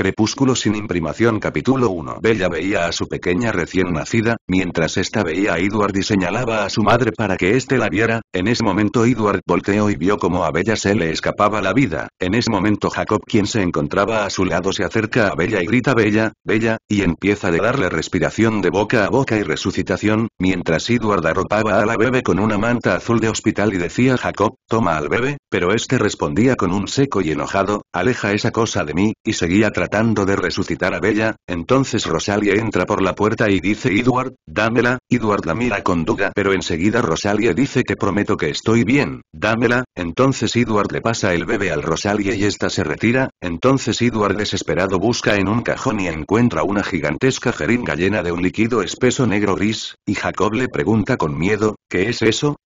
Crepúsculo sin imprimación capítulo 1 Bella veía a su pequeña recién nacida, mientras esta veía a Edward y señalaba a su madre para que éste la viera, en ese momento Edward volteó y vio como a Bella se le escapaba la vida, en ese momento Jacob quien se encontraba a su lado se acerca a Bella y grita Bella, Bella, y empieza a darle respiración de boca a boca y resucitación, mientras Edward arropaba a la bebé con una manta azul de hospital y decía Jacob, toma al bebé, pero este respondía con un seco y enojado, aleja esa cosa de mí, y seguía tratando tratando de resucitar a Bella, entonces Rosalie entra por la puerta y dice Edward, dámela, Edward la mira con duda pero enseguida Rosalie dice que prometo que estoy bien, dámela, entonces Edward le pasa el bebé al Rosalie y esta se retira, entonces Edward desesperado busca en un cajón y encuentra una gigantesca jeringa llena de un líquido espeso negro gris, y Jacob le pregunta con miedo, ¿qué es eso?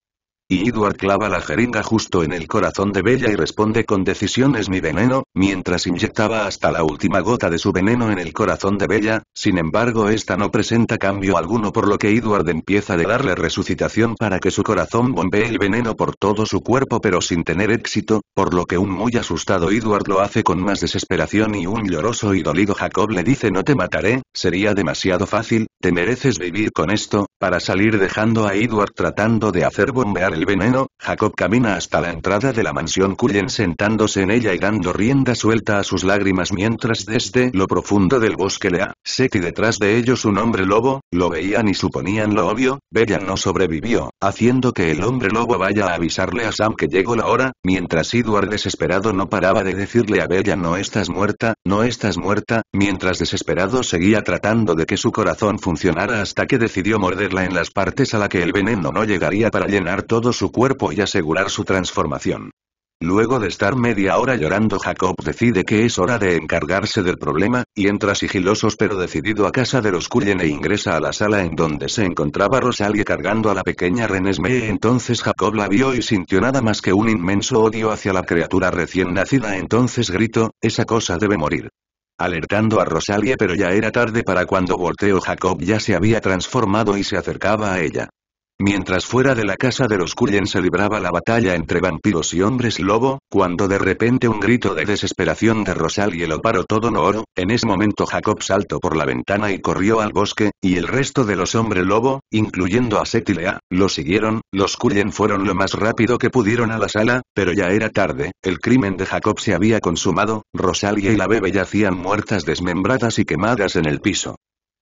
Y Edward clava la jeringa justo en el corazón de Bella y responde con decisión es mi veneno, mientras inyectaba hasta la última gota de su veneno en el corazón de Bella, sin embargo esta no presenta cambio alguno por lo que Edward empieza a darle resucitación para que su corazón bombee el veneno por todo su cuerpo pero sin tener éxito, por lo que un muy asustado Edward lo hace con más desesperación y un lloroso y dolido Jacob le dice no te mataré, sería demasiado fácil, te mereces vivir con esto, para salir dejando a Edward tratando de hacer bombear el veneno, Jacob camina hasta la entrada de la mansión Cullen sentándose en ella y dando rienda suelta a sus lágrimas mientras desde lo profundo del bosque lea, que detrás de ellos un hombre lobo, lo veían y suponían lo obvio, Bella no sobrevivió, haciendo que el hombre lobo vaya a avisarle a Sam que llegó la hora, mientras Edward desesperado no paraba de decirle a Bella no estás muerta, no estás muerta, mientras desesperado seguía tratando de que su corazón funcionara hasta que decidió morderla en las partes a la que el veneno no llegaría para llenar todo su cuerpo y asegurar su transformación. Luego de estar media hora llorando Jacob decide que es hora de encargarse del problema, y entra sigilosos pero decidido a casa de los Cullen e ingresa a la sala en donde se encontraba Rosalie cargando a la pequeña Renesmee entonces Jacob la vio y sintió nada más que un inmenso odio hacia la criatura recién nacida entonces gritó, esa cosa debe morir. Alertando a Rosalie pero ya era tarde para cuando volteó Jacob ya se había transformado y se acercaba a ella. Mientras fuera de la casa de los Cullen se libraba la batalla entre vampiros y hombres lobo, cuando de repente un grito de desesperación de Rosalie lo paró todo no oro, en ese momento Jacob saltó por la ventana y corrió al bosque, y el resto de los hombres lobo, incluyendo a Setilea, lo siguieron, los Cullen fueron lo más rápido que pudieron a la sala, pero ya era tarde, el crimen de Jacob se había consumado, Rosalie y la bebé yacían muertas desmembradas y quemadas en el piso.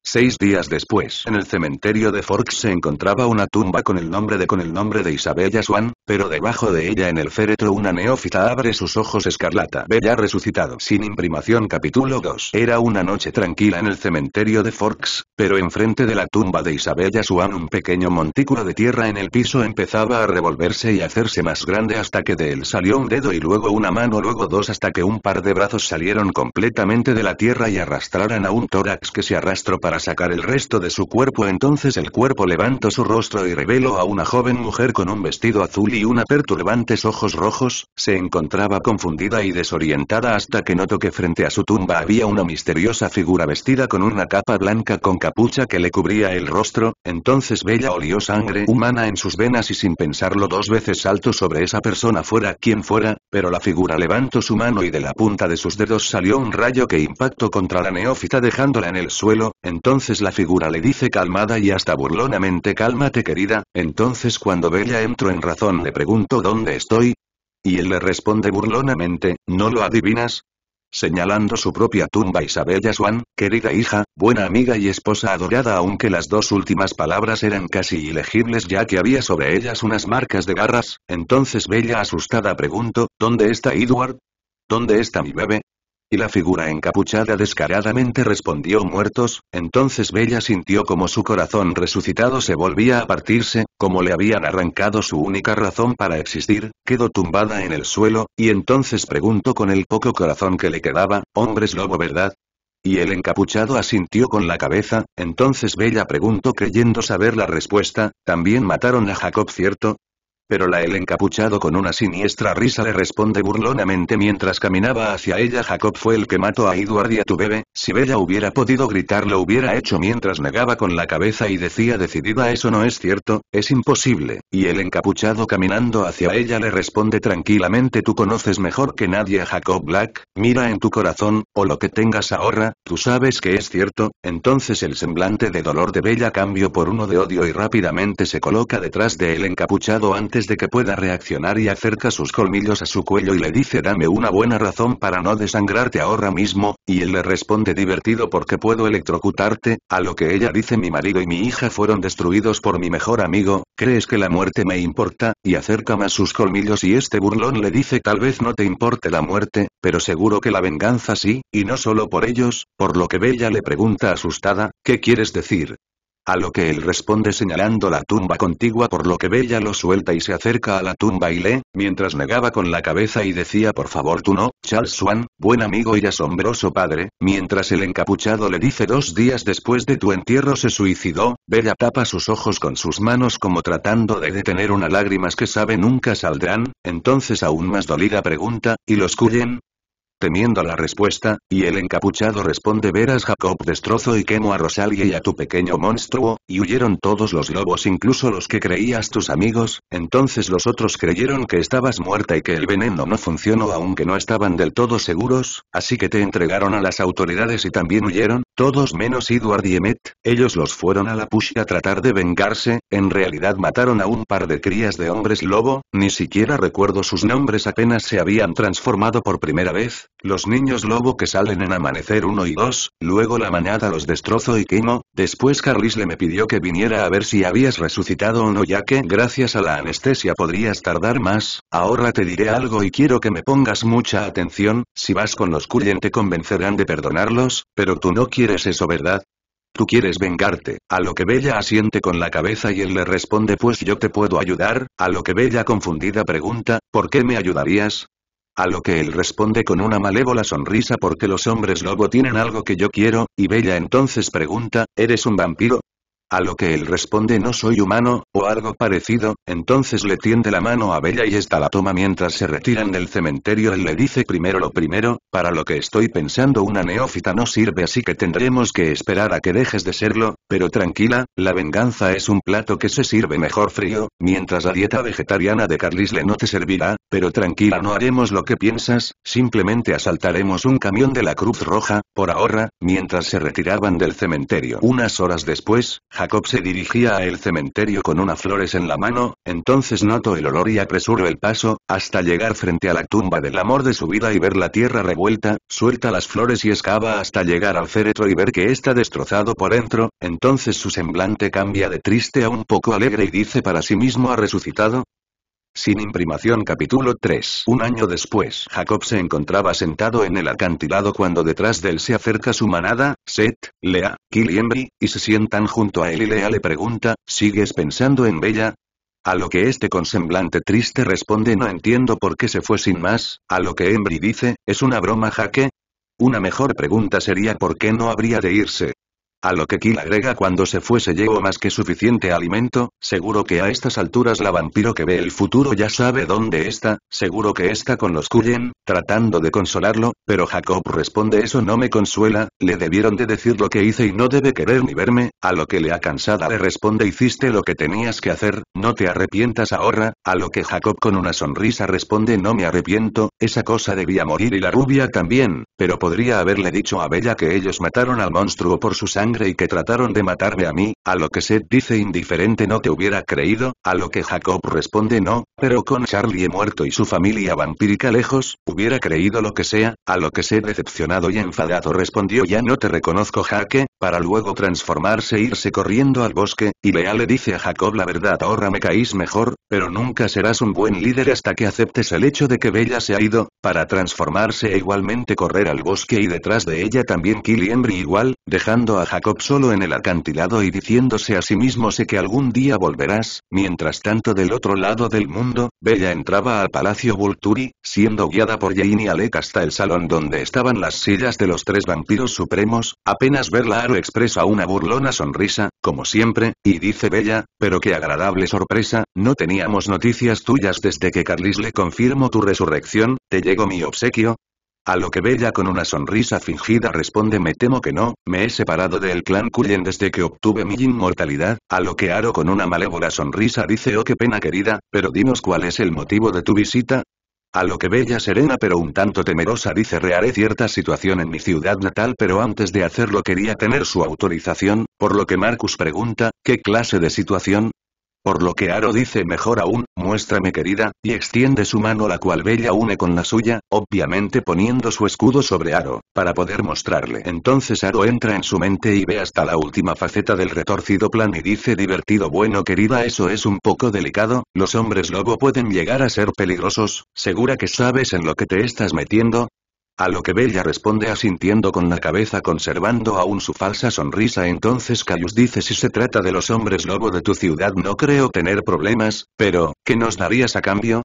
Seis días después en el cementerio de Forks se encontraba una tumba con el nombre de con el nombre de Isabella Swan, pero debajo de ella en el féretro una neófita abre sus ojos escarlata bella resucitado sin imprimación capítulo 2 era una noche tranquila en el cementerio de Forks, pero enfrente de la tumba de Isabella Swan un pequeño montículo de tierra en el piso empezaba a revolverse y hacerse más grande hasta que de él salió un dedo y luego una mano luego dos hasta que un par de brazos salieron completamente de la tierra y arrastraran a un tórax que se arrastró para sacar el resto de su cuerpo entonces el cuerpo levantó su rostro y reveló a una joven mujer con un vestido azul y una perturbantes ojos rojos, se encontraba confundida y desorientada hasta que notó que frente a su tumba había una misteriosa figura vestida con una capa blanca con capucha que le cubría el rostro, entonces Bella olió sangre humana en sus venas y sin pensarlo dos veces saltó sobre esa persona fuera quien fuera, pero la figura levantó su mano y de la punta de sus dedos salió un rayo que impactó contra la neófita dejándola en el suelo, entonces entonces la figura le dice calmada y hasta burlonamente cálmate querida, entonces cuando Bella entró en razón le pregunto ¿dónde estoy? Y él le responde burlonamente, ¿no lo adivinas? Señalando su propia tumba Isabella Swan, querida hija, buena amiga y esposa adorada aunque las dos últimas palabras eran casi ilegibles ya que había sobre ellas unas marcas de garras, entonces Bella asustada pregunto ¿dónde está Edward? ¿Dónde está mi bebé? Y la figura encapuchada descaradamente respondió muertos, entonces Bella sintió como su corazón resucitado se volvía a partirse, como le habían arrancado su única razón para existir, quedó tumbada en el suelo, y entonces preguntó con el poco corazón que le quedaba, hombres lobo ¿verdad? Y el encapuchado asintió con la cabeza, entonces Bella preguntó creyendo saber la respuesta, ¿también mataron a Jacob cierto? Pero la el encapuchado con una siniestra risa le responde burlonamente mientras caminaba hacia ella Jacob fue el que mató a Edward y a tu bebé, si Bella hubiera podido gritar lo hubiera hecho mientras negaba con la cabeza y decía decidida eso no es cierto, es imposible, y el encapuchado caminando hacia ella le responde tranquilamente tú conoces mejor que nadie Jacob Black, mira en tu corazón, o lo que tengas ahora, tú sabes que es cierto, entonces el semblante de dolor de Bella cambió por uno de odio y rápidamente se coloca detrás de el encapuchado de que pueda reaccionar y acerca sus colmillos a su cuello y le dice dame una buena razón para no desangrarte ahora mismo, y él le responde divertido porque puedo electrocutarte, a lo que ella dice mi marido y mi hija fueron destruidos por mi mejor amigo, ¿crees que la muerte me importa? y acerca más sus colmillos y este burlón le dice tal vez no te importe la muerte, pero seguro que la venganza sí, y no solo por ellos, por lo que Bella le pregunta asustada, ¿qué quieres decir? A lo que él responde señalando la tumba contigua por lo que Bella lo suelta y se acerca a la tumba y lee, mientras negaba con la cabeza y decía por favor tú no, Charles Swan, buen amigo y asombroso padre, mientras el encapuchado le dice dos días después de tu entierro se suicidó, Bella tapa sus ojos con sus manos como tratando de detener unas lágrimas que sabe nunca saldrán, entonces aún más dolida pregunta, ¿y los cuyen? temiendo la respuesta, y el encapuchado responde verás Jacob destrozo y quemo a Rosalie y a tu pequeño monstruo, y huyeron todos los lobos incluso los que creías tus amigos, entonces los otros creyeron que estabas muerta y que el veneno no funcionó aunque no estaban del todo seguros, así que te entregaron a las autoridades y también huyeron, todos menos Edward y Emmet, ellos los fueron a la push a tratar de vengarse, en realidad mataron a un par de crías de hombres lobo, ni siquiera recuerdo sus nombres apenas se habían transformado por primera vez, los niños lobo que salen en amanecer uno y 2, luego la manada los destrozo y quemo, Después Carlisle me pidió que viniera a ver si habías resucitado o no ya que gracias a la anestesia podrías tardar más, ahora te diré algo y quiero que me pongas mucha atención, si vas con los Cullen te convencerán de perdonarlos, pero tú no quieres eso ¿verdad? Tú quieres vengarte, a lo que Bella asiente con la cabeza y él le responde pues yo te puedo ayudar, a lo que Bella confundida pregunta, ¿por qué me ayudarías? A lo que él responde con una malévola sonrisa porque los hombres lobo tienen algo que yo quiero, y Bella entonces pregunta, ¿eres un vampiro? A lo que él responde no soy humano, o algo parecido, entonces le tiende la mano a Bella y esta la toma mientras se retiran del cementerio él le dice primero lo primero, para lo que estoy pensando una neófita no sirve así que tendremos que esperar a que dejes de serlo, pero tranquila, la venganza es un plato que se sirve mejor frío, mientras la dieta vegetariana de Carlisle no te servirá, pero tranquila no haremos lo que piensas, simplemente asaltaremos un camión de la Cruz Roja, por ahora, mientras se retiraban del cementerio unas horas después, Jacob se dirigía a el cementerio con unas flores en la mano, entonces notó el olor y apresuró el paso, hasta llegar frente a la tumba del amor de su vida y ver la tierra revuelta, suelta las flores y excava hasta llegar al féretro y ver que está destrozado por dentro, entonces su semblante cambia de triste a un poco alegre y dice para sí mismo ha resucitado, sin imprimación capítulo 3 Un año después Jacob se encontraba sentado en el acantilado cuando detrás de él se acerca su manada, Seth, Lea, Kill y se sientan junto a él y Lea le pregunta, ¿sigues pensando en Bella? A lo que este con semblante triste responde no entiendo por qué se fue sin más, a lo que Embry dice, ¿es una broma jaque? Una mejor pregunta sería por qué no habría de irse, a lo que Kill agrega cuando se fuese llegó más que suficiente alimento, seguro que a estas alturas la vampiro que ve el futuro ya sabe dónde está, seguro que está con los Cullen, tratando de consolarlo, pero Jacob responde eso no me consuela, le debieron de decir lo que hice y no debe querer ni verme, a lo que ha cansada le responde hiciste lo que tenías que hacer, no te arrepientas ahora, a lo que Jacob con una sonrisa responde no me arrepiento, esa cosa debía morir y la rubia también, pero podría haberle dicho a Bella que ellos mataron al monstruo por su sangre y que trataron de matarme a mí, a lo que Seth dice indiferente no te hubiera creído, a lo que Jacob responde no, pero con Charlie muerto y su familia vampírica lejos, hubiera creído lo que sea, a lo que Seth decepcionado y enfadado respondió ya no te reconozco Jaque, para luego transformarse e irse corriendo al bosque, y Lea le dice a Jacob la verdad ahora me caís mejor, pero nunca serás un buen líder hasta que aceptes el hecho de que Bella se ha ido, para transformarse e igualmente correr al bosque y detrás de ella también Embry igual, dejando a Jacob Jacob solo en el acantilado y diciéndose a sí mismo sé que algún día volverás, mientras tanto del otro lado del mundo, Bella entraba al Palacio Vulturi, siendo guiada por Jane y Alec hasta el salón donde estaban las sillas de los tres vampiros supremos, apenas verla Aro expresa una burlona sonrisa, como siempre, y dice Bella, pero qué agradable sorpresa, no teníamos noticias tuyas desde que Carlis le confirmó tu resurrección, te llegó mi obsequio, a lo que Bella con una sonrisa fingida responde me temo que no, me he separado del clan Cullen desde que obtuve mi inmortalidad, a lo que Aro con una malévola sonrisa dice oh qué pena querida, pero dinos cuál es el motivo de tu visita, a lo que Bella serena pero un tanto temerosa dice reharé cierta situación en mi ciudad natal pero antes de hacerlo quería tener su autorización, por lo que Marcus pregunta, ¿qué clase de situación? Por lo que Aro dice mejor aún, muéstrame querida, y extiende su mano la cual Bella une con la suya, obviamente poniendo su escudo sobre Aro, para poder mostrarle. Entonces Aro entra en su mente y ve hasta la última faceta del retorcido plan y dice divertido bueno querida eso es un poco delicado, los hombres lobo pueden llegar a ser peligrosos, segura que sabes en lo que te estás metiendo, a lo que Bella responde asintiendo con la cabeza conservando aún su falsa sonrisa entonces Cayus dice si se trata de los hombres lobo de tu ciudad no creo tener problemas, pero, ¿qué nos darías a cambio?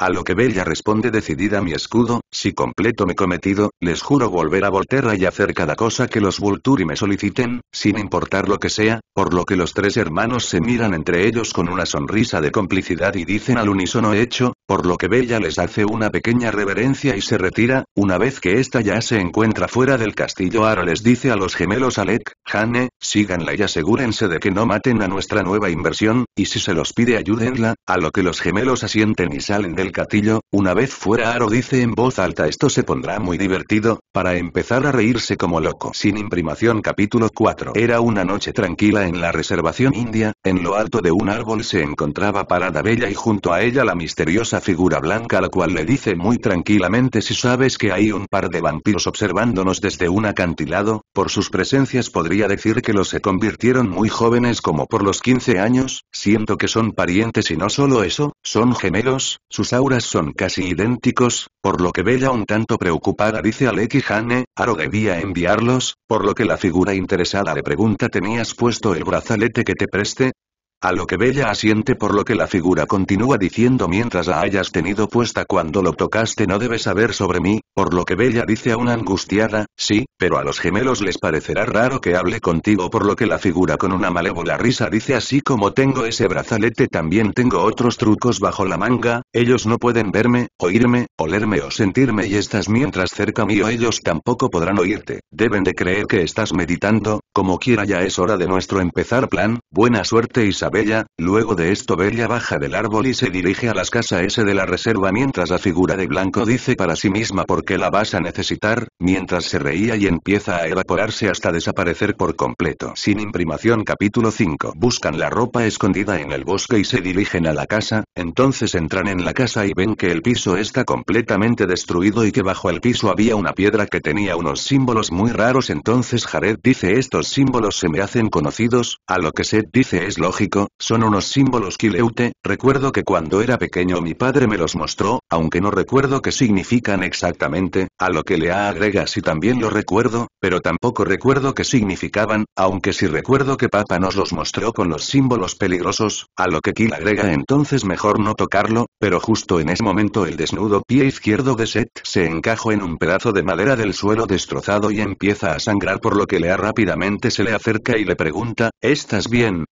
A lo que Bella responde decidida mi escudo, si completo mi cometido, les juro volver a Volterra y hacer cada cosa que los Vulturi me soliciten, sin importar lo que sea, por lo que los tres hermanos se miran entre ellos con una sonrisa de complicidad y dicen al unísono hecho, por lo que Bella les hace una pequeña reverencia y se retira, una vez que ésta ya se encuentra fuera del castillo aro les dice a los gemelos Alec, Jane, síganla y asegúrense de que no maten a nuestra nueva inversión, y si se los pide ayúdenla, a lo que los gemelos asienten y salen del catillo una vez fuera Aro dice en voz alta esto se pondrá muy divertido, para empezar a reírse como loco. Sin imprimación capítulo 4 Era una noche tranquila en la reservación india, en lo alto de un árbol se encontraba parada Bella y junto a ella la misteriosa figura blanca la cual le dice muy tranquilamente si sabes que hay un par de vampiros observándonos desde un acantilado, por sus presencias podría decir que los se convirtieron muy jóvenes como por los 15 años, siento que son parientes y no solo eso, son gemelos, sus auras son casi idénticos, por lo que Bella un tanto preocupada dice a Leki Hane, Aro debía enviarlos, por lo que la figura interesada le pregunta ¿tenías puesto el brazalete que te preste? A lo que Bella asiente por lo que la figura continúa diciendo mientras la hayas tenido puesta cuando lo tocaste no debes saber sobre mí, por lo que Bella dice a una angustiada, sí, pero a los gemelos les parecerá raro que hable contigo por lo que la figura con una malévola risa dice así como tengo ese brazalete también tengo otros trucos bajo la manga, ellos no pueden verme, oírme, olerme o sentirme y estás mientras cerca mío ellos tampoco podrán oírte, deben de creer que estás meditando, como quiera ya es hora de nuestro empezar plan, buena suerte y Bella, luego de esto Bella baja del árbol y se dirige a las casas S de la reserva mientras la figura de blanco dice para sí misma por qué la vas a necesitar, mientras se reía y empieza a evaporarse hasta desaparecer por completo. Sin imprimación capítulo 5 Buscan la ropa escondida en el bosque y se dirigen a la casa, entonces entran en la casa y ven que el piso está completamente destruido y que bajo el piso había una piedra que tenía unos símbolos muy raros entonces Jared dice estos símbolos se me hacen conocidos, a lo que Seth dice es lógico son unos símbolos kileute, recuerdo que cuando era pequeño mi padre me los mostró, aunque no recuerdo qué significan exactamente, a lo que le agrega si también lo recuerdo, pero tampoco recuerdo qué significaban, aunque sí recuerdo que Papa nos los mostró con los símbolos peligrosos, a lo que Kil agrega entonces mejor no tocarlo, pero justo en ese momento el desnudo pie izquierdo de Seth se encajó en un pedazo de madera del suelo destrozado y empieza a sangrar por lo que Lea rápidamente se le acerca y le pregunta, ¿estás bien?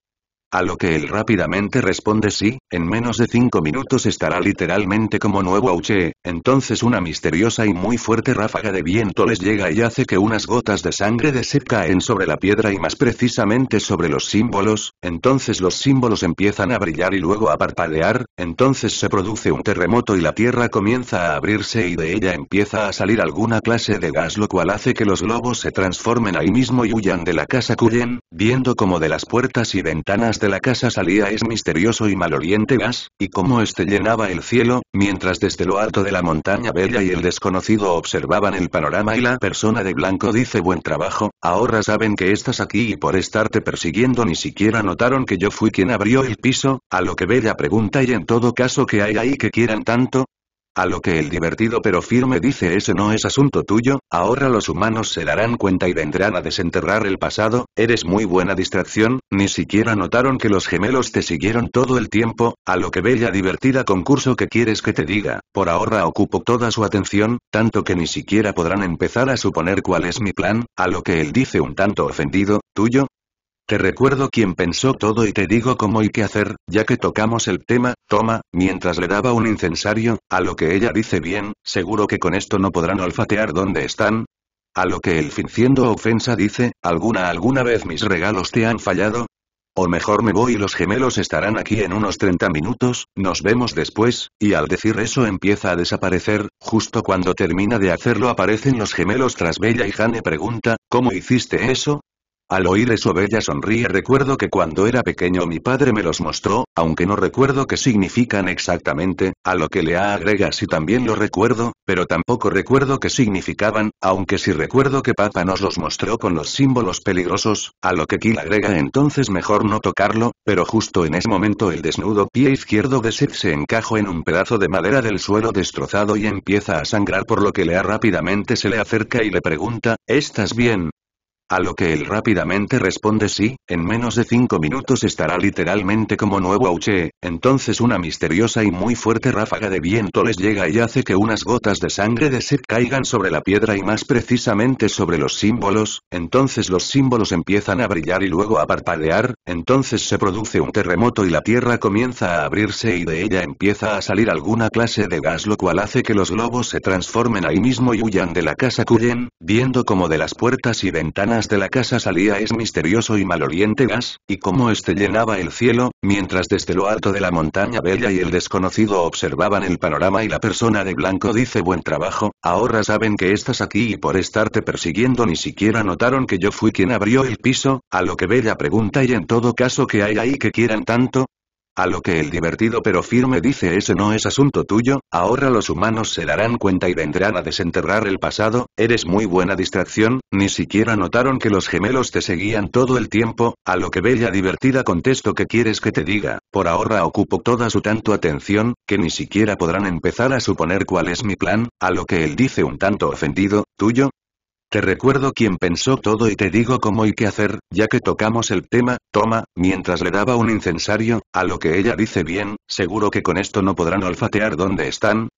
A lo que él rápidamente responde sí, en menos de cinco minutos estará literalmente como nuevo Auche, entonces una misteriosa y muy fuerte ráfaga de viento les llega y hace que unas gotas de sangre de Sep caen sobre la piedra y más precisamente sobre los símbolos, entonces los símbolos empiezan a brillar y luego a parpadear, entonces se produce un terremoto y la tierra comienza a abrirse y de ella empieza a salir alguna clase de gas lo cual hace que los globos se transformen ahí mismo y huyan de la casa cuyen, viendo como de las puertas y ventanas de la casa salía es misterioso y maloliente gas, y cómo este llenaba el cielo, mientras desde lo alto de la montaña bella y el desconocido observaban el panorama y la persona de blanco dice buen trabajo, ahora saben que estás aquí y por estarte persiguiendo ni siquiera notaron que yo fui quien abrió el piso, a lo que Bella pregunta y en todo caso que hay ahí que quieran tanto, a lo que el divertido pero firme dice ese no es asunto tuyo, ahora los humanos se darán cuenta y vendrán a desenterrar el pasado, eres muy buena distracción, ni siquiera notaron que los gemelos te siguieron todo el tiempo, a lo que bella divertida concurso que quieres que te diga, por ahora ocupo toda su atención, tanto que ni siquiera podrán empezar a suponer cuál es mi plan, a lo que él dice un tanto ofendido, tuyo, te recuerdo quién pensó todo y te digo cómo y qué hacer, ya que tocamos el tema, toma, mientras le daba un incensario, a lo que ella dice bien, seguro que con esto no podrán olfatear dónde están. A lo que él fingiendo ofensa dice, ¿alguna alguna vez mis regalos te han fallado? O mejor me voy y los gemelos estarán aquí en unos 30 minutos, nos vemos después, y al decir eso empieza a desaparecer, justo cuando termina de hacerlo aparecen los gemelos tras Bella y Jane pregunta, ¿cómo hiciste eso? Al oír eso Bella sonríe recuerdo que cuando era pequeño mi padre me los mostró, aunque no recuerdo qué significan exactamente, a lo que le agrega si también lo recuerdo, pero tampoco recuerdo qué significaban, aunque sí recuerdo que papá nos los mostró con los símbolos peligrosos, a lo que Kill agrega entonces mejor no tocarlo, pero justo en ese momento el desnudo pie izquierdo de Seth se encajó en un pedazo de madera del suelo destrozado y empieza a sangrar por lo que Lea rápidamente se le acerca y le pregunta, ¿estás bien? A lo que él rápidamente responde sí, en menos de cinco minutos estará literalmente como nuevo Auche, entonces una misteriosa y muy fuerte ráfaga de viento les llega y hace que unas gotas de sangre de Seth caigan sobre la piedra y más precisamente sobre los símbolos, entonces los símbolos empiezan a brillar y luego a parpadear, entonces se produce un terremoto y la tierra comienza a abrirse y de ella empieza a salir alguna clase de gas lo cual hace que los globos se transformen ahí mismo y huyan de la casa cuyen, viendo como de las puertas y ventanas de la casa salía es misterioso y maloliente gas, y como este llenaba el cielo, mientras desde lo alto de la montaña bella y el desconocido observaban el panorama y la persona de blanco dice buen trabajo, ahora saben que estás aquí y por estarte persiguiendo ni siquiera notaron que yo fui quien abrió el piso, a lo que Bella pregunta y en todo caso que hay ahí que quieran tanto, a lo que el divertido pero firme dice ese no es asunto tuyo, ahora los humanos se darán cuenta y vendrán a desenterrar el pasado, eres muy buena distracción, ni siquiera notaron que los gemelos te seguían todo el tiempo, a lo que bella divertida contesto que quieres que te diga, por ahora ocupo toda su tanto atención, que ni siquiera podrán empezar a suponer cuál es mi plan, a lo que él dice un tanto ofendido, tuyo, te recuerdo quién pensó todo y te digo cómo y qué hacer, ya que tocamos el tema, toma, mientras le daba un incensario, a lo que ella dice bien, seguro que con esto no podrán olfatear dónde están.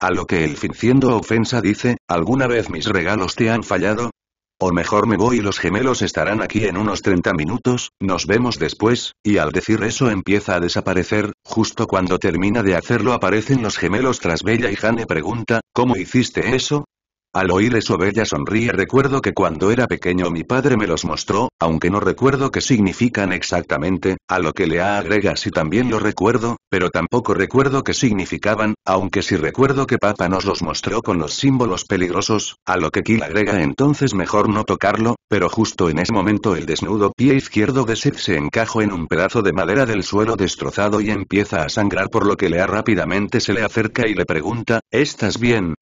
A lo que él fingiendo ofensa dice, ¿alguna vez mis regalos te han fallado? O mejor me voy y los gemelos estarán aquí en unos 30 minutos, nos vemos después, y al decir eso empieza a desaparecer, justo cuando termina de hacerlo aparecen los gemelos tras Bella y Jane pregunta, ¿cómo hiciste eso? Al oír eso Bella sonríe recuerdo que cuando era pequeño mi padre me los mostró, aunque no recuerdo qué significan exactamente, a lo que le agrega si también lo recuerdo, pero tampoco recuerdo qué significaban, aunque sí recuerdo que papá nos los mostró con los símbolos peligrosos, a lo que Kill agrega entonces mejor no tocarlo, pero justo en ese momento el desnudo pie izquierdo de Seth se encajó en un pedazo de madera del suelo destrozado y empieza a sangrar por lo que Lea rápidamente se le acerca y le pregunta, ¿estás bien?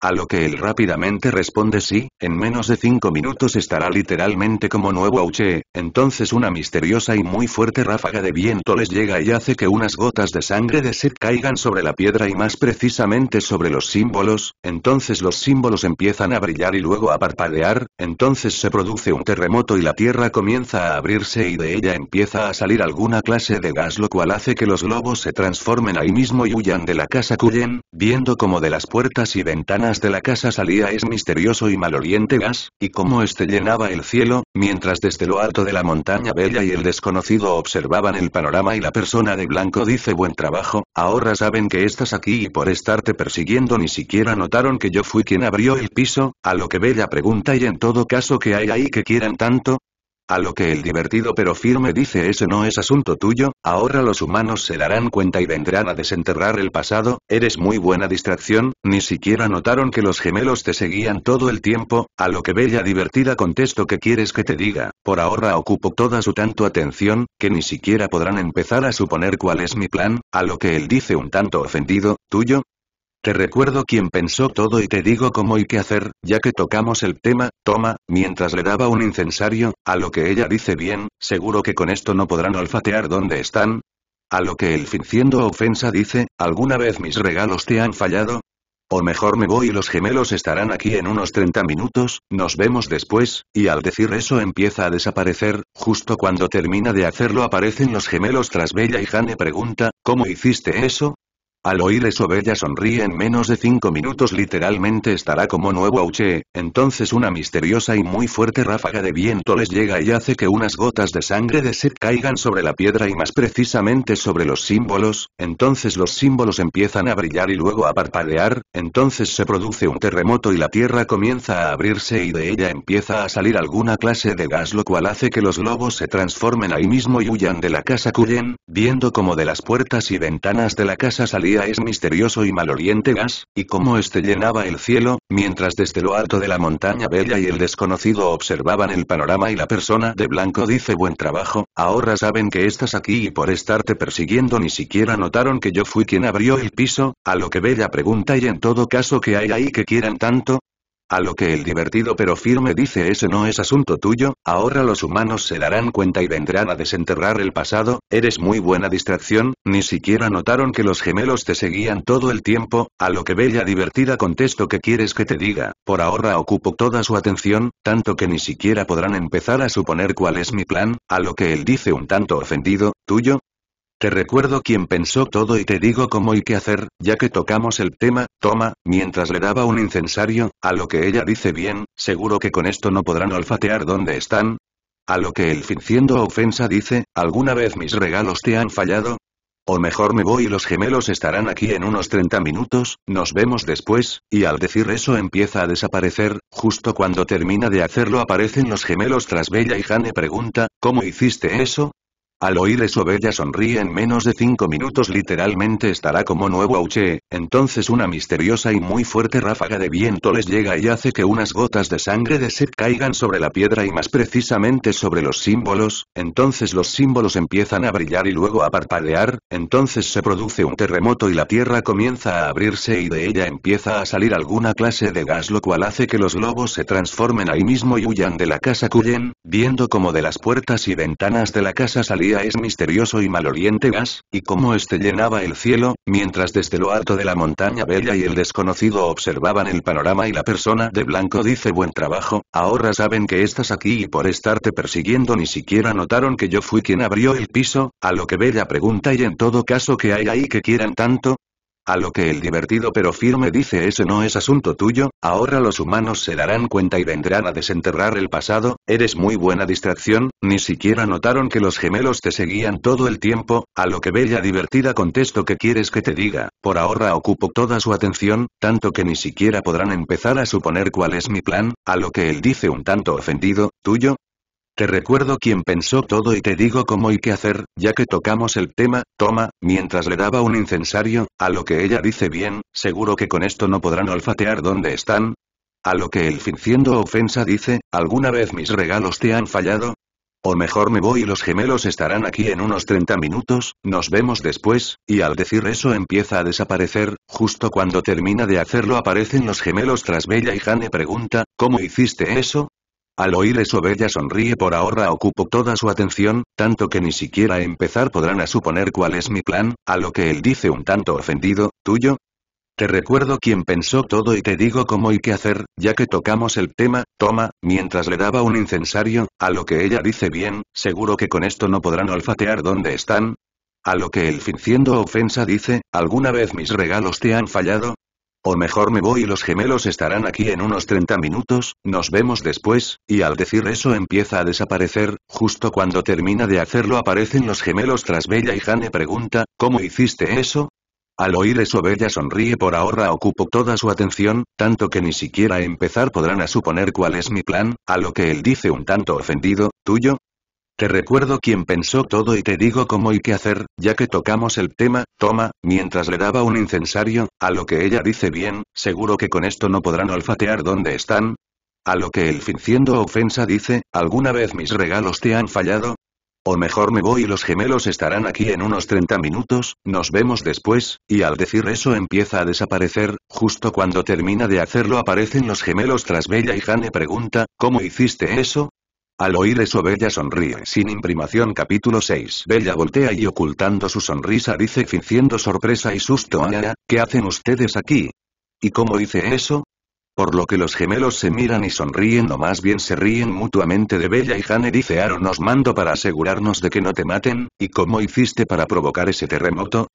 A lo que él rápidamente responde sí, en menos de cinco minutos estará literalmente como nuevo Auche, entonces una misteriosa y muy fuerte ráfaga de viento les llega y hace que unas gotas de sangre de Sid caigan sobre la piedra y más precisamente sobre los símbolos, entonces los símbolos empiezan a brillar y luego a parpadear, entonces se produce un terremoto y la tierra comienza a abrirse y de ella empieza a salir alguna clase de gas lo cual hace que los globos se transformen ahí mismo y huyan de la casa Cullen, viendo como de las puertas y ventanas de la casa salía es misterioso y oriente gas, y cómo este llenaba el cielo, mientras desde lo alto de la montaña bella y el desconocido observaban el panorama y la persona de blanco dice buen trabajo, ahora saben que estás aquí y por estarte persiguiendo ni siquiera notaron que yo fui quien abrió el piso, a lo que Bella pregunta y en todo caso que hay ahí que quieran tanto, a lo que el divertido pero firme dice ese no es asunto tuyo, ahora los humanos se darán cuenta y vendrán a desenterrar el pasado, eres muy buena distracción, ni siquiera notaron que los gemelos te seguían todo el tiempo, a lo que bella divertida contesto que quieres que te diga, por ahora ocupo toda su tanto atención, que ni siquiera podrán empezar a suponer cuál es mi plan, a lo que él dice un tanto ofendido, tuyo, te recuerdo quién pensó todo y te digo cómo y qué hacer, ya que tocamos el tema, toma, mientras le daba un incensario, a lo que ella dice bien, seguro que con esto no podrán olfatear dónde están. A lo que él fingiendo ofensa dice, ¿alguna vez mis regalos te han fallado? O mejor me voy y los gemelos estarán aquí en unos 30 minutos, nos vemos después, y al decir eso empieza a desaparecer, justo cuando termina de hacerlo aparecen los gemelos tras Bella y Jane pregunta, ¿cómo hiciste eso? Al oír eso Bella sonríe en menos de cinco minutos literalmente estará como nuevo Auche, entonces una misteriosa y muy fuerte ráfaga de viento les llega y hace que unas gotas de sangre de sed caigan sobre la piedra y más precisamente sobre los símbolos, entonces los símbolos empiezan a brillar y luego a parpadear, entonces se produce un terremoto y la tierra comienza a abrirse y de ella empieza a salir alguna clase de gas lo cual hace que los globos se transformen ahí mismo y huyan de la casa cuyen, viendo como de las puertas y ventanas de la casa salía es misterioso y mal oriente gas, y cómo este llenaba el cielo, mientras desde lo alto de la montaña bella y el desconocido observaban el panorama y la persona de blanco dice buen trabajo, ahora saben que estás aquí y por estarte persiguiendo ni siquiera notaron que yo fui quien abrió el piso, a lo que Bella pregunta y en todo caso que hay ahí que quieran tanto, a lo que el divertido pero firme dice ese no es asunto tuyo, ahora los humanos se darán cuenta y vendrán a desenterrar el pasado, eres muy buena distracción, ni siquiera notaron que los gemelos te seguían todo el tiempo, a lo que bella divertida contesto que quieres que te diga, por ahora ocupo toda su atención, tanto que ni siquiera podrán empezar a suponer cuál es mi plan, a lo que él dice un tanto ofendido, tuyo, te recuerdo quién pensó todo y te digo cómo y qué hacer, ya que tocamos el tema, toma, mientras le daba un incensario, a lo que ella dice bien, seguro que con esto no podrán olfatear dónde están. A lo que él fingiendo ofensa dice, ¿alguna vez mis regalos te han fallado? O mejor me voy y los gemelos estarán aquí en unos 30 minutos, nos vemos después, y al decir eso empieza a desaparecer, justo cuando termina de hacerlo aparecen los gemelos tras Bella y Jane pregunta, ¿cómo hiciste eso? Al oír eso Bella sonríe en menos de cinco minutos literalmente estará como nuevo Auche, entonces una misteriosa y muy fuerte ráfaga de viento les llega y hace que unas gotas de sangre de Seth caigan sobre la piedra y más precisamente sobre los símbolos, entonces los símbolos empiezan a brillar y luego a parpadear, entonces se produce un terremoto y la tierra comienza a abrirse y de ella empieza a salir alguna clase de gas lo cual hace que los globos se transformen ahí mismo y huyan de la casa cuyen viendo como de las puertas y ventanas de la casa salir es misterioso y maloliente gas, y cómo este llenaba el cielo, mientras desde lo alto de la montaña bella y el desconocido observaban el panorama y la persona de blanco dice buen trabajo, ahora saben que estás aquí y por estarte persiguiendo ni siquiera notaron que yo fui quien abrió el piso, a lo que bella pregunta y en todo caso que hay ahí que quieran tanto, a lo que el divertido pero firme dice ese no es asunto tuyo, ahora los humanos se darán cuenta y vendrán a desenterrar el pasado, eres muy buena distracción, ni siquiera notaron que los gemelos te seguían todo el tiempo, a lo que bella divertida contesto que quieres que te diga, por ahora ocupo toda su atención, tanto que ni siquiera podrán empezar a suponer cuál es mi plan, a lo que él dice un tanto ofendido, tuyo, te recuerdo quién pensó todo y te digo cómo y qué hacer, ya que tocamos el tema, toma, mientras le daba un incensario, a lo que ella dice bien, seguro que con esto no podrán olfatear dónde están. A lo que él fingiendo ofensa dice, ¿alguna vez mis regalos te han fallado? O mejor me voy y los gemelos estarán aquí en unos 30 minutos, nos vemos después, y al decir eso empieza a desaparecer, justo cuando termina de hacerlo aparecen los gemelos tras Bella y Jane pregunta, ¿cómo hiciste eso? Al oír eso Bella sonríe por ahorra ocupo toda su atención, tanto que ni siquiera empezar podrán a suponer cuál es mi plan, a lo que él dice un tanto ofendido, ¿tuyo? Te recuerdo quien pensó todo y te digo cómo y qué hacer, ya que tocamos el tema, toma, mientras le daba un incensario, a lo que ella dice bien, seguro que con esto no podrán olfatear dónde están. A lo que él fingiendo ofensa dice, ¿alguna vez mis regalos te han fallado? O mejor me voy y los gemelos estarán aquí en unos 30 minutos, nos vemos después, y al decir eso empieza a desaparecer, justo cuando termina de hacerlo aparecen los gemelos tras Bella y Jane pregunta, ¿cómo hiciste eso? Al oír eso Bella sonríe por ahora ocupo toda su atención, tanto que ni siquiera empezar podrán a suponer cuál es mi plan, a lo que él dice un tanto ofendido, ¿tuyo? Te recuerdo quién pensó todo y te digo cómo y qué hacer, ya que tocamos el tema, toma, mientras le daba un incensario, a lo que ella dice bien, seguro que con esto no podrán olfatear dónde están. A lo que el fingiendo ofensa dice, ¿alguna vez mis regalos te han fallado? O mejor me voy y los gemelos estarán aquí en unos 30 minutos, nos vemos después, y al decir eso empieza a desaparecer, justo cuando termina de hacerlo aparecen los gemelos tras Bella y Jane pregunta, ¿cómo hiciste eso? Al oír eso Bella sonríe sin imprimación capítulo 6 Bella voltea y ocultando su sonrisa dice fingiendo sorpresa y susto ah, ¿qué hacen ustedes aquí? ¿Y cómo dice eso? Por lo que los gemelos se miran y sonríen o más bien se ríen mutuamente de Bella y Jane dice Aaron nos mando para asegurarnos de que no te maten, ¿y cómo hiciste para provocar ese terremoto?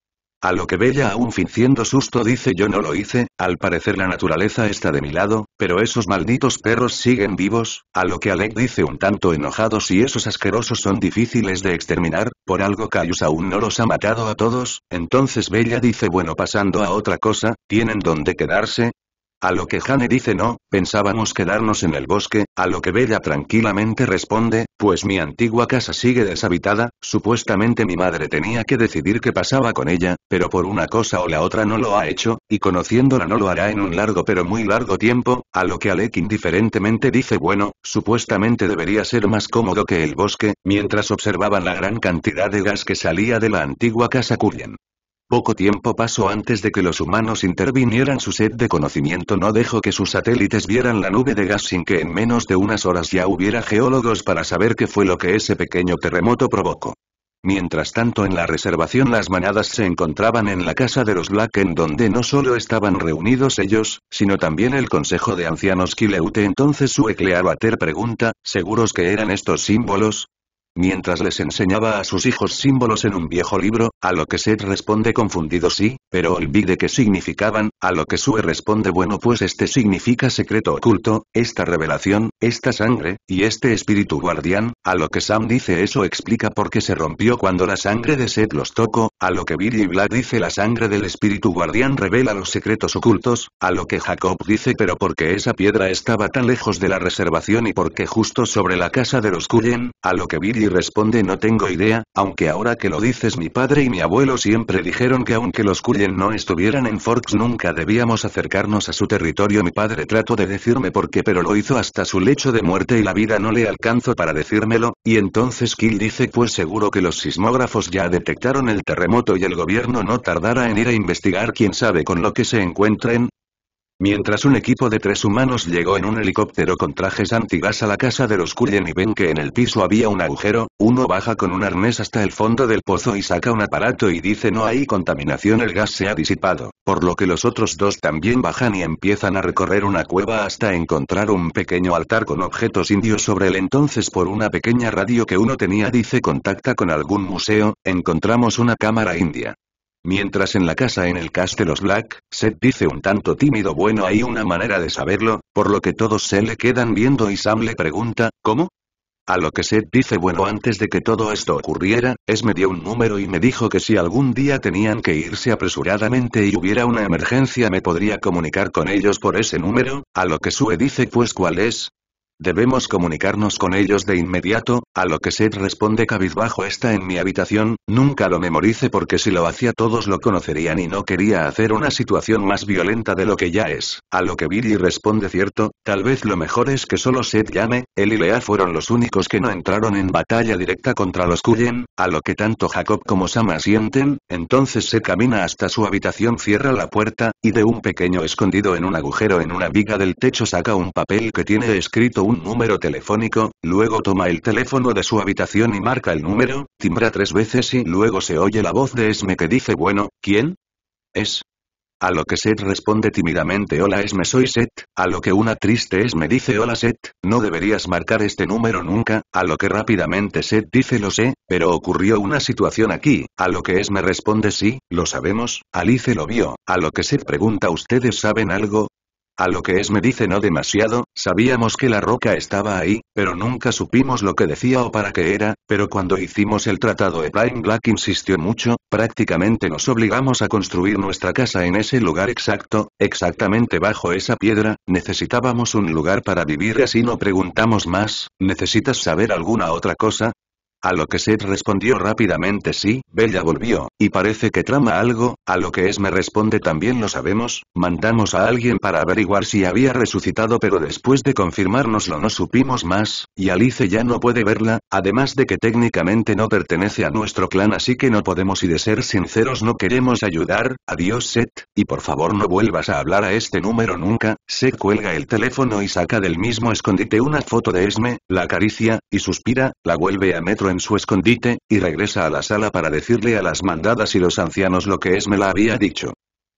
A lo que Bella aún fingiendo susto dice yo no lo hice, al parecer la naturaleza está de mi lado, pero esos malditos perros siguen vivos, a lo que Alec dice un tanto enojado si esos asquerosos son difíciles de exterminar, por algo Cayus aún no los ha matado a todos, entonces Bella dice bueno pasando a otra cosa, tienen donde quedarse, a lo que Jane dice no, pensábamos quedarnos en el bosque, a lo que Bella tranquilamente responde, pues mi antigua casa sigue deshabitada, supuestamente mi madre tenía que decidir qué pasaba con ella, pero por una cosa o la otra no lo ha hecho, y conociéndola no lo hará en un largo pero muy largo tiempo, a lo que Alec indiferentemente dice bueno, supuestamente debería ser más cómodo que el bosque, mientras observaban la gran cantidad de gas que salía de la antigua casa Curien. Poco tiempo pasó antes de que los humanos intervinieran su sed de conocimiento no dejó que sus satélites vieran la nube de gas sin que en menos de unas horas ya hubiera geólogos para saber qué fue lo que ese pequeño terremoto provocó. Mientras tanto en la reservación las manadas se encontraban en la casa de los Black en donde no solo estaban reunidos ellos, sino también el consejo de ancianos Kileute entonces su ter pregunta, ¿seguros que eran estos símbolos? mientras les enseñaba a sus hijos símbolos en un viejo libro, a lo que Seth responde confundido sí, pero olvide que significaban, a lo que Sue responde bueno pues este significa secreto oculto, esta revelación, esta sangre, y este espíritu guardián, a lo que Sam dice eso explica por qué se rompió cuando la sangre de Seth los tocó, a lo que Billy y dice la sangre del espíritu guardián revela los secretos ocultos, a lo que Jacob dice pero porque esa piedra estaba tan lejos de la reservación y porque justo sobre la casa de los Cullen, a lo que Billy y responde no tengo idea, aunque ahora que lo dices mi padre y mi abuelo siempre dijeron que aunque los Cullen no estuvieran en Forks nunca debíamos acercarnos a su territorio mi padre trató de decirme por qué pero lo hizo hasta su lecho de muerte y la vida no le alcanzó para decírmelo, y entonces Kill dice pues seguro que los sismógrafos ya detectaron el terremoto y el gobierno no tardará en ir a investigar quién sabe con lo que se encuentren, Mientras un equipo de tres humanos llegó en un helicóptero con trajes antigas a la casa de los Cullen y ven que en el piso había un agujero, uno baja con un arnés hasta el fondo del pozo y saca un aparato y dice no hay contaminación el gas se ha disipado, por lo que los otros dos también bajan y empiezan a recorrer una cueva hasta encontrar un pequeño altar con objetos indios sobre el entonces por una pequeña radio que uno tenía dice contacta con algún museo, encontramos una cámara india. Mientras en la casa en el los Black, Seth dice un tanto tímido bueno hay una manera de saberlo, por lo que todos se le quedan viendo y Sam le pregunta, ¿cómo? A lo que Seth dice bueno antes de que todo esto ocurriera, es me dio un número y me dijo que si algún día tenían que irse apresuradamente y hubiera una emergencia me podría comunicar con ellos por ese número, a lo que Sue dice pues cuál es, Debemos comunicarnos con ellos de inmediato, a lo que Seth responde cabizbajo está en mi habitación, nunca lo memorice porque si lo hacía todos lo conocerían y no quería hacer una situación más violenta de lo que ya es, a lo que Billy responde cierto, tal vez lo mejor es que solo Seth llame, él y Lea fueron los únicos que no entraron en batalla directa contra los Cullen, a lo que tanto Jacob como Sama sienten, entonces se camina hasta su habitación cierra la puerta, y de un pequeño escondido en un agujero en una viga del techo saca un papel que tiene escrito un número telefónico, luego toma el teléfono de su habitación y marca el número, timbra tres veces y luego se oye la voz de Esme que dice bueno, ¿quién? Es. A lo que Seth responde tímidamente hola Esme soy Seth, a lo que una triste Esme dice hola Seth, no deberías marcar este número nunca, a lo que rápidamente Seth dice lo sé, pero ocurrió una situación aquí, a lo que Esme responde sí, lo sabemos, Alice lo vio, a lo que Seth pregunta ustedes saben algo, a lo que es me dice no demasiado, sabíamos que la roca estaba ahí, pero nunca supimos lo que decía o para qué era, pero cuando hicimos el tratado de Black insistió mucho, prácticamente nos obligamos a construir nuestra casa en ese lugar exacto, exactamente bajo esa piedra, necesitábamos un lugar para vivir así no preguntamos más, ¿necesitas saber alguna otra cosa? A lo que Seth respondió rápidamente sí, Bella volvió, y parece que trama algo, a lo que Esme responde también lo sabemos, mandamos a alguien para averiguar si había resucitado pero después de confirmárnoslo no supimos más, y Alice ya no puede verla, además de que técnicamente no pertenece a nuestro clan así que no podemos y de ser sinceros no queremos ayudar, adiós Seth, y por favor no vuelvas a hablar a este número nunca, Seth cuelga el teléfono y saca del mismo escondite una foto de Esme, la acaricia, y suspira, la vuelve a metro su escondite, y regresa a la sala para decirle a las mandadas y los ancianos lo que es me la había dicho.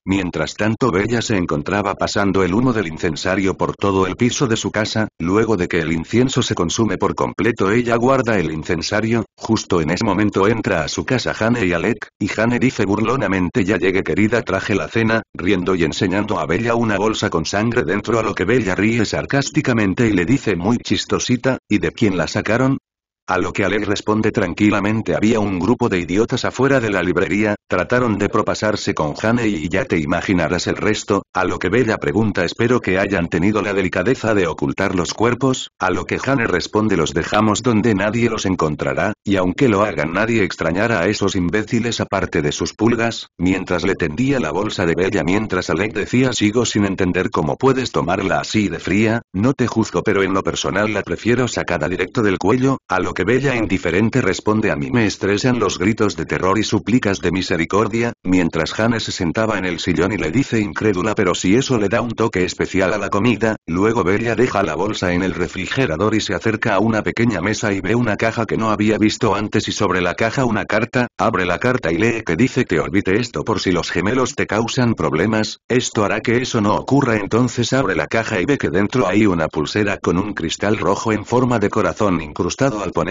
Mientras tanto Bella se encontraba pasando el humo del incensario por todo el piso de su casa, luego de que el incienso se consume por completo ella guarda el incensario, justo en ese momento entra a su casa Jane y Alec, y Jane dice burlonamente ya llegué querida traje la cena, riendo y enseñando a Bella una bolsa con sangre dentro a lo que Bella ríe sarcásticamente y le dice muy chistosita, ¿y de quién la sacaron? A lo que Alec responde tranquilamente había un grupo de idiotas afuera de la librería, trataron de propasarse con Jane y ya te imaginarás el resto, a lo que Bella pregunta espero que hayan tenido la delicadeza de ocultar los cuerpos, a lo que Jane responde los dejamos donde nadie los encontrará, y aunque lo hagan nadie extrañará a esos imbéciles aparte de sus pulgas, mientras le tendía la bolsa de Bella mientras Alec decía sigo sin entender cómo puedes tomarla así de fría, no te juzgo pero en lo personal la prefiero sacada directo del cuello, a lo que Bella indiferente responde a mí me estresan los gritos de terror y súplicas de misericordia, mientras Hannah se sentaba en el sillón y le dice incrédula pero si eso le da un toque especial a la comida, luego Bella deja la bolsa en el refrigerador y se acerca a una pequeña mesa y ve una caja que no había visto antes y sobre la caja una carta, abre la carta y lee que dice que olvide esto por si los gemelos te causan problemas, esto hará que eso no ocurra entonces abre la caja y ve que dentro hay una pulsera con un cristal rojo en forma de corazón incrustado al poner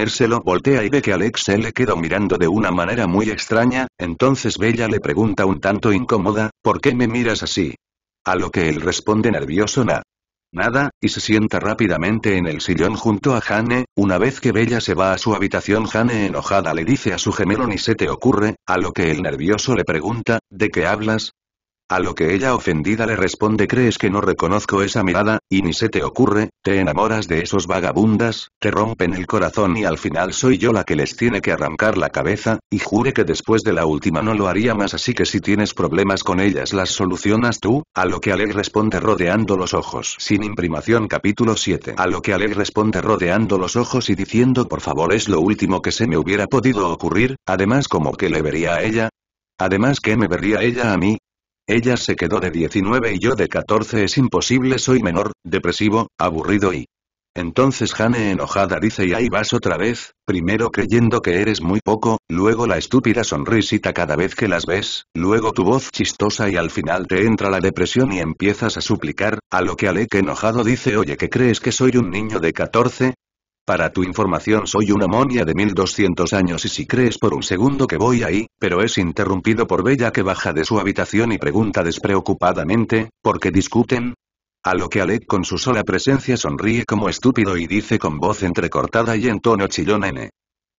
voltea y ve que Alex se le quedó mirando de una manera muy extraña, entonces Bella le pregunta un tanto incómoda, ¿por qué me miras así? A lo que él responde nervioso na. Nada, y se sienta rápidamente en el sillón junto a Jane, una vez que Bella se va a su habitación Jane enojada le dice a su gemelo ni se te ocurre, a lo que el nervioso le pregunta, ¿de qué hablas? A lo que ella ofendida le responde ¿Crees que no reconozco esa mirada, y ni se te ocurre, te enamoras de esos vagabundas, te rompen el corazón y al final soy yo la que les tiene que arrancar la cabeza, y jure que después de la última no lo haría más así que si tienes problemas con ellas las solucionas tú, a lo que Alec responde rodeando los ojos sin imprimación capítulo 7 a lo que Alec responde rodeando los ojos y diciendo por favor es lo último que se me hubiera podido ocurrir, además como que le vería a ella, Además que me vería ella a mí, ella se quedó de 19 y yo de 14 es imposible soy menor, depresivo, aburrido y... Entonces jane enojada dice y ahí vas otra vez, primero creyendo que eres muy poco, luego la estúpida sonrisita cada vez que las ves, luego tu voz chistosa y al final te entra la depresión y empiezas a suplicar, a lo que Alec enojado dice oye que crees que soy un niño de 14, para tu información soy una monia de 1200 años y si crees por un segundo que voy ahí, pero es interrumpido por Bella que baja de su habitación y pregunta despreocupadamente, ¿por qué discuten? A lo que Alec con su sola presencia sonríe como estúpido y dice con voz entrecortada y en tono chillón N.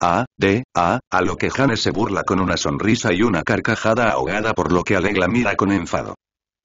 A, D, A, a lo que Jane se burla con una sonrisa y una carcajada ahogada por lo que Alec la mira con enfado.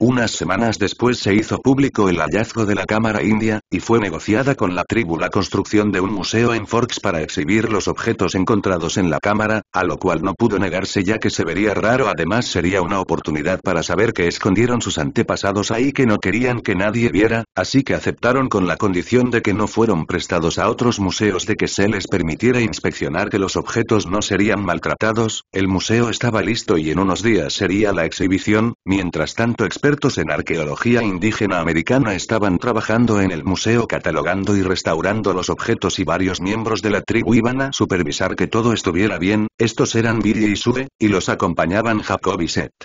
Unas semanas después se hizo público el hallazgo de la cámara india, y fue negociada con la tribu la construcción de un museo en Forks para exhibir los objetos encontrados en la cámara, a lo cual no pudo negarse ya que se vería raro además sería una oportunidad para saber que escondieron sus antepasados ahí que no querían que nadie viera, así que aceptaron con la condición de que no fueron prestados a otros museos de que se les permitiera inspeccionar que los objetos no serían maltratados, el museo estaba listo y en unos días sería la exhibición, mientras tanto expertos en arqueología indígena americana estaban trabajando en el museo catalogando y restaurando los objetos y varios miembros de la tribu iban a supervisar que todo estuviera bien, estos eran Billy y Sue, y los acompañaban Jacob y Seth.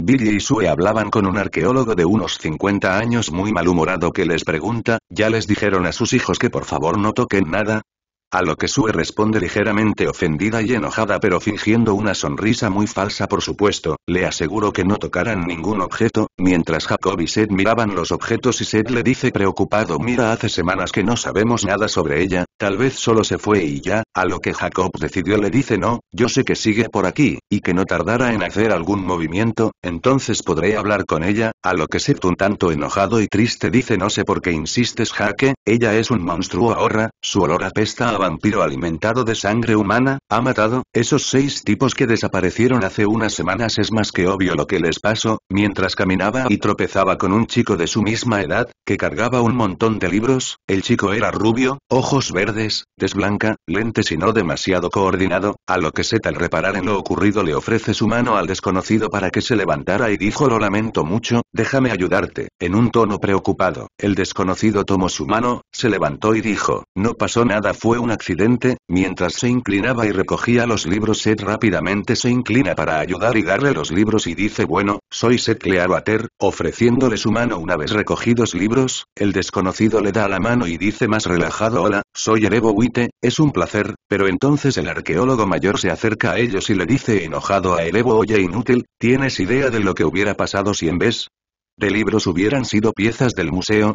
Billy y Sue hablaban con un arqueólogo de unos 50 años muy malhumorado que les pregunta, ¿ya les dijeron a sus hijos que por favor no toquen nada? A lo que Sue responde ligeramente ofendida y enojada pero fingiendo una sonrisa muy falsa por supuesto, le aseguro que no tocarán ningún objeto, mientras Jacob y Seth miraban los objetos y Seth le dice preocupado mira hace semanas que no sabemos nada sobre ella, tal vez solo se fue y ya, a lo que Jacob decidió le dice no, yo sé que sigue por aquí, y que no tardará en hacer algún movimiento, entonces podré hablar con ella, a lo que Seth un tanto enojado y triste dice no sé por qué insistes Jaque, ella es un monstruo ahora, su olor apesta a vampiro alimentado de sangre humana, ha matado, esos seis tipos que desaparecieron hace unas semanas es más que obvio lo que les pasó, mientras caminaba y tropezaba con un chico de su misma edad, que cargaba un montón de libros, el chico era rubio, ojos verdes, desblanca lentes y no demasiado coordinado, a lo que se al reparar en lo ocurrido le ofrece su mano al desconocido para que se levantara y dijo lo lamento mucho, déjame ayudarte, en un tono preocupado, el desconocido tomó su mano, se levantó y dijo, no pasó nada fue un accidente, mientras se inclinaba y recogía los libros Seth rápidamente se inclina para ayudar y darle los libros y dice bueno, soy Seth Clearwater, ofreciéndole su mano una vez recogidos libros, el desconocido le da la mano y dice más relajado hola, soy Erebo Witte, es un placer, pero entonces el arqueólogo mayor se acerca a ellos y le dice enojado a Erebo oye inútil, ¿tienes idea de lo que hubiera pasado si en vez de libros hubieran sido piezas del museo?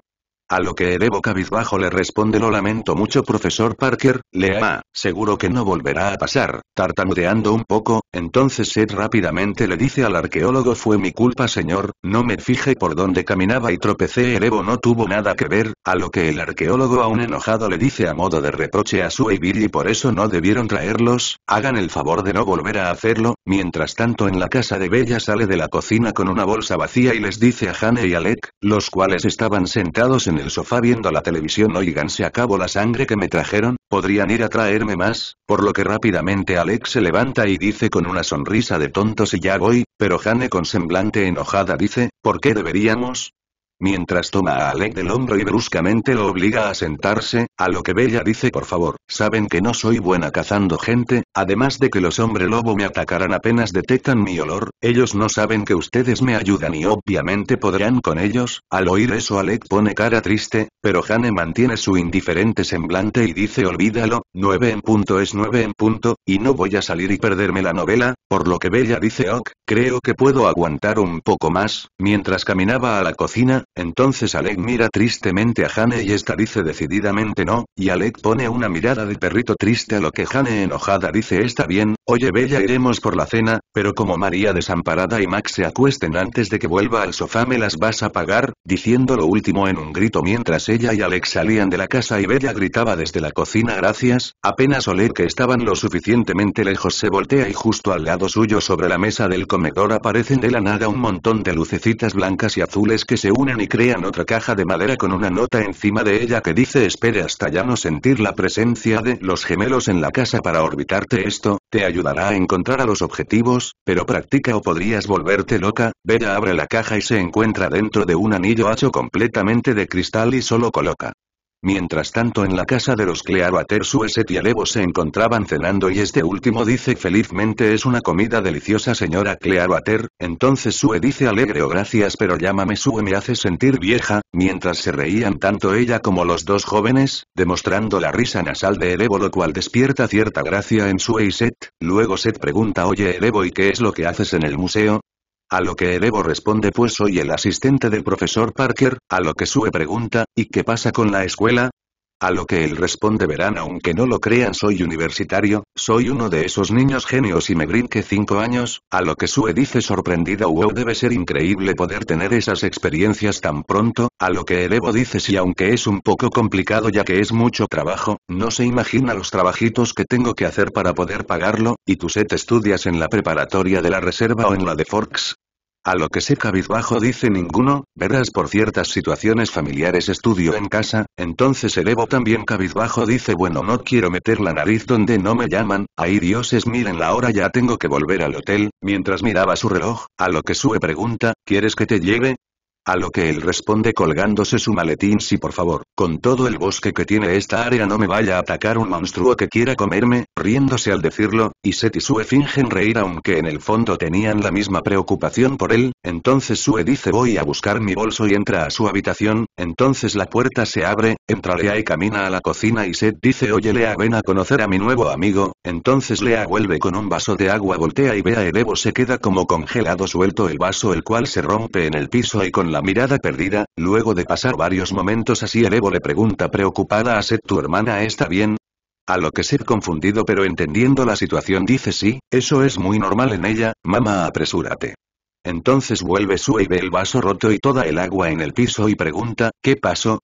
A lo que Erebo cabizbajo le responde lo lamento mucho profesor Parker, Lea, seguro que no volverá a pasar, tartamudeando un poco, entonces Seth rápidamente le dice al arqueólogo fue mi culpa señor, no me fije por dónde caminaba y tropecé Erebo no tuvo nada que ver, a lo que el arqueólogo aún enojado le dice a modo de reproche a Sue y Billy por eso no debieron traerlos, hagan el favor de no volver a hacerlo, mientras tanto en la casa de Bella sale de la cocina con una bolsa vacía y les dice a Jane y Alec, los cuales estaban sentados en el sofá viendo la televisión oigan se acabó la sangre que me trajeron, podrían ir a traerme más, por lo que rápidamente Alex se levanta y dice con una sonrisa de tonto y ya voy, pero Jane con semblante enojada dice, ¿por qué deberíamos? Mientras toma a Alec del hombro y bruscamente lo obliga a sentarse, a lo que Bella dice por favor, saben que no soy buena cazando gente, además de que los hombres lobo me atacarán apenas detectan mi olor, ellos no saben que ustedes me ayudan y obviamente podrán con ellos, al oír eso Alec pone cara triste, pero Jane mantiene su indiferente semblante y dice olvídalo, 9 en punto es 9 en punto, y no voy a salir y perderme la novela, por lo que Bella dice ok, creo que puedo aguantar un poco más, mientras caminaba a la cocina, entonces Alec mira tristemente a Jane y esta dice decididamente y Alec pone una mirada de perrito triste a lo que Jane enojada dice está bien, oye Bella iremos por la cena, pero como María desamparada y Max se acuesten antes de que vuelva al sofá me las vas a pagar, diciendo lo último en un grito mientras ella y Alex salían de la casa y Bella gritaba desde la cocina gracias, apenas oler que estaban lo suficientemente lejos se voltea y justo al lado suyo sobre la mesa del comedor aparecen de la nada un montón de lucecitas blancas y azules que se unen y crean otra caja de madera con una nota encima de ella que dice espere hasta ya no sentir la presencia de los gemelos en la casa para orbitarte esto, te ayudará a encontrar a los objetivos, pero practica o podrías volverte loca, Bella abre la caja y se encuentra dentro de un anillo hecho completamente de cristal y solo coloca. Mientras tanto en la casa de los Clearwater Sueset y Alevo se encontraban cenando y este último dice felizmente es una comida deliciosa señora Clearwater, entonces Sue dice alegre o oh, gracias pero llámame Sue me hace sentir vieja, mientras se reían tanto ella como los dos jóvenes, demostrando la risa nasal de Evo, lo cual despierta cierta gracia en Sue y set luego Set pregunta oye Evo, ¿y qué es lo que haces en el museo? A lo que Erebo responde pues soy el asistente del profesor Parker, a lo que Sue pregunta, ¿y qué pasa con la escuela? A lo que él responde verán aunque no lo crean soy universitario, soy uno de esos niños genios y me brinque cinco años, a lo que Sue dice sorprendida wow debe ser increíble poder tener esas experiencias tan pronto, a lo que Evo dice si aunque es un poco complicado ya que es mucho trabajo, no se imagina los trabajitos que tengo que hacer para poder pagarlo, y tú set estudias en la preparatoria de la reserva o en la de Forks, a lo que sé, cabizbajo dice ninguno, verás por ciertas situaciones familiares estudio en casa, entonces el también cabizbajo dice bueno no quiero meter la nariz donde no me llaman, ahí dioses miren la hora ya tengo que volver al hotel, mientras miraba su reloj, a lo que sube pregunta, ¿quieres que te lleve? A lo que él responde colgándose su maletín si por favor, con todo el bosque que tiene esta área no me vaya a atacar un monstruo que quiera comerme, riéndose al decirlo, y Seth y Sue fingen reír aunque en el fondo tenían la misma preocupación por él, entonces Sue dice voy a buscar mi bolso y entra a su habitación, entonces la puerta se abre, entra Lea y camina a la cocina y Seth dice oye Lea ven a conocer a mi nuevo amigo, entonces Lea vuelve con un vaso de agua voltea y vea a Erebo se queda como congelado suelto el vaso el cual se rompe en el piso y con la mirada perdida, luego de pasar varios momentos así el Evo le pregunta preocupada a Seth ¿Tu hermana está bien? A lo que Seth confundido pero entendiendo la situación dice sí, eso es muy normal en ella, mamá apresúrate. Entonces vuelve su el vaso roto y toda el agua en el piso y pregunta, ¿qué pasó?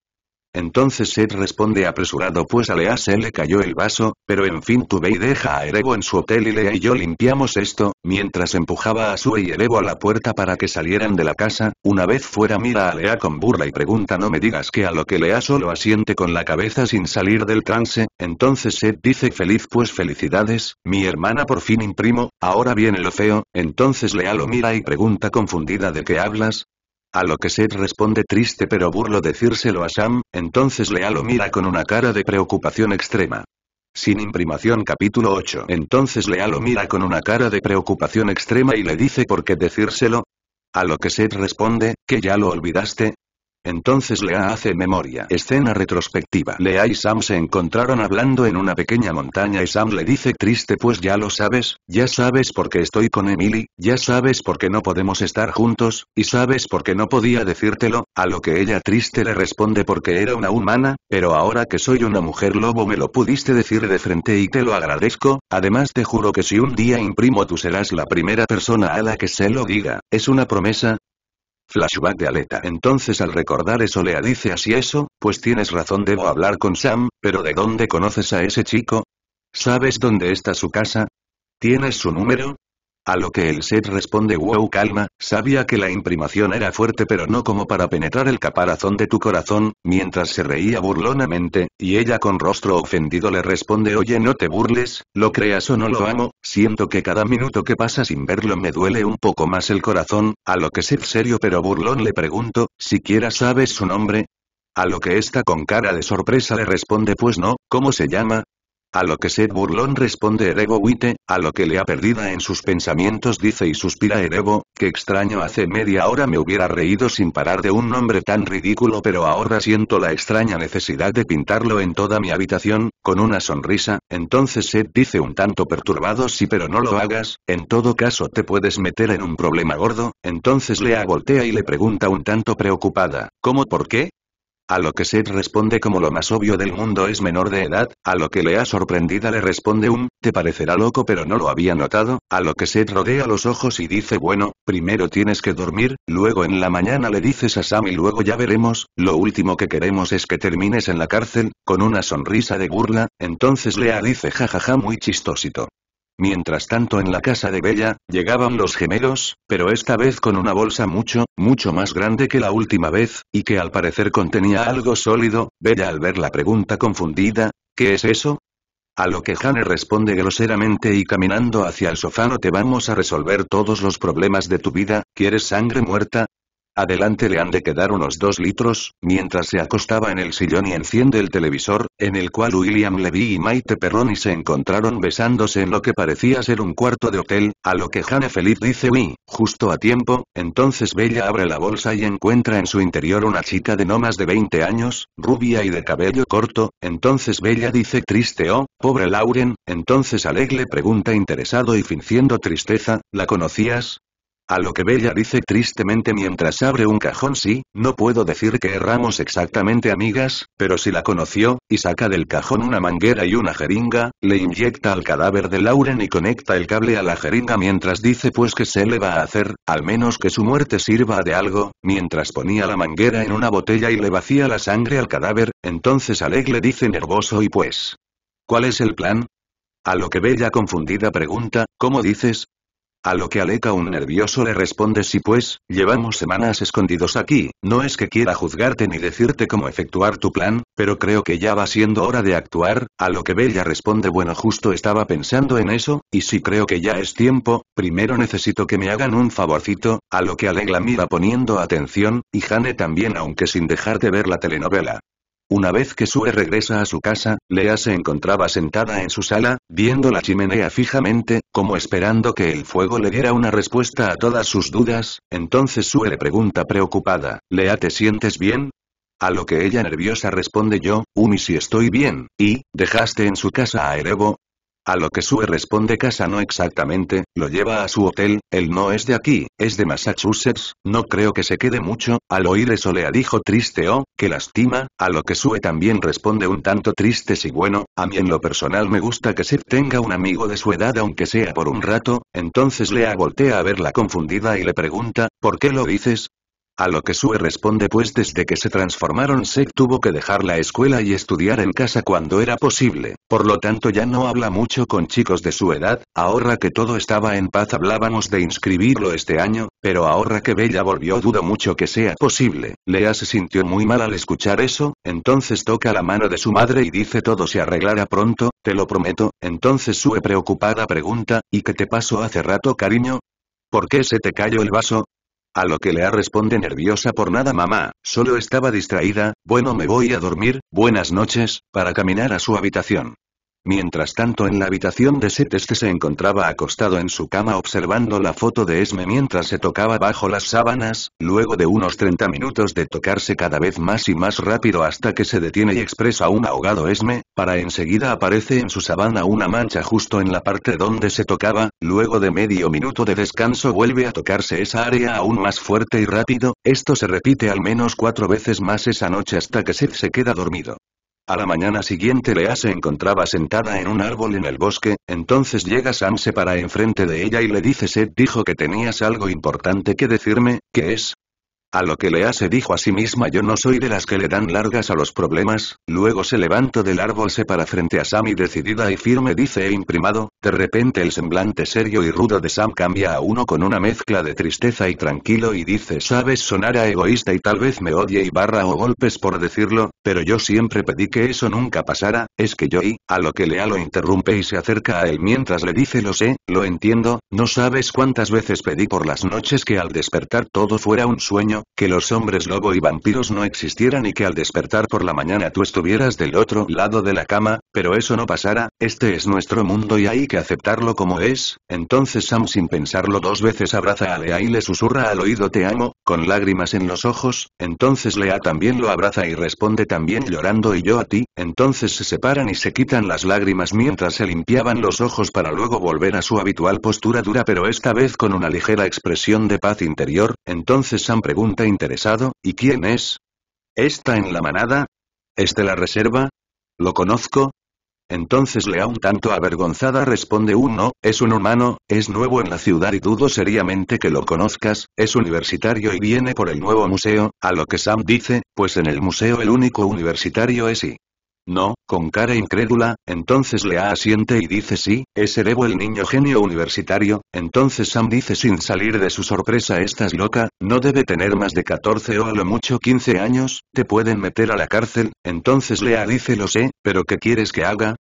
Entonces Seth responde apresurado pues a Lea se le cayó el vaso, pero en fin tuve y deja a Erebo en su hotel y Lea y yo limpiamos esto, mientras empujaba a Sue y Erebo a la puerta para que salieran de la casa, una vez fuera mira a Lea con burla y pregunta no me digas que a lo que Lea solo asiente con la cabeza sin salir del trance, entonces Seth dice feliz pues felicidades, mi hermana por fin imprimo, ahora viene lo feo, entonces Lea lo mira y pregunta confundida de qué hablas, a lo que Seth responde triste pero burlo decírselo a Sam, entonces Lealo lo mira con una cara de preocupación extrema. Sin imprimación capítulo 8. Entonces Lealo lo mira con una cara de preocupación extrema y le dice por qué decírselo. A lo que Seth responde, que ya lo olvidaste, entonces Lea hace memoria. Escena retrospectiva. Lea y Sam se encontraron hablando en una pequeña montaña y Sam le dice triste pues ya lo sabes, ya sabes por qué estoy con Emily, ya sabes por qué no podemos estar juntos, y sabes por qué no podía decírtelo, a lo que ella triste le responde porque era una humana, pero ahora que soy una mujer lobo me lo pudiste decir de frente y te lo agradezco, además te juro que si un día imprimo tú serás la primera persona a la que se lo diga, es una promesa, Flashback de Aleta. Entonces al recordar eso le dice así eso, pues tienes razón debo hablar con Sam, pero ¿de dónde conoces a ese chico? ¿Sabes dónde está su casa? ¿Tienes su número? A lo que el set responde wow calma, sabía que la imprimación era fuerte pero no como para penetrar el caparazón de tu corazón, mientras se reía burlonamente, y ella con rostro ofendido le responde oye no te burles, lo creas o no lo amo, siento que cada minuto que pasa sin verlo me duele un poco más el corazón, a lo que Seth serio pero burlón le pregunto, siquiera sabes su nombre, a lo que esta con cara de sorpresa le responde pues no, ¿cómo se llama? A lo que Seth Burlón responde Erebo Witte, a lo que le ha perdida en sus pensamientos dice y suspira Erebo, que extraño hace media hora me hubiera reído sin parar de un nombre tan ridículo pero ahora siento la extraña necesidad de pintarlo en toda mi habitación, con una sonrisa, entonces Seth dice un tanto perturbado sí pero no lo hagas, en todo caso te puedes meter en un problema gordo, entonces Lea voltea y le pregunta un tanto preocupada, ¿cómo por qué? A lo que Seth responde como lo más obvio del mundo es menor de edad, a lo que Lea sorprendida le responde un, te parecerá loco pero no lo había notado, a lo que Seth rodea los ojos y dice bueno, primero tienes que dormir, luego en la mañana le dices a Sam y luego ya veremos, lo último que queremos es que termines en la cárcel, con una sonrisa de burla, entonces Lea dice jajaja muy chistosito. Mientras tanto en la casa de Bella, llegaban los gemelos, pero esta vez con una bolsa mucho, mucho más grande que la última vez, y que al parecer contenía algo sólido, Bella al ver la pregunta confundida, ¿qué es eso? A lo que Hane responde groseramente y caminando hacia el sofá no te vamos a resolver todos los problemas de tu vida, ¿quieres sangre muerta? Adelante le han de quedar unos dos litros, mientras se acostaba en el sillón y enciende el televisor, en el cual William Levy y Maite Perroni se encontraron besándose en lo que parecía ser un cuarto de hotel, a lo que Hannah Feliz dice uy, justo a tiempo, entonces Bella abre la bolsa y encuentra en su interior una chica de no más de 20 años, rubia y de cabello corto, entonces Bella dice triste oh, pobre Lauren, entonces Alec le pregunta interesado y fingiendo tristeza, ¿la conocías? A lo que Bella dice tristemente mientras abre un cajón sí, no puedo decir que erramos exactamente amigas, pero si la conoció, y saca del cajón una manguera y una jeringa, le inyecta al cadáver de Lauren y conecta el cable a la jeringa mientras dice pues que se le va a hacer, al menos que su muerte sirva de algo, mientras ponía la manguera en una botella y le vacía la sangre al cadáver, entonces Alec le dice nervoso y pues... ¿Cuál es el plan? A lo que Bella confundida pregunta, ¿cómo dices? A lo que Aleca un nervioso le responde si pues, llevamos semanas escondidos aquí, no es que quiera juzgarte ni decirte cómo efectuar tu plan, pero creo que ya va siendo hora de actuar, a lo que Bella responde bueno justo estaba pensando en eso, y si creo que ya es tiempo, primero necesito que me hagan un favorcito, a lo que Alegla mira poniendo atención, y Jane también aunque sin dejar de ver la telenovela. Una vez que Sue regresa a su casa, Lea se encontraba sentada en su sala, viendo la chimenea fijamente, como esperando que el fuego le diera una respuesta a todas sus dudas, entonces Sue le pregunta preocupada, Lea ¿te sientes bien? A lo que ella nerviosa responde yo, Umi si estoy bien, y, dejaste en su casa a Erebo, a lo que Sue responde casa no exactamente, lo lleva a su hotel, él no es de aquí, es de Massachusetts, no creo que se quede mucho, al oír eso Lea dijo triste o que lastima, a lo que Sue también responde un tanto triste si bueno, a mí en lo personal me gusta que Seth tenga un amigo de su edad aunque sea por un rato, entonces Lea voltea a verla confundida y le pregunta, ¿por qué lo dices? A lo que Sue responde pues desde que se transformaron Sek tuvo que dejar la escuela y estudiar en casa cuando era posible, por lo tanto ya no habla mucho con chicos de su edad, ahora que todo estaba en paz hablábamos de inscribirlo este año, pero ahora que Bella volvió dudo mucho que sea posible, Lea se sintió muy mal al escuchar eso, entonces toca la mano de su madre y dice todo se arreglará pronto, te lo prometo, entonces Sue preocupada pregunta, ¿y qué te pasó hace rato cariño? ¿Por qué se te cayó el vaso? A lo que Lea responde nerviosa por nada mamá, solo estaba distraída, bueno me voy a dormir, buenas noches, para caminar a su habitación. Mientras tanto en la habitación de Seth este se encontraba acostado en su cama observando la foto de Esme mientras se tocaba bajo las sábanas, luego de unos 30 minutos de tocarse cada vez más y más rápido hasta que se detiene y expresa un ahogado Esme, para enseguida aparece en su sabana una mancha justo en la parte donde se tocaba, luego de medio minuto de descanso vuelve a tocarse esa área aún más fuerte y rápido, esto se repite al menos cuatro veces más esa noche hasta que Seth se queda dormido. A la mañana siguiente Lea se encontraba sentada en un árbol en el bosque, entonces llega Sam se para enfrente de ella y le dice Seth dijo que tenías algo importante que decirme, ¿qué es? A lo que Lea se dijo a sí misma yo no soy de las que le dan largas a los problemas, luego se levantó del árbol se para frente a Sam y decidida y firme dice e imprimado, de repente el semblante serio y rudo de Sam cambia a uno con una mezcla de tristeza y tranquilo y dice sabes sonar egoísta y tal vez me odie y barra o golpes por decirlo, pero yo siempre pedí que eso nunca pasara, es que yo y, a lo que Lea lo interrumpe y se acerca a él mientras le dice lo sé, lo entiendo, no sabes cuántas veces pedí por las noches que al despertar todo fuera un sueño que los hombres lobo y vampiros no existieran y que al despertar por la mañana tú estuvieras del otro lado de la cama, pero eso no pasara, este es nuestro mundo y hay que aceptarlo como es, entonces Sam sin pensarlo dos veces abraza a Lea y le susurra al oído te amo, con lágrimas en los ojos, entonces Lea también lo abraza y responde también llorando y yo a ti, entonces se separan y se quitan las lágrimas mientras se limpiaban los ojos para luego volver a su habitual postura dura pero esta vez con una ligera expresión de paz interior, entonces Sam pregunta interesado, ¿y quién es? ¿Está en la manada? ¿Es de la reserva? ¿Lo conozco? Entonces Lea un tanto avergonzada responde uno, uh, es un humano, es nuevo en la ciudad y dudo seriamente que lo conozcas, es universitario y viene por el nuevo museo, a lo que Sam dice, pues en el museo el único universitario es y no, con cara incrédula, entonces Lea asiente y dice sí, es debo el niño genio universitario, entonces Sam dice sin salir de su sorpresa estás loca, no debe tener más de 14 o a lo mucho 15 años, te pueden meter a la cárcel, entonces Lea dice lo sé, pero ¿qué quieres que haga?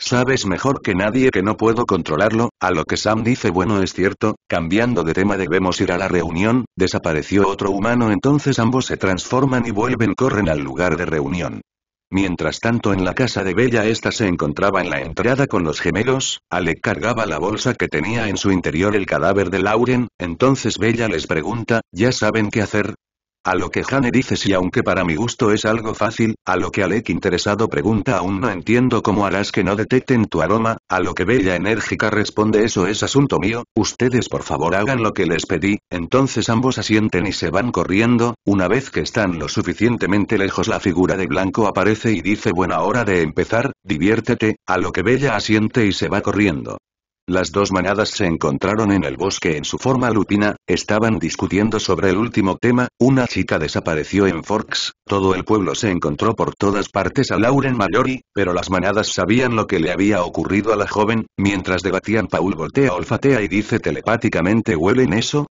Sabes mejor que nadie que no puedo controlarlo, a lo que Sam dice bueno es cierto, cambiando de tema debemos ir a la reunión, desapareció otro humano entonces ambos se transforman y vuelven corren al lugar de reunión. Mientras tanto en la casa de Bella esta se encontraba en la entrada con los gemelos, Alec ah, cargaba la bolsa que tenía en su interior el cadáver de Lauren, entonces Bella les pregunta, ¿ya saben qué hacer? A lo que Jane dice si aunque para mi gusto es algo fácil, a lo que Alec interesado pregunta aún no entiendo cómo harás que no detecten tu aroma, a lo que Bella enérgica responde eso es asunto mío, ustedes por favor hagan lo que les pedí, entonces ambos asienten y se van corriendo, una vez que están lo suficientemente lejos la figura de Blanco aparece y dice buena hora de empezar, diviértete, a lo que Bella asiente y se va corriendo. Las dos manadas se encontraron en el bosque en su forma lupina, estaban discutiendo sobre el último tema, una chica desapareció en Forks, todo el pueblo se encontró por todas partes a Lauren Mallory, pero las manadas sabían lo que le había ocurrido a la joven, mientras debatían Paul voltea olfatea y dice telepáticamente huelen eso,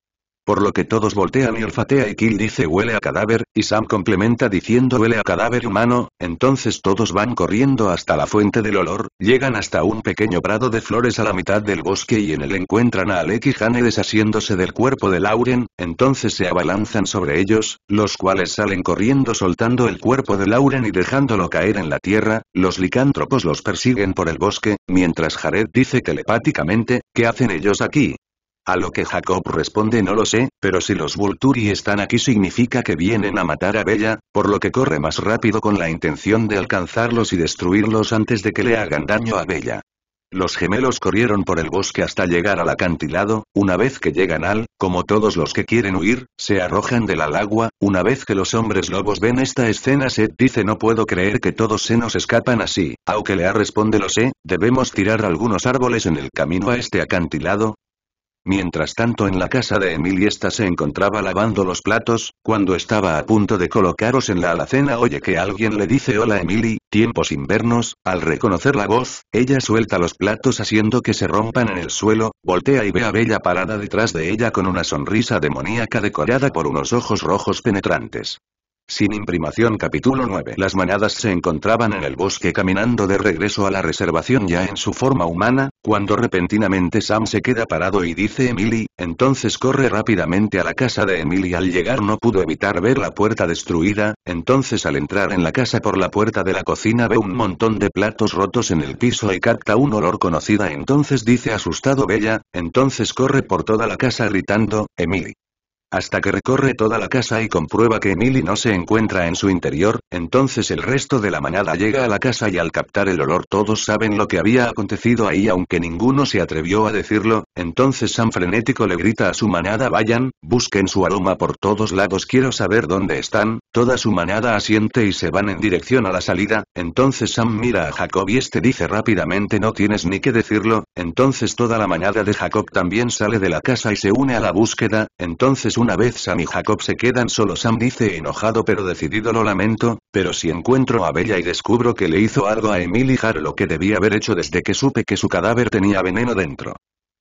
por lo que todos voltean y olfatea y Kill dice huele a cadáver, y Sam complementa diciendo huele a cadáver humano, entonces todos van corriendo hasta la fuente del olor, llegan hasta un pequeño prado de flores a la mitad del bosque y en él encuentran a Alec y Jane desasiéndose del cuerpo de Lauren, entonces se abalanzan sobre ellos, los cuales salen corriendo soltando el cuerpo de Lauren y dejándolo caer en la tierra, los licántropos los persiguen por el bosque, mientras Jared dice telepáticamente, ¿qué hacen ellos aquí? A lo que Jacob responde no lo sé, pero si los Vulturi están aquí significa que vienen a matar a Bella, por lo que corre más rápido con la intención de alcanzarlos y destruirlos antes de que le hagan daño a Bella. Los gemelos corrieron por el bosque hasta llegar al acantilado, una vez que llegan al, como todos los que quieren huir, se arrojan del al agua, una vez que los hombres lobos ven esta escena Seth dice no puedo creer que todos se nos escapan así, aunque Lea responde lo sé, debemos tirar algunos árboles en el camino a este acantilado, Mientras tanto en la casa de Emily esta se encontraba lavando los platos, cuando estaba a punto de colocaros en la alacena oye que alguien le dice hola Emily, tiempos vernos, al reconocer la voz, ella suelta los platos haciendo que se rompan en el suelo, voltea y ve a Bella parada detrás de ella con una sonrisa demoníaca decorada por unos ojos rojos penetrantes. Sin imprimación capítulo 9 Las manadas se encontraban en el bosque caminando de regreso a la reservación ya en su forma humana, cuando repentinamente Sam se queda parado y dice Emily, entonces corre rápidamente a la casa de Emily al llegar no pudo evitar ver la puerta destruida, entonces al entrar en la casa por la puerta de la cocina ve un montón de platos rotos en el piso y capta un olor conocida entonces dice asustado Bella, entonces corre por toda la casa gritando, Emily. Hasta que recorre toda la casa y comprueba que Emily no se encuentra en su interior, entonces el resto de la manada llega a la casa y al captar el olor todos saben lo que había acontecido ahí aunque ninguno se atrevió a decirlo, entonces Sam frenético le grita a su manada vayan, busquen su aroma por todos lados quiero saber dónde están, toda su manada asiente y se van en dirección a la salida, entonces Sam mira a Jacob y este dice rápidamente no tienes ni que decirlo, entonces toda la manada de Jacob también sale de la casa y se une a la búsqueda, entonces una vez Sam y Jacob se quedan solo Sam dice enojado pero decidido lo lamento, pero si encuentro a Bella y descubro que le hizo algo a Emily Harlow lo que debía haber hecho desde que supe que su cadáver tenía veneno dentro.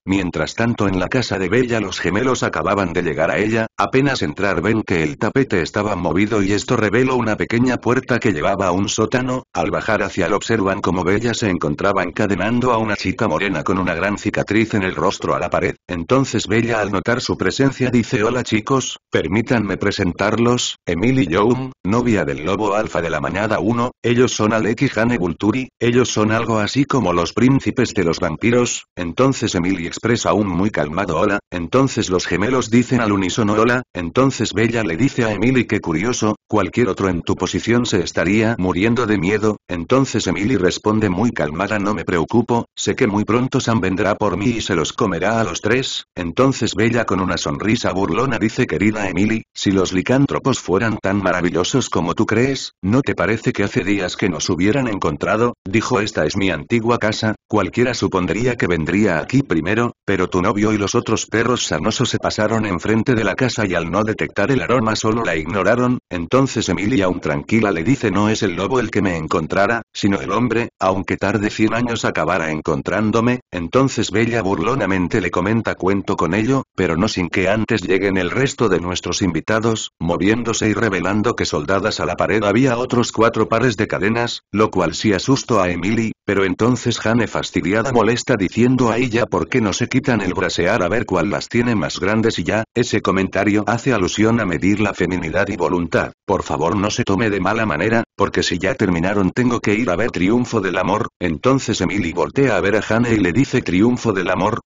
Mientras tanto en la casa de Bella los gemelos acababan de llegar a ella, apenas entrar ven que el tapete estaba movido y esto reveló una pequeña puerta que llevaba a un sótano, al bajar hacia el observan como Bella se encontraba encadenando a una chica morena con una gran cicatriz en el rostro a la pared, entonces Bella al notar su presencia dice hola chicos, permítanme presentarlos, Emily Young, novia del lobo alfa de la mañana 1, ellos son Alec y Hane Bulturi, ellos son algo así como los príncipes de los vampiros, entonces Emily expresa un muy calmado hola, entonces los gemelos dicen al unísono hola, entonces Bella le dice a Emily que curioso, cualquier otro en tu posición se estaría muriendo de miedo, entonces Emily responde muy calmada no me preocupo, sé que muy pronto Sam vendrá por mí y se los comerá a los tres, entonces Bella con una sonrisa burlona dice querida Emily, si los licántropos fueran tan maravillosos como tú crees, ¿no te parece que hace días que nos hubieran encontrado? Dijo esta es mi antigua casa, cualquiera supondría que vendría aquí primero pero tu novio y los otros perros sanosos se pasaron enfrente de la casa y al no detectar el aroma solo la ignoraron, entonces Emilia aún tranquila le dice no es el lobo el que me encontrara, sino el hombre, aunque tarde cien años acabara encontrándome, entonces Bella burlonamente le comenta cuento con ello, pero no sin que antes lleguen el resto de nuestros invitados, moviéndose y revelando que soldadas a la pared había otros cuatro pares de cadenas, lo cual sí asustó a Emily, pero entonces Jane fastidiada molesta diciendo a ella por qué no se quitan el brasear a ver cuál las tiene más grandes y ya, ese comentario hace alusión a medir la feminidad y voluntad, por favor no se tome de mala manera, porque si ya terminaron tengo que ir a ver Triunfo del Amor, entonces Emily voltea a ver a Jane y le dice Triunfo del Amor.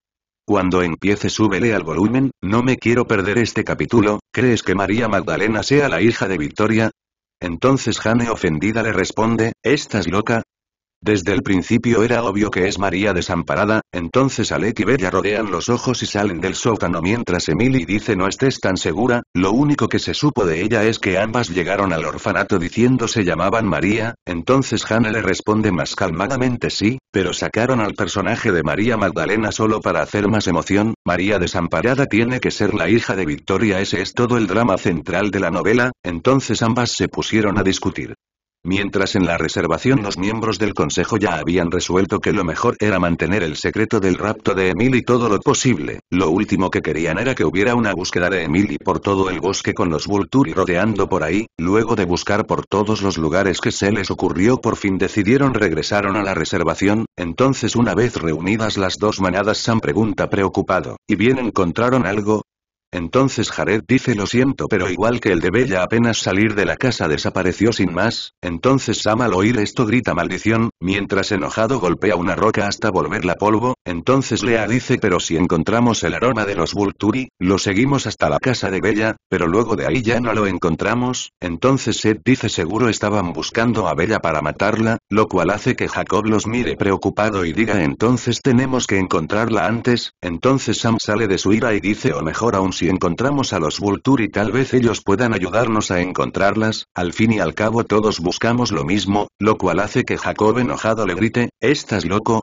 Cuando empiece súbele al volumen, no me quiero perder este capítulo, ¿crees que María Magdalena sea la hija de Victoria? Entonces Jane ofendida le responde, estás loca, desde el principio era obvio que es María desamparada, entonces Alec y Bella rodean los ojos y salen del sótano mientras Emily dice no estés tan segura, lo único que se supo de ella es que ambas llegaron al orfanato diciendo se llamaban María, entonces Hannah le responde más calmadamente sí, pero sacaron al personaje de María Magdalena solo para hacer más emoción, María desamparada tiene que ser la hija de Victoria ese es todo el drama central de la novela, entonces ambas se pusieron a discutir mientras en la reservación los miembros del consejo ya habían resuelto que lo mejor era mantener el secreto del rapto de Emil y todo lo posible, lo último que querían era que hubiera una búsqueda de y por todo el bosque con los Vulturi rodeando por ahí, luego de buscar por todos los lugares que se les ocurrió por fin decidieron regresaron a la reservación, entonces una vez reunidas las dos manadas San pregunta preocupado, ¿y bien encontraron algo? Entonces Jared dice lo siento pero igual que el de Bella apenas salir de la casa desapareció sin más, entonces Sam al oír esto grita maldición, mientras enojado golpea una roca hasta volverla polvo, entonces Lea dice pero si encontramos el aroma de los Vulturi, lo seguimos hasta la casa de Bella, pero luego de ahí ya no lo encontramos, entonces Seth dice seguro estaban buscando a Bella para matarla, lo cual hace que Jacob los mire preocupado y diga entonces tenemos que encontrarla antes, entonces Sam sale de su ira y dice o mejor aún si encontramos a los Vulturi tal vez ellos puedan ayudarnos a encontrarlas, al fin y al cabo todos buscamos lo mismo, lo cual hace que Jacob enojado le grite, ¿estás loco?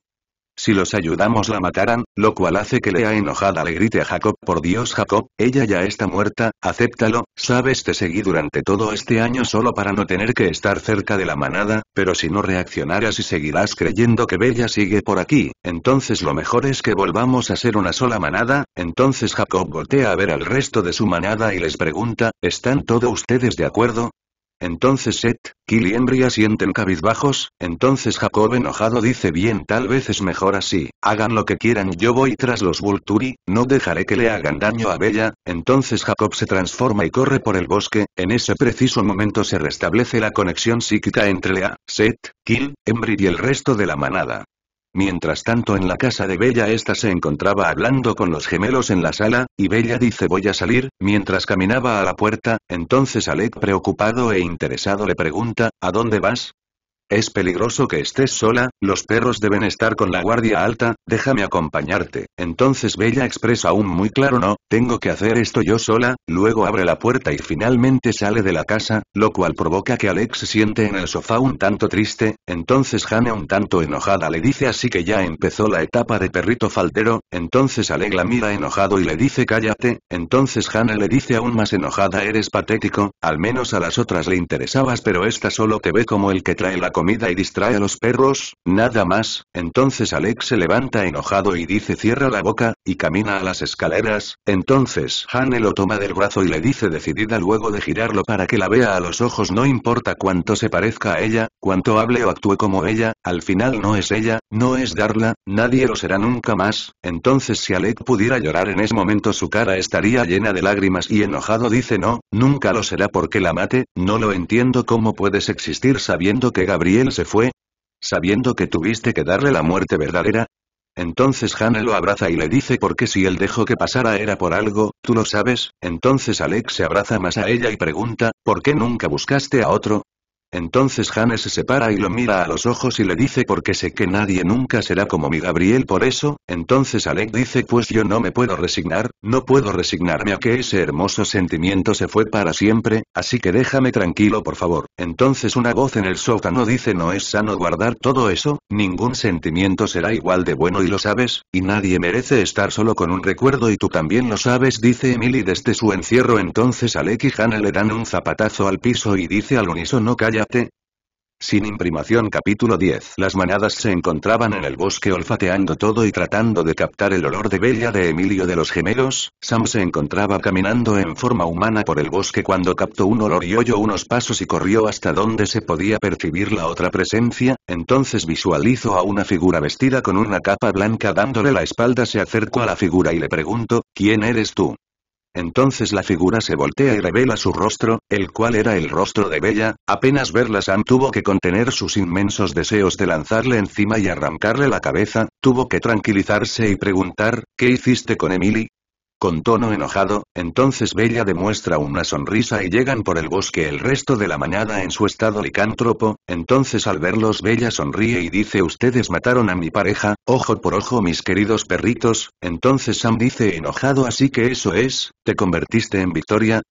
Si los ayudamos la matarán, lo cual hace que Lea enojada le grite a Jacob, por Dios Jacob, ella ya está muerta, acéptalo, sabes te seguí durante todo este año solo para no tener que estar cerca de la manada, pero si no reaccionaras y seguirás creyendo que Bella sigue por aquí, entonces lo mejor es que volvamos a ser una sola manada, entonces Jacob voltea a ver al resto de su manada y les pregunta, ¿están todos ustedes de acuerdo? Entonces Seth, Kill y Embria sienten cabizbajos, entonces Jacob enojado dice bien tal vez es mejor así, hagan lo que quieran yo voy tras los Vulturi, no dejaré que le hagan daño a Bella, entonces Jacob se transforma y corre por el bosque, en ese preciso momento se restablece la conexión psíquica entre Lea, Seth, Kill, Embry y el resto de la manada. Mientras tanto en la casa de Bella esta se encontraba hablando con los gemelos en la sala, y Bella dice voy a salir, mientras caminaba a la puerta, entonces Alec preocupado e interesado le pregunta, ¿a dónde vas? Es peligroso que estés sola, los perros deben estar con la guardia alta, déjame acompañarte. Entonces Bella expresa un muy claro no, tengo que hacer esto yo sola, luego abre la puerta y finalmente sale de la casa, lo cual provoca que Alex se siente en el sofá un tanto triste, entonces Hannah un tanto enojada le dice así que ya empezó la etapa de perrito faltero, entonces Alex la mira enojado y le dice cállate, entonces Hannah le dice aún más enojada eres patético, al menos a las otras le interesabas pero esta solo te ve como el que trae la comida y distrae a los perros, nada más, entonces Alex se levanta enojado y dice cierra la boca, y camina a las escaleras, entonces Hane lo toma del brazo y le dice decidida luego de girarlo para que la vea a los ojos no importa cuánto se parezca a ella, cuánto hable o actúe como ella, al final no es ella, no es Darla, nadie lo será nunca más, entonces si Alec pudiera llorar en ese momento su cara estaría llena de lágrimas y enojado dice no, nunca lo será porque la mate, no lo entiendo cómo puedes existir sabiendo que Gabriel él se fue? ¿Sabiendo que tuviste que darle la muerte verdadera? Entonces Hannah lo abraza y le dice porque si él dejó que pasara era por algo, tú lo sabes, entonces Alex se abraza más a ella y pregunta, ¿por qué nunca buscaste a otro? Entonces Jane se separa y lo mira a los ojos y le dice porque sé que nadie nunca será como mi Gabriel por eso, entonces Alec dice pues yo no me puedo resignar, no puedo resignarme a que ese hermoso sentimiento se fue para siempre, así que déjame tranquilo por favor. Entonces una voz en el sótano dice no es sano guardar todo eso, ningún sentimiento será igual de bueno y lo sabes, y nadie merece estar solo con un recuerdo y tú también lo sabes dice Emily desde su encierro entonces Alec y Hannah le dan un zapatazo al piso y dice al no calla sin imprimación capítulo 10 Las manadas se encontraban en el bosque olfateando todo y tratando de captar el olor de Bella de Emilio de los gemelos, Sam se encontraba caminando en forma humana por el bosque cuando captó un olor y oyó unos pasos y corrió hasta donde se podía percibir la otra presencia, entonces visualizó a una figura vestida con una capa blanca dándole la espalda se acercó a la figura y le preguntó, ¿quién eres tú? Entonces la figura se voltea y revela su rostro, el cual era el rostro de Bella, apenas verla Sam tuvo que contener sus inmensos deseos de lanzarle encima y arrancarle la cabeza, tuvo que tranquilizarse y preguntar, ¿qué hiciste con Emily? con tono enojado, entonces Bella demuestra una sonrisa y llegan por el bosque el resto de la mañana en su estado licántropo, entonces al verlos Bella sonríe y dice ustedes mataron a mi pareja, ojo por ojo mis queridos perritos, entonces Sam dice enojado así que eso es, te convertiste en Victoria,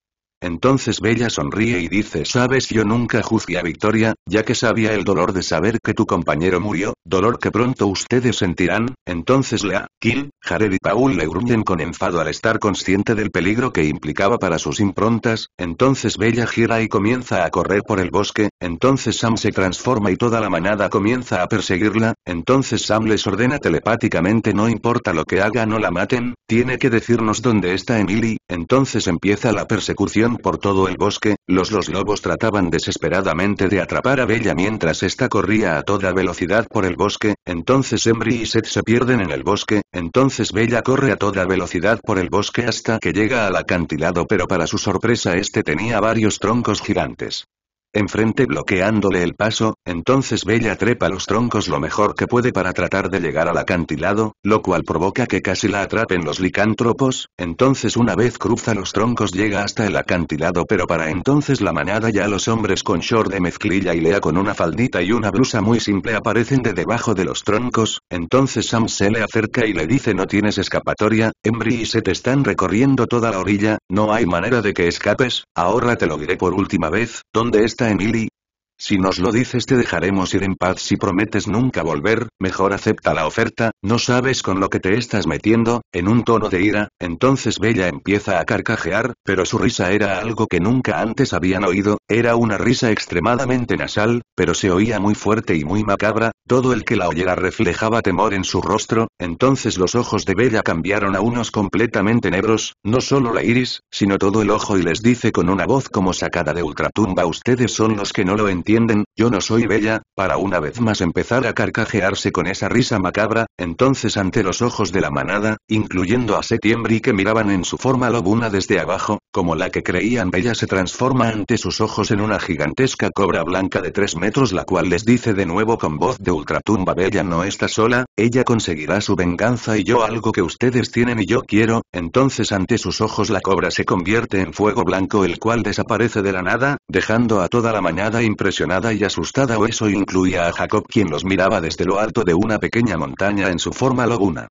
entonces Bella sonríe y dice «Sabes yo nunca juzgué a Victoria, ya que sabía el dolor de saber que tu compañero murió, dolor que pronto ustedes sentirán». Entonces Lea, Kill, Jared y Paul le gruñen con enfado al estar consciente del peligro que implicaba para sus improntas, entonces Bella gira y comienza a correr por el bosque, entonces Sam se transforma y toda la manada comienza a perseguirla, entonces Sam les ordena telepáticamente no importa lo que haga no la maten, tiene que decirnos dónde está Emily, entonces empieza la persecución por todo el bosque, los los lobos trataban desesperadamente de atrapar a Bella mientras ésta corría a toda velocidad por el bosque, entonces Embry y Seth se pierden en el bosque, entonces Bella corre a toda velocidad por el bosque hasta que llega al acantilado pero para su sorpresa este tenía varios troncos gigantes. Enfrente bloqueándole el paso, entonces Bella trepa los troncos lo mejor que puede para tratar de llegar al acantilado, lo cual provoca que casi la atrapen los licántropos, entonces una vez cruza los troncos llega hasta el acantilado pero para entonces la manada ya los hombres con short de mezclilla y lea con una faldita y una blusa muy simple aparecen de debajo de los troncos, entonces Sam se le acerca y le dice no tienes escapatoria, Embry y se te están recorriendo toda la orilla, no hay manera de que escapes, ahora te lo diré por última vez, ¿dónde está Emily? Si nos lo dices te dejaremos ir en paz si prometes nunca volver, mejor acepta la oferta, no sabes con lo que te estás metiendo, en un tono de ira, entonces Bella empieza a carcajear, pero su risa era algo que nunca antes habían oído, era una risa extremadamente nasal, pero se oía muy fuerte y muy macabra, todo el que la oyera reflejaba temor en su rostro, entonces los ojos de Bella cambiaron a unos completamente negros, no solo la iris, sino todo el ojo y les dice con una voz como sacada de ultratumba ustedes son los que no lo entienden entienden, yo no soy bella, para una vez más empezar a carcajearse con esa risa macabra, entonces ante los ojos de la manada, incluyendo a Septiembre que miraban en su forma lobuna desde abajo, como la que creían bella se transforma ante sus ojos en una gigantesca cobra blanca de tres metros la cual les dice de nuevo con voz de ultratumba Bella no está sola, ella conseguirá su venganza y yo algo que ustedes tienen y yo quiero, entonces ante sus ojos la cobra se convierte en fuego blanco el cual desaparece de la nada, dejando a toda la mañana impresionada y asustada o eso incluía a Jacob quien los miraba desde lo alto de una pequeña montaña en su forma laguna.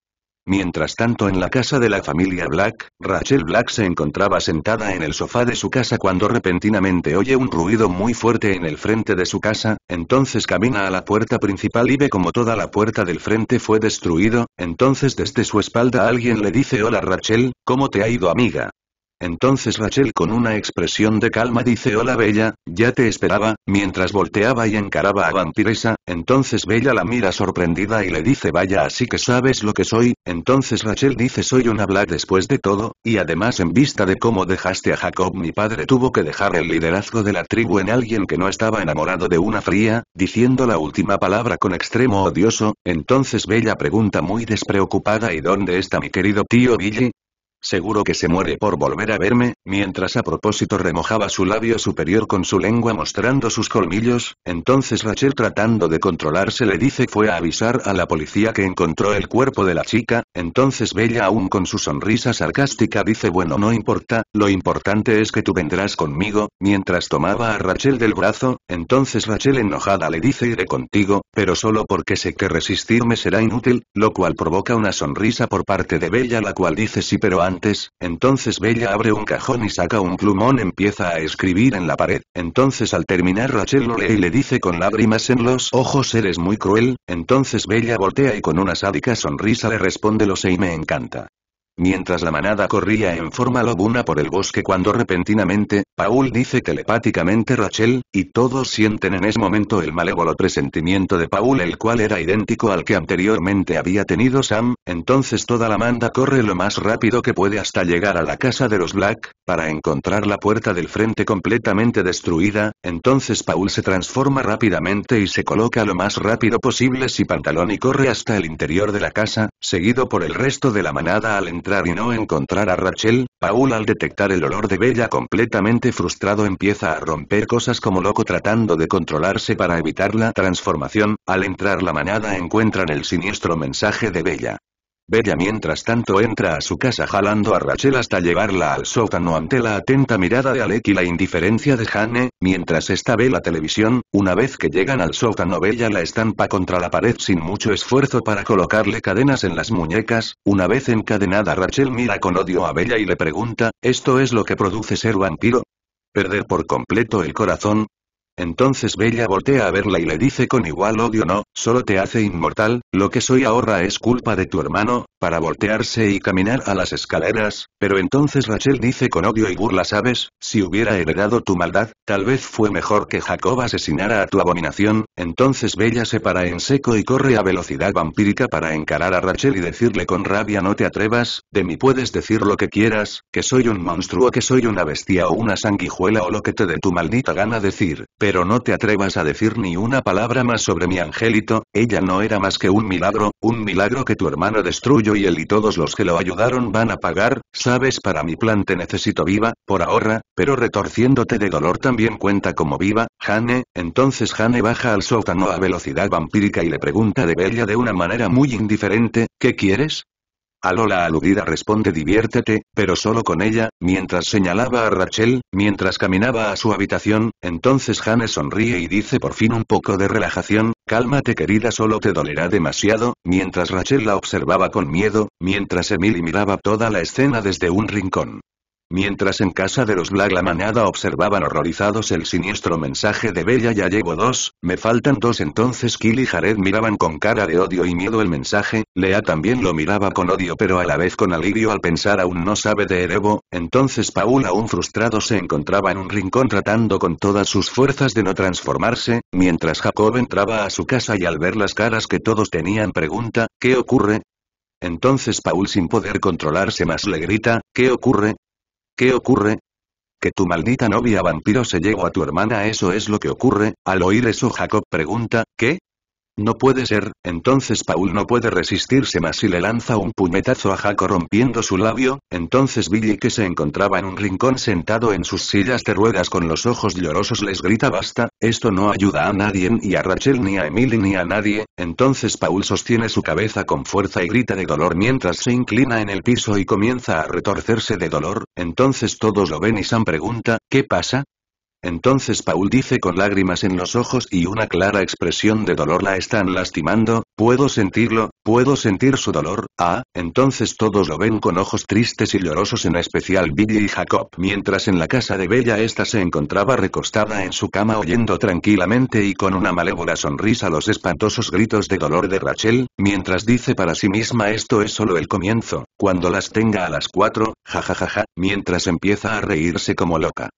Mientras tanto en la casa de la familia Black, Rachel Black se encontraba sentada en el sofá de su casa cuando repentinamente oye un ruido muy fuerte en el frente de su casa, entonces camina a la puerta principal y ve como toda la puerta del frente fue destruido, entonces desde su espalda alguien le dice Hola Rachel, ¿cómo te ha ido amiga? Entonces Rachel con una expresión de calma dice Hola Bella, ya te esperaba, mientras volteaba y encaraba a Vampiresa, entonces Bella la mira sorprendida y le dice Vaya así que sabes lo que soy, entonces Rachel dice soy una Black después de todo, y además en vista de cómo dejaste a Jacob mi padre tuvo que dejar el liderazgo de la tribu en alguien que no estaba enamorado de una fría, diciendo la última palabra con extremo odioso, entonces Bella pregunta muy despreocupada ¿y dónde está mi querido tío Billy? Seguro que se muere por volver a verme, mientras a propósito remojaba su labio superior con su lengua mostrando sus colmillos, entonces Rachel tratando de controlarse le dice fue a avisar a la policía que encontró el cuerpo de la chica, entonces Bella aún con su sonrisa sarcástica dice bueno no importa, lo importante es que tú vendrás conmigo, mientras tomaba a Rachel del brazo, entonces Rachel enojada le dice iré contigo, pero solo porque sé que resistirme será inútil, lo cual provoca una sonrisa por parte de Bella la cual dice sí pero antes entonces Bella abre un cajón y saca un plumón empieza a escribir en la pared, entonces al terminar Rachel lo lee y le dice con lágrimas en los ojos eres muy cruel, entonces Bella voltea y con una sádica sonrisa le responde lo sé y me encanta. Mientras la manada corría en forma lobuna por el bosque cuando repentinamente, Paul dice telepáticamente Rachel, y todos sienten en ese momento el malévolo presentimiento de Paul el cual era idéntico al que anteriormente había tenido Sam, entonces toda la manda corre lo más rápido que puede hasta llegar a la casa de los Black, para encontrar la puerta del frente completamente destruida, entonces Paul se transforma rápidamente y se coloca lo más rápido posible si pantalón y corre hasta el interior de la casa, seguido por el resto de la manada al entrar y no encontrar a Rachel, Paul al detectar el olor de Bella completamente frustrado empieza a romper cosas como loco tratando de controlarse para evitar la transformación, al entrar la manada encuentran el siniestro mensaje de Bella. Bella mientras tanto entra a su casa jalando a Rachel hasta llevarla al sótano ante la atenta mirada de Alec y la indiferencia de Jane, mientras esta ve la televisión, una vez que llegan al sótano Bella la estampa contra la pared sin mucho esfuerzo para colocarle cadenas en las muñecas, una vez encadenada Rachel mira con odio a Bella y le pregunta, ¿esto es lo que produce ser vampiro? ¿Perder por completo el corazón? Entonces Bella voltea a verla y le dice con igual odio no, solo te hace inmortal, lo que soy ahora es culpa de tu hermano, para voltearse y caminar a las escaleras, pero entonces Rachel dice con odio y burla sabes, si hubiera heredado tu maldad, tal vez fue mejor que Jacob asesinara a tu abominación, entonces Bella se para en seco y corre a velocidad vampírica para encarar a Rachel y decirle con rabia no te atrevas, de mí puedes decir lo que quieras, que soy un monstruo que soy una bestia o una sanguijuela o lo que te dé tu maldita gana decir, pero no te atrevas a decir ni una palabra más sobre mi angelito, ella no era más que un milagro, un milagro que tu hermano destruyó y él y todos los que lo ayudaron van a pagar, sabes para mi plan te necesito viva, por ahora, pero retorciéndote de dolor también cuenta como viva, Hane, entonces Jane baja al sótano a velocidad vampírica y le pregunta de Bella de una manera muy indiferente, ¿qué quieres? Alola aludida responde diviértete, pero solo con ella, mientras señalaba a Rachel, mientras caminaba a su habitación, entonces Hane sonríe y dice por fin un poco de relajación, cálmate querida solo te dolerá demasiado, mientras Rachel la observaba con miedo, mientras Emily miraba toda la escena desde un rincón. Mientras en casa de los Black la manada observaban horrorizados el siniestro mensaje de Bella ya llevo dos, me faltan dos entonces Kill y Jared miraban con cara de odio y miedo el mensaje, Lea también lo miraba con odio pero a la vez con alivio al pensar aún no sabe de Erebo, entonces Paul aún frustrado se encontraba en un rincón tratando con todas sus fuerzas de no transformarse, mientras Jacob entraba a su casa y al ver las caras que todos tenían pregunta, ¿qué ocurre? Entonces Paul sin poder controlarse más le grita, ¿qué ocurre? ¿Qué ocurre? Que tu maldita novia vampiro se llevó a tu hermana eso es lo que ocurre, al oír eso Jacob pregunta, ¿qué? No puede ser, entonces Paul no puede resistirse más y le lanza un puñetazo a Jaco rompiendo su labio, entonces Billy que se encontraba en un rincón sentado en sus sillas de ruedas con los ojos llorosos les grita basta, esto no ayuda a nadie ni a Rachel ni a Emily ni a nadie, entonces Paul sostiene su cabeza con fuerza y grita de dolor mientras se inclina en el piso y comienza a retorcerse de dolor, entonces todos lo ven y Sam pregunta, ¿qué pasa? Entonces Paul dice con lágrimas en los ojos y una clara expresión de dolor la están lastimando, puedo sentirlo, puedo sentir su dolor, ah, entonces todos lo ven con ojos tristes y llorosos en especial Billy y Jacob. Mientras en la casa de Bella esta se encontraba recostada en su cama oyendo tranquilamente y con una malévola sonrisa los espantosos gritos de dolor de Rachel, mientras dice para sí misma esto es solo el comienzo, cuando las tenga a las cuatro, jajajaja, mientras empieza a reírse como loca.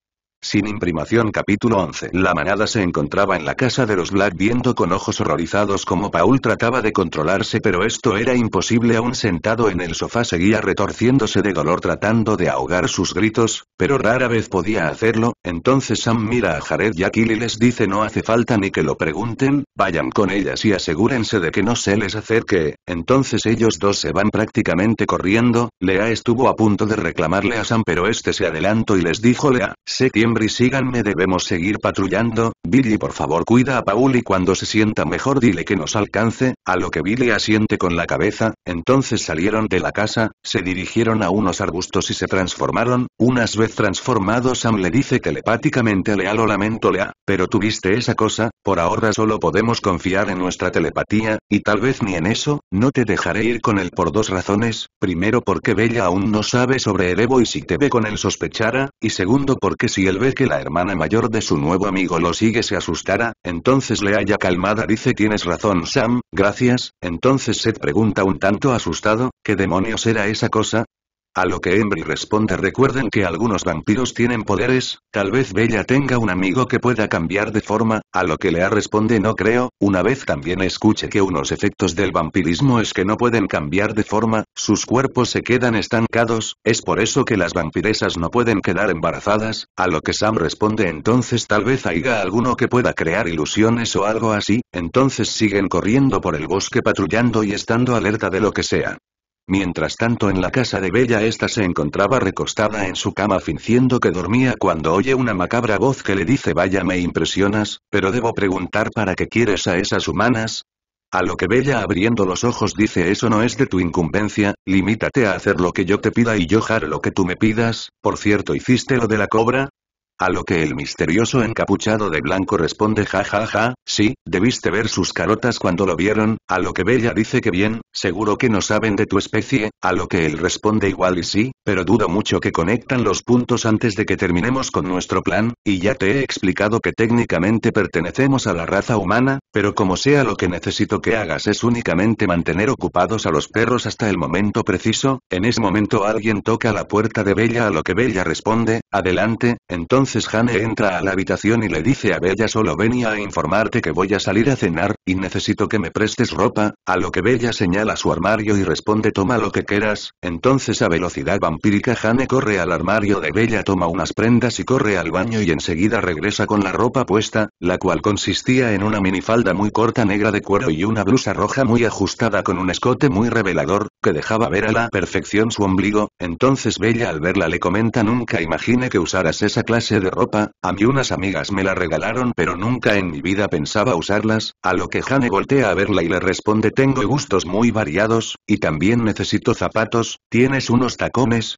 Sin imprimación capítulo 11 La manada se encontraba en la casa de los Black viendo con ojos horrorizados como Paul trataba de controlarse pero esto era imposible aún sentado en el sofá seguía retorciéndose de dolor tratando de ahogar sus gritos, pero rara vez podía hacerlo, entonces Sam mira a Jared y a y les dice no hace falta ni que lo pregunten, vayan con ellas y asegúrense de que no se les acerque, entonces ellos dos se van prácticamente corriendo, Lea estuvo a punto de reclamarle a Sam pero este se adelantó y les dijo Lea, sé quién síganme debemos seguir patrullando, Billy por favor cuida a Paul y cuando se sienta mejor dile que nos alcance, a lo que Billy asiente con la cabeza, entonces salieron de la casa, se dirigieron a unos arbustos y se transformaron, unas vez transformado Sam le dice telepáticamente a Lea lo lamento Lea, pero tuviste esa cosa, por ahora solo podemos confiar en nuestra telepatía, y tal vez ni en eso, no te dejaré ir con él por dos razones, primero porque Bella aún no sabe sobre Evo y si te ve con él sospechara, y segundo porque si él que la hermana mayor de su nuevo amigo lo sigue se asustara, entonces le haya calmada dice tienes razón Sam, gracias, entonces Seth pregunta un tanto asustado, ¿qué demonios era esa cosa? A lo que Embry responde recuerden que algunos vampiros tienen poderes, tal vez Bella tenga un amigo que pueda cambiar de forma, a lo que Lea responde no creo, una vez también escuche que unos efectos del vampirismo es que no pueden cambiar de forma, sus cuerpos se quedan estancados, es por eso que las vampiresas no pueden quedar embarazadas, a lo que Sam responde entonces tal vez haya alguno que pueda crear ilusiones o algo así, entonces siguen corriendo por el bosque patrullando y estando alerta de lo que sea. Mientras tanto en la casa de Bella esta se encontraba recostada en su cama fingiendo que dormía cuando oye una macabra voz que le dice vaya me impresionas, pero debo preguntar para qué quieres a esas humanas. A lo que Bella abriendo los ojos dice eso no es de tu incumbencia, limítate a hacer lo que yo te pida y yo haré lo que tú me pidas, por cierto hiciste lo de la cobra, a lo que el misterioso encapuchado de blanco responde ja ja ja, sí, debiste ver sus carotas cuando lo vieron, a lo que Bella dice que bien, seguro que no saben de tu especie, a lo que él responde igual y sí, pero dudo mucho que conectan los puntos antes de que terminemos con nuestro plan, y ya te he explicado que técnicamente pertenecemos a la raza humana, pero como sea lo que necesito que hagas es únicamente mantener ocupados a los perros hasta el momento preciso, en ese momento alguien toca la puerta de Bella a lo que Bella responde, Adelante, entonces Jane entra a la habitación y le dice a Bella solo venía a informarte que voy a salir a cenar, y necesito que me prestes ropa, a lo que Bella señala su armario y responde toma lo que quieras, entonces a velocidad vampírica Jane corre al armario de Bella toma unas prendas y corre al baño y enseguida regresa con la ropa puesta, la cual consistía en una minifalda muy corta negra de cuero y una blusa roja muy ajustada con un escote muy revelador, que dejaba ver a la perfección su ombligo, entonces Bella al verla le comenta nunca imagina que usaras esa clase de ropa, a mí unas amigas me la regalaron pero nunca en mi vida pensaba usarlas, a lo que jane voltea a verla y le responde tengo gustos muy variados, y también necesito zapatos, ¿tienes unos tacones?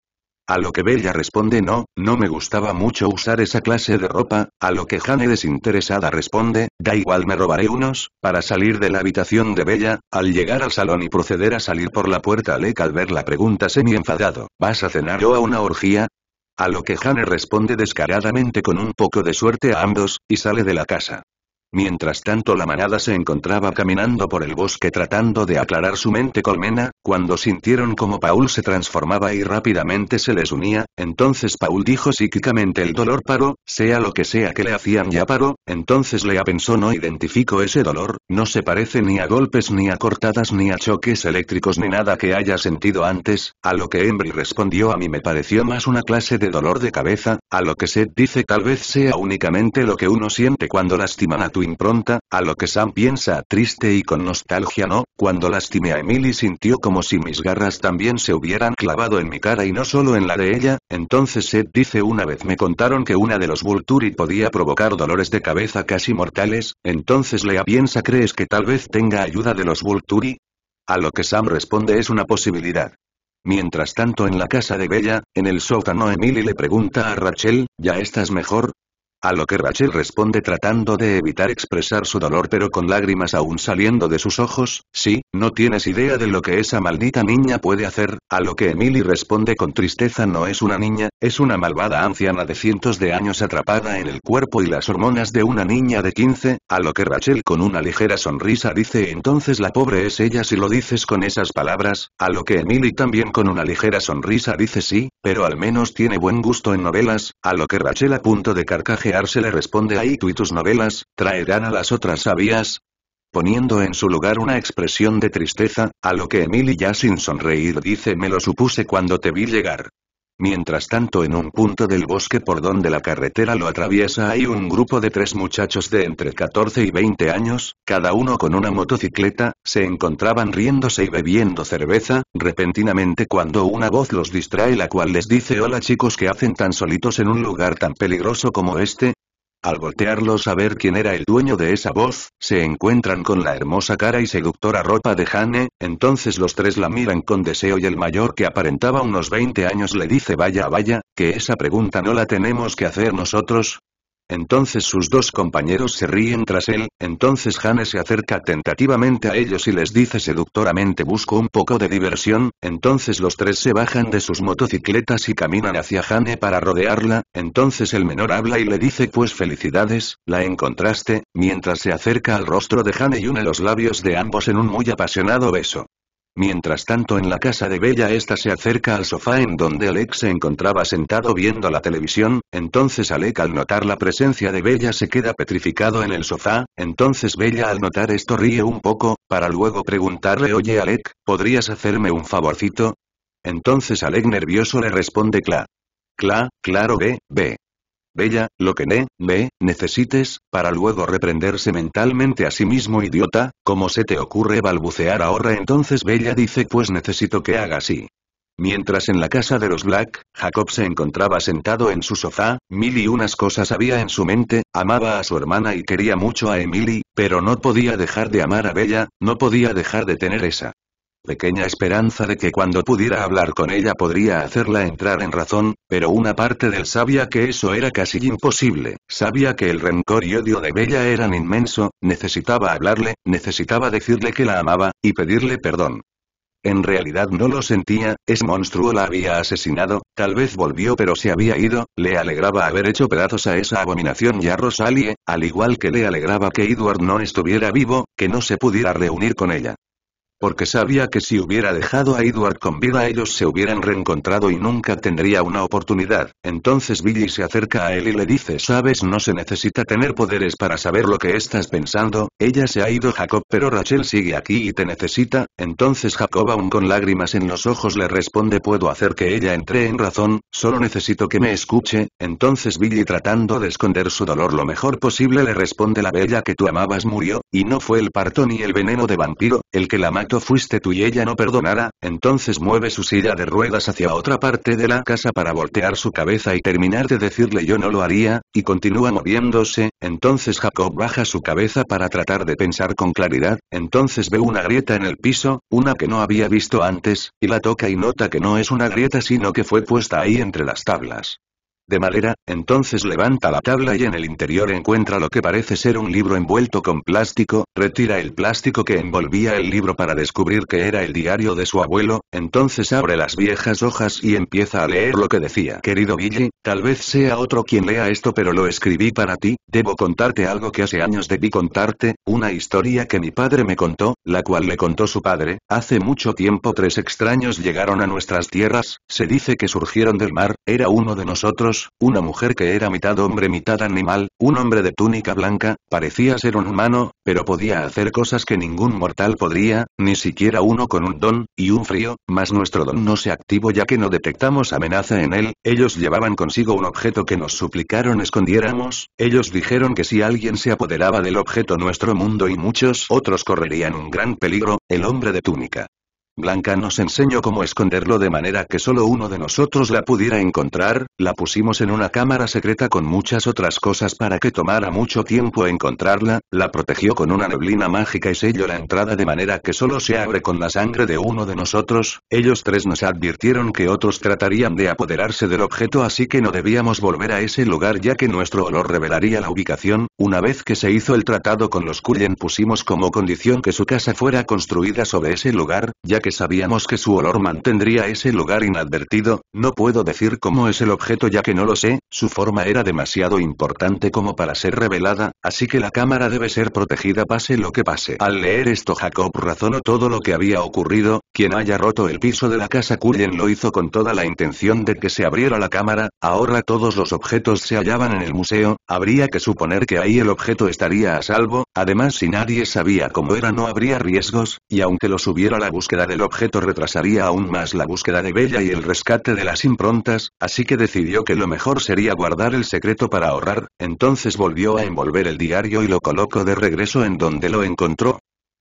A lo que Bella responde no, no me gustaba mucho usar esa clase de ropa, a lo que Jane desinteresada responde, da igual me robaré unos, para salir de la habitación de Bella, al llegar al salón y proceder a salir por la puerta Alec al ver la pregunta semi enfadado, ¿vas a cenar yo a una orgía? A lo que Jane responde descaradamente con un poco de suerte a ambos, y sale de la casa. Mientras tanto la manada se encontraba caminando por el bosque tratando de aclarar su mente colmena, cuando sintieron como Paul se transformaba y rápidamente se les unía, entonces Paul dijo psíquicamente el dolor paró, sea lo que sea que le hacían ya paró, entonces Lea pensó no identifico ese dolor, no se parece ni a golpes ni a cortadas ni a choques eléctricos ni nada que haya sentido antes, a lo que Embry respondió a mí me pareció más una clase de dolor de cabeza, a lo que Seth dice tal vez sea únicamente lo que uno siente cuando lastiman a impronta, a lo que Sam piensa triste y con nostalgia no, cuando lastimé a Emily sintió como si mis garras también se hubieran clavado en mi cara y no solo en la de ella, entonces Seth dice una vez me contaron que una de los Vulturi podía provocar dolores de cabeza casi mortales, entonces Lea piensa crees que tal vez tenga ayuda de los Vulturi? A lo que Sam responde es una posibilidad. Mientras tanto en la casa de Bella, en el sótano Emily le pregunta a Rachel, ¿ya estás mejor? A lo que Rachel responde tratando de evitar expresar su dolor pero con lágrimas aún saliendo de sus ojos, sí, no tienes idea de lo que esa maldita niña puede hacer, a lo que Emily responde con tristeza no es una niña, es una malvada anciana de cientos de años atrapada en el cuerpo y las hormonas de una niña de 15, a lo que Rachel con una ligera sonrisa dice entonces la pobre es ella si lo dices con esas palabras, a lo que Emily también con una ligera sonrisa dice sí, pero al menos tiene buen gusto en novelas, a lo que Rachel a punto de carcaje se le responde ahí tú y tus novelas, traerán a las otras sabías, poniendo en su lugar una expresión de tristeza, a lo que Emily ya sin sonreír dice me lo supuse cuando te vi llegar. Mientras tanto en un punto del bosque por donde la carretera lo atraviesa hay un grupo de tres muchachos de entre 14 y 20 años, cada uno con una motocicleta, se encontraban riéndose y bebiendo cerveza, repentinamente cuando una voz los distrae la cual les dice hola chicos que hacen tan solitos en un lugar tan peligroso como este, al voltearlos a ver quién era el dueño de esa voz, se encuentran con la hermosa cara y seductora ropa de Jane, entonces los tres la miran con deseo y el mayor que aparentaba unos 20 años le dice vaya vaya, que esa pregunta no la tenemos que hacer nosotros, entonces sus dos compañeros se ríen tras él, entonces Jane se acerca tentativamente a ellos y les dice seductoramente busco un poco de diversión, entonces los tres se bajan de sus motocicletas y caminan hacia Jane para rodearla, entonces el menor habla y le dice pues felicidades, la encontraste, mientras se acerca al rostro de Hane y une los labios de ambos en un muy apasionado beso. Mientras tanto en la casa de Bella esta se acerca al sofá en donde Alec se encontraba sentado viendo la televisión, entonces Alec al notar la presencia de Bella se queda petrificado en el sofá, entonces Bella al notar esto ríe un poco, para luego preguntarle oye Alec, ¿podrías hacerme un favorcito? Entonces Alec nervioso le responde cla. Cla, claro ve, ve! Bella, lo que ne, me, necesites, para luego reprenderse mentalmente a sí mismo idiota, como se te ocurre balbucear ahora? Entonces Bella dice pues necesito que haga así. Mientras en la casa de los Black, Jacob se encontraba sentado en su sofá, mil y unas cosas había en su mente, amaba a su hermana y quería mucho a Emily, pero no podía dejar de amar a Bella, no podía dejar de tener esa pequeña esperanza de que cuando pudiera hablar con ella podría hacerla entrar en razón, pero una parte del sabía que eso era casi imposible, sabía que el rencor y odio de Bella eran inmenso, necesitaba hablarle, necesitaba decirle que la amaba, y pedirle perdón. En realidad no lo sentía, ese monstruo la había asesinado, tal vez volvió pero se había ido, le alegraba haber hecho pedazos a esa abominación y a Rosalie, al igual que le alegraba que Edward no estuviera vivo, que no se pudiera reunir con ella. Porque sabía que si hubiera dejado a Edward con vida ellos se hubieran reencontrado y nunca tendría una oportunidad. Entonces Billy se acerca a él y le dice «Sabes no se necesita tener poderes para saber lo que estás pensando, ella se ha ido Jacob pero Rachel sigue aquí y te necesita». Entonces Jacob aún con lágrimas en los ojos le responde «Puedo hacer que ella entre en razón, solo necesito que me escuche». Entonces Billy tratando de esconder su dolor lo mejor posible le responde «La bella que tú amabas murió, y no fue el parto ni el veneno de vampiro, el que la fuiste tú y ella no perdonará, entonces mueve su silla de ruedas hacia otra parte de la casa para voltear su cabeza y terminar de decirle yo no lo haría, y continúa moviéndose, entonces Jacob baja su cabeza para tratar de pensar con claridad, entonces ve una grieta en el piso, una que no había visto antes, y la toca y nota que no es una grieta sino que fue puesta ahí entre las tablas de madera, entonces levanta la tabla y en el interior encuentra lo que parece ser un libro envuelto con plástico, retira el plástico que envolvía el libro para descubrir que era el diario de su abuelo, entonces abre las viejas hojas y empieza a leer lo que decía. Querido Billy, tal vez sea otro quien lea esto pero lo escribí para ti, debo contarte algo que hace años debí contarte, una historia que mi padre me contó, la cual le contó su padre, hace mucho tiempo tres extraños llegaron a nuestras tierras, se dice que surgieron del mar, era uno de nosotros, una mujer que era mitad hombre mitad animal, un hombre de túnica blanca, parecía ser un humano, pero podía hacer cosas que ningún mortal podría, ni siquiera uno con un don, y un frío, mas nuestro don no se activó ya que no detectamos amenaza en él, ellos llevaban consigo un objeto que nos suplicaron escondiéramos, ellos dijeron que si alguien se apoderaba del objeto nuestro mundo y muchos otros correrían un gran peligro, el hombre de túnica Blanca nos enseñó cómo esconderlo de manera que solo uno de nosotros la pudiera encontrar, la pusimos en una cámara secreta con muchas otras cosas para que tomara mucho tiempo encontrarla, la protegió con una neblina mágica y selló la entrada de manera que solo se abre con la sangre de uno de nosotros, ellos tres nos advirtieron que otros tratarían de apoderarse del objeto así que no debíamos volver a ese lugar ya que nuestro olor revelaría la ubicación, una vez que se hizo el tratado con los Cullen pusimos como condición que su casa fuera construida sobre ese lugar, ya que sabíamos que su olor mantendría ese lugar inadvertido, no puedo decir cómo es el objeto ya que no lo sé, su forma era demasiado importante como para ser revelada, así que la cámara debe ser protegida pase lo que pase. Al leer esto Jacob razonó todo lo que había ocurrido, quien haya roto el piso de la casa Cullen lo hizo con toda la intención de que se abriera la cámara, ahora todos los objetos se hallaban en el museo, habría que suponer que ahí el objeto estaría a salvo, además si nadie sabía cómo era no habría riesgos, y aunque lo subiera la búsqueda del objeto retrasaría aún más la búsqueda de Bella y el rescate de las improntas, así que decidió que lo mejor sería guardar el secreto para ahorrar, entonces volvió a envolver el diario y lo colocó de regreso en donde lo encontró,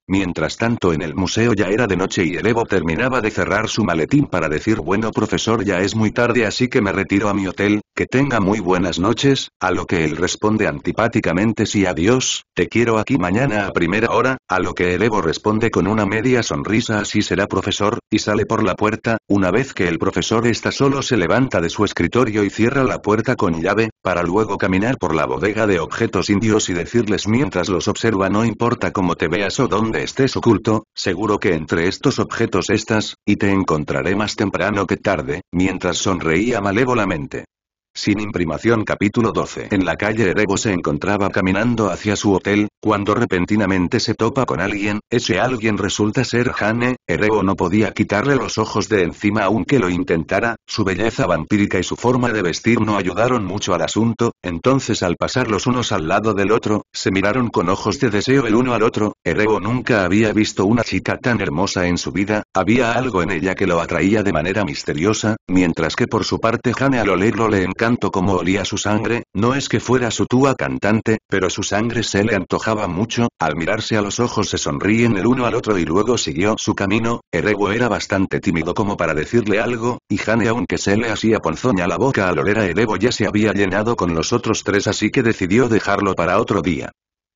Mientras tanto en el museo ya era de noche y el Evo terminaba de cerrar su maletín para decir bueno profesor ya es muy tarde así que me retiro a mi hotel, que tenga muy buenas noches, a lo que él responde antipáticamente si adiós, te quiero aquí mañana a primera hora, a lo que el Evo responde con una media sonrisa así será profesor, y sale por la puerta, una vez que el profesor está solo se levanta de su escritorio y cierra la puerta con llave, para luego caminar por la bodega de objetos indios y decirles mientras los observa no importa cómo te veas o dónde estés oculto, seguro que entre estos objetos estás, y te encontraré más temprano que tarde, mientras sonreía malévolamente. Sin imprimación capítulo 12 En la calle Erebo se encontraba caminando hacia su hotel, cuando repentinamente se topa con alguien, ese alguien resulta ser Hane, Ereo no podía quitarle los ojos de encima aunque lo intentara, su belleza vampírica y su forma de vestir no ayudaron mucho al asunto, entonces al pasar los unos al lado del otro, se miraron con ojos de deseo el uno al otro, Ereo nunca había visto una chica tan hermosa en su vida, había algo en ella que lo atraía de manera misteriosa, mientras que por su parte Jane al olerlo le encantó como olía su sangre, no es que fuera su túa cantante, pero su sangre se le antojaba mucho, al mirarse a los ojos se sonríen el uno al otro y luego siguió su camino camino, era bastante tímido como para decirle algo, y Jane aunque se le hacía ponzoña la boca al oler a Erevo ya se había llenado con los otros tres así que decidió dejarlo para otro día.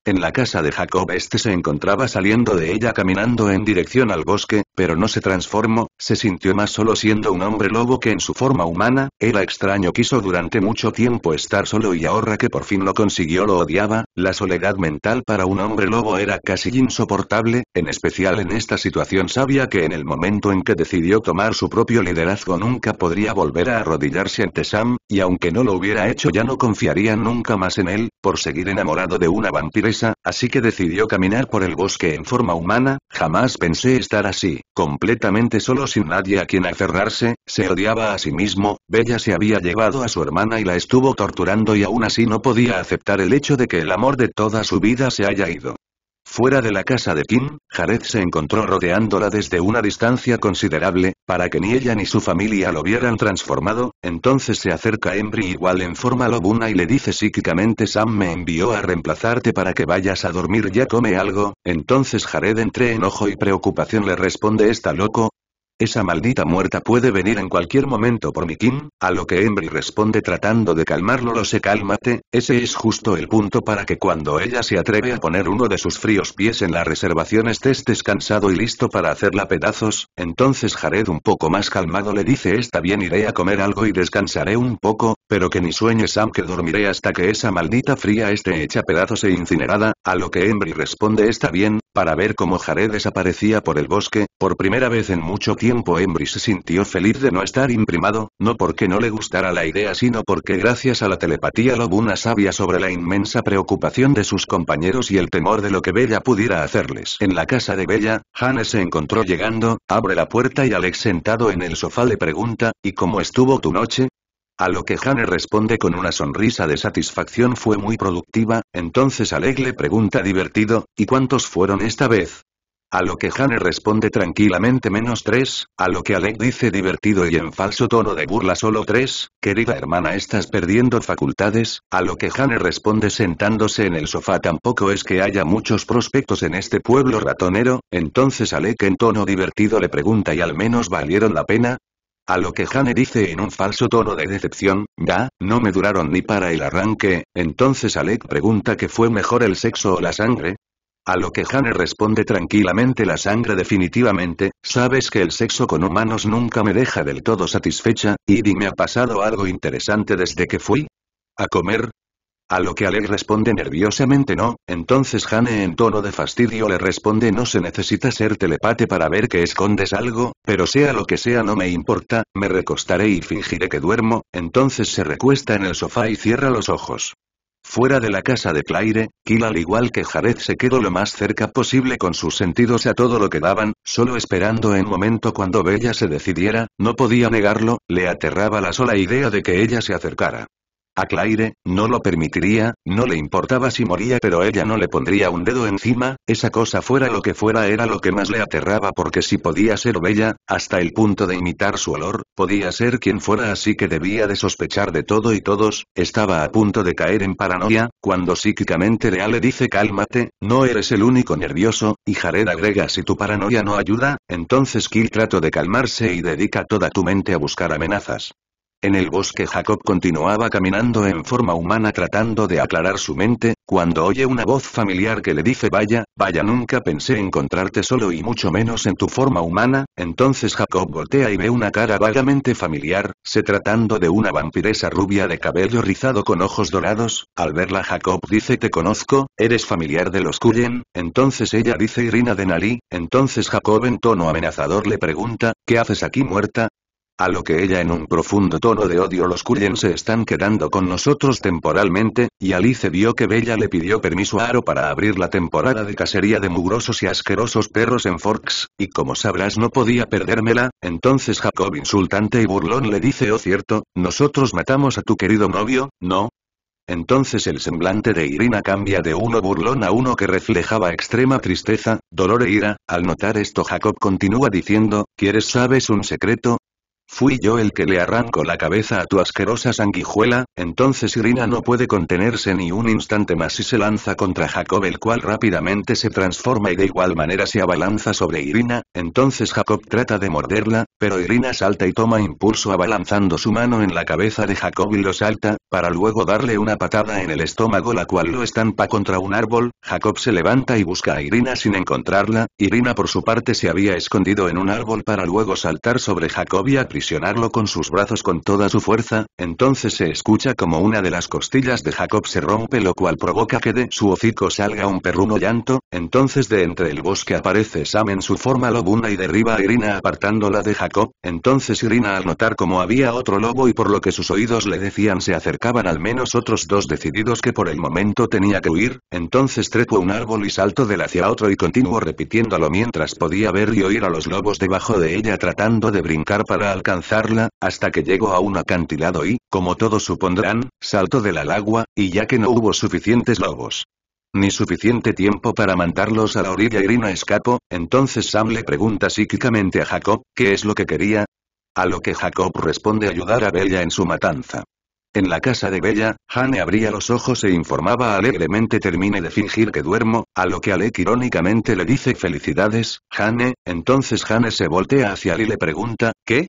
En la casa de Jacob este se encontraba saliendo de ella caminando en dirección al bosque, pero no se transformó, se sintió más solo siendo un hombre lobo que en su forma humana, era extraño quiso durante mucho tiempo estar solo y ahora que por fin lo consiguió lo odiaba, la soledad mental para un hombre lobo era casi insoportable, en especial en esta situación sabía que en el momento en que decidió tomar su propio liderazgo nunca podría volver a arrodillarse ante Sam, y aunque no lo hubiera hecho ya no confiaría nunca más en él, por seguir enamorado de una vampira así que decidió caminar por el bosque en forma humana, jamás pensé estar así, completamente solo sin nadie a quien aferrarse, se odiaba a sí mismo, Bella se había llevado a su hermana y la estuvo torturando y aún así no podía aceptar el hecho de que el amor de toda su vida se haya ido. Fuera de la casa de Kim, Jared se encontró rodeándola desde una distancia considerable, para que ni ella ni su familia lo vieran transformado, entonces se acerca Embry igual en forma lobuna y le dice psíquicamente Sam me envió a reemplazarte para que vayas a dormir ya come algo, entonces Jared entre enojo y preocupación le responde está loco, esa maldita muerta puede venir en cualquier momento por mi Kim, a lo que Embry responde tratando de calmarlo lo sé cálmate, ese es justo el punto para que cuando ella se atreve a poner uno de sus fríos pies en la reservación estés descansado y listo para hacerla pedazos, entonces Jared un poco más calmado le dice está bien iré a comer algo y descansaré un poco, pero que ni sueñes Sam que dormiré hasta que esa maldita fría esté hecha pedazos e incinerada, a lo que Embry responde está bien, para ver cómo Jared desaparecía por el bosque, por primera vez en mucho tiempo tiempo Embry se sintió feliz de no estar imprimado, no porque no le gustara la idea sino porque gracias a la telepatía Lobuna sabía sobre la inmensa preocupación de sus compañeros y el temor de lo que Bella pudiera hacerles. En la casa de Bella, jane se encontró llegando, abre la puerta y Alex sentado en el sofá le pregunta, ¿y cómo estuvo tu noche? A lo que Hane responde con una sonrisa de satisfacción fue muy productiva, entonces Alex le pregunta divertido, ¿y cuántos fueron esta vez? A lo que Hane responde tranquilamente menos tres, a lo que Alec dice divertido y en falso tono de burla solo tres, querida hermana estás perdiendo facultades, a lo que Hane responde sentándose en el sofá tampoco es que haya muchos prospectos en este pueblo ratonero, entonces Alec en tono divertido le pregunta y al menos valieron la pena, a lo que Hane dice en un falso tono de decepción, ya, no me duraron ni para el arranque, entonces Alec pregunta que fue mejor el sexo o la sangre, a lo que Hane responde tranquilamente la sangre definitivamente, sabes que el sexo con humanos nunca me deja del todo satisfecha, y dime ha pasado algo interesante desde que fui? ¿A comer? A lo que Alec responde nerviosamente no, entonces Hane en tono de fastidio le responde no se necesita ser telepate para ver que escondes algo, pero sea lo que sea no me importa, me recostaré y fingiré que duermo, entonces se recuesta en el sofá y cierra los ojos. Fuera de la casa de Claire, Kill al igual que Jared se quedó lo más cerca posible con sus sentidos a todo lo que daban, solo esperando en momento cuando Bella se decidiera, no podía negarlo, le aterraba la sola idea de que ella se acercara. A Claire, no lo permitiría, no le importaba si moría pero ella no le pondría un dedo encima, esa cosa fuera lo que fuera era lo que más le aterraba porque si podía ser bella, hasta el punto de imitar su olor, podía ser quien fuera así que debía de sospechar de todo y todos, estaba a punto de caer en paranoia, cuando psíquicamente Lea le dice cálmate, no eres el único nervioso, y Jared agrega si tu paranoia no ayuda, entonces Kill trato de calmarse y dedica toda tu mente a buscar amenazas. En el bosque Jacob continuaba caminando en forma humana tratando de aclarar su mente, cuando oye una voz familiar que le dice vaya, vaya nunca pensé encontrarte solo y mucho menos en tu forma humana, entonces Jacob voltea y ve una cara vagamente familiar, se tratando de una vampiresa rubia de cabello rizado con ojos dorados, al verla Jacob dice te conozco, eres familiar de los Cullen, entonces ella dice Irina de Nalí, entonces Jacob en tono amenazador le pregunta, ¿qué haces aquí muerta? A lo que ella en un profundo tono de odio los cuyen se están quedando con nosotros temporalmente, y Alice vio que Bella le pidió permiso a Aro para abrir la temporada de cacería de mugrosos y asquerosos perros en Forks, y como sabrás no podía perdérmela, entonces Jacob insultante y burlón le dice oh cierto, nosotros matamos a tu querido novio, ¿no? Entonces el semblante de Irina cambia de uno burlón a uno que reflejaba extrema tristeza, dolor e ira, al notar esto Jacob continúa diciendo, ¿quieres sabes un secreto? Fui yo el que le arranco la cabeza a tu asquerosa sanguijuela, entonces Irina no puede contenerse ni un instante más y se lanza contra Jacob el cual rápidamente se transforma y de igual manera se abalanza sobre Irina, entonces Jacob trata de morderla, pero Irina salta y toma impulso abalanzando su mano en la cabeza de Jacob y lo salta, para luego darle una patada en el estómago la cual lo estampa contra un árbol, Jacob se levanta y busca a Irina sin encontrarla, Irina por su parte se había escondido en un árbol para luego saltar sobre Jacob y a con sus brazos con toda su fuerza, entonces se escucha como una de las costillas de Jacob se rompe lo cual provoca que de su hocico salga un perruno llanto, entonces de entre el bosque aparece Sam en su forma lobuna y derriba a Irina apartándola de Jacob, entonces Irina al notar como había otro lobo y por lo que sus oídos le decían se acercaban al menos otros dos decididos que por el momento tenía que huir, entonces trepó un árbol y salto del hacia otro y continuó repitiéndolo mientras podía ver y oír a los lobos debajo de ella tratando de brincar para alcanzar lanzarla hasta que llegó a un acantilado y, como todos supondrán, saltó del la y ya que no hubo suficientes lobos, ni suficiente tiempo para mandarlos a la orilla Irina escapó, entonces Sam le pregunta psíquicamente a Jacob, ¿qué es lo que quería? A lo que Jacob responde ayudar a Bella en su matanza. En la casa de Bella, Hane abría los ojos e informaba alegremente termine de fingir que duermo, a lo que Alec irónicamente le dice felicidades, Hane, entonces Hane se voltea hacia él y le pregunta, ¿qué?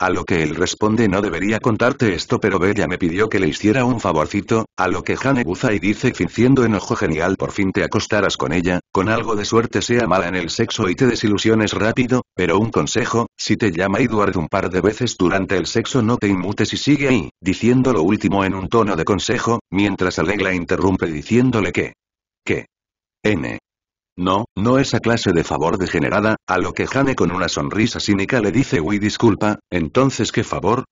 A lo que él responde no debería contarte esto pero Bella me pidió que le hiciera un favorcito, a lo que y dice fingiendo enojo genial por fin te acostarás con ella, con algo de suerte sea mala en el sexo y te desilusiones rápido, pero un consejo, si te llama Edward un par de veces durante el sexo no te inmutes y sigue ahí, diciendo lo último en un tono de consejo, mientras Alegla interrumpe diciéndole que... que... N. No, no esa clase de favor degenerada, a lo que Hane con una sonrisa cínica le dice Uy disculpa, entonces ¿qué favor?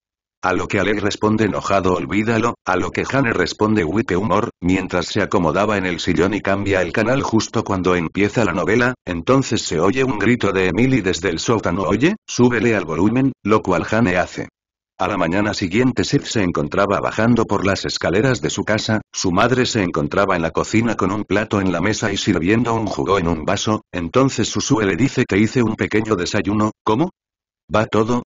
A lo que Alec responde enojado olvídalo, a lo que Hane responde uy qué humor, mientras se acomodaba en el sillón y cambia el canal justo cuando empieza la novela, entonces se oye un grito de Emily desde el sótano oye, súbele al volumen, lo cual Hane hace. A la mañana siguiente Seth se encontraba bajando por las escaleras de su casa, su madre se encontraba en la cocina con un plato en la mesa y sirviendo un jugo en un vaso, entonces Susue le dice que hice un pequeño desayuno, ¿cómo? ¿Va todo?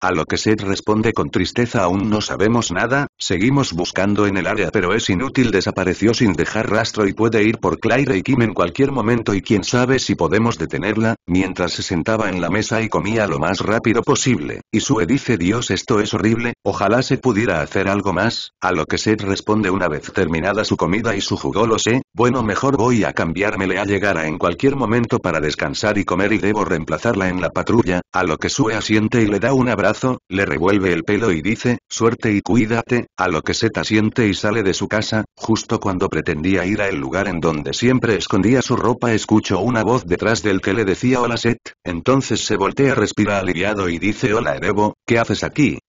A lo que Seth responde con tristeza aún no sabemos nada, seguimos buscando en el área pero es inútil desapareció sin dejar rastro y puede ir por Claire y Kim en cualquier momento y quién sabe si podemos detenerla, mientras se sentaba en la mesa y comía lo más rápido posible. Y Sue dice Dios esto es horrible, ojalá se pudiera hacer algo más, a lo que Seth responde una vez terminada su comida y su jugo lo sé, bueno mejor voy a cambiármele a llegar en cualquier momento para descansar y comer y debo reemplazarla en la patrulla, a lo que Sue asiente y le da un abrazo, le revuelve el pelo y dice, suerte y cuídate, a lo que Seth asiente y sale de su casa, justo cuando pretendía ir a el lugar en donde siempre escondía su ropa escucho una voz detrás del que le decía hola Seth, entonces se voltea respira aliviado y dice hola Debo, ¿qué haces aquí?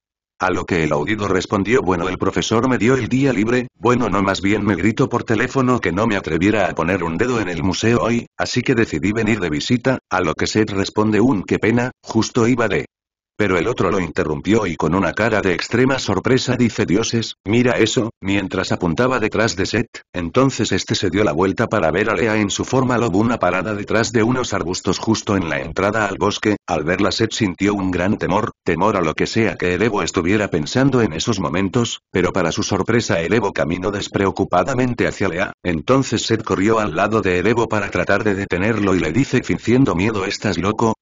A lo que el audido respondió bueno el profesor me dio el día libre, bueno no más bien me gritó por teléfono que no me atreviera a poner un dedo en el museo hoy, así que decidí venir de visita, a lo que Seth responde un qué pena, justo iba de pero el otro lo interrumpió y con una cara de extrema sorpresa dice dioses, mira eso, mientras apuntaba detrás de Set, entonces este se dio la vuelta para ver a Lea en su forma una parada detrás de unos arbustos justo en la entrada al bosque, al verla Set sintió un gran temor, temor a lo que sea que el estuviera pensando en esos momentos, pero para su sorpresa el caminó despreocupadamente hacia Lea, entonces Set corrió al lado de Erebo para tratar de detenerlo y le dice fingiendo miedo estás loco,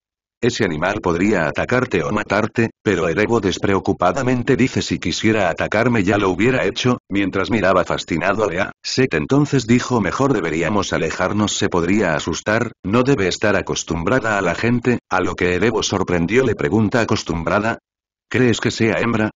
ese animal podría atacarte o matarte, pero Erebo despreocupadamente dice si quisiera atacarme ya lo hubiera hecho, mientras miraba fascinado a Lea, Set entonces dijo mejor deberíamos alejarnos se podría asustar, no debe estar acostumbrada a la gente, a lo que Erebo sorprendió le pregunta acostumbrada. ¿Crees que sea hembra?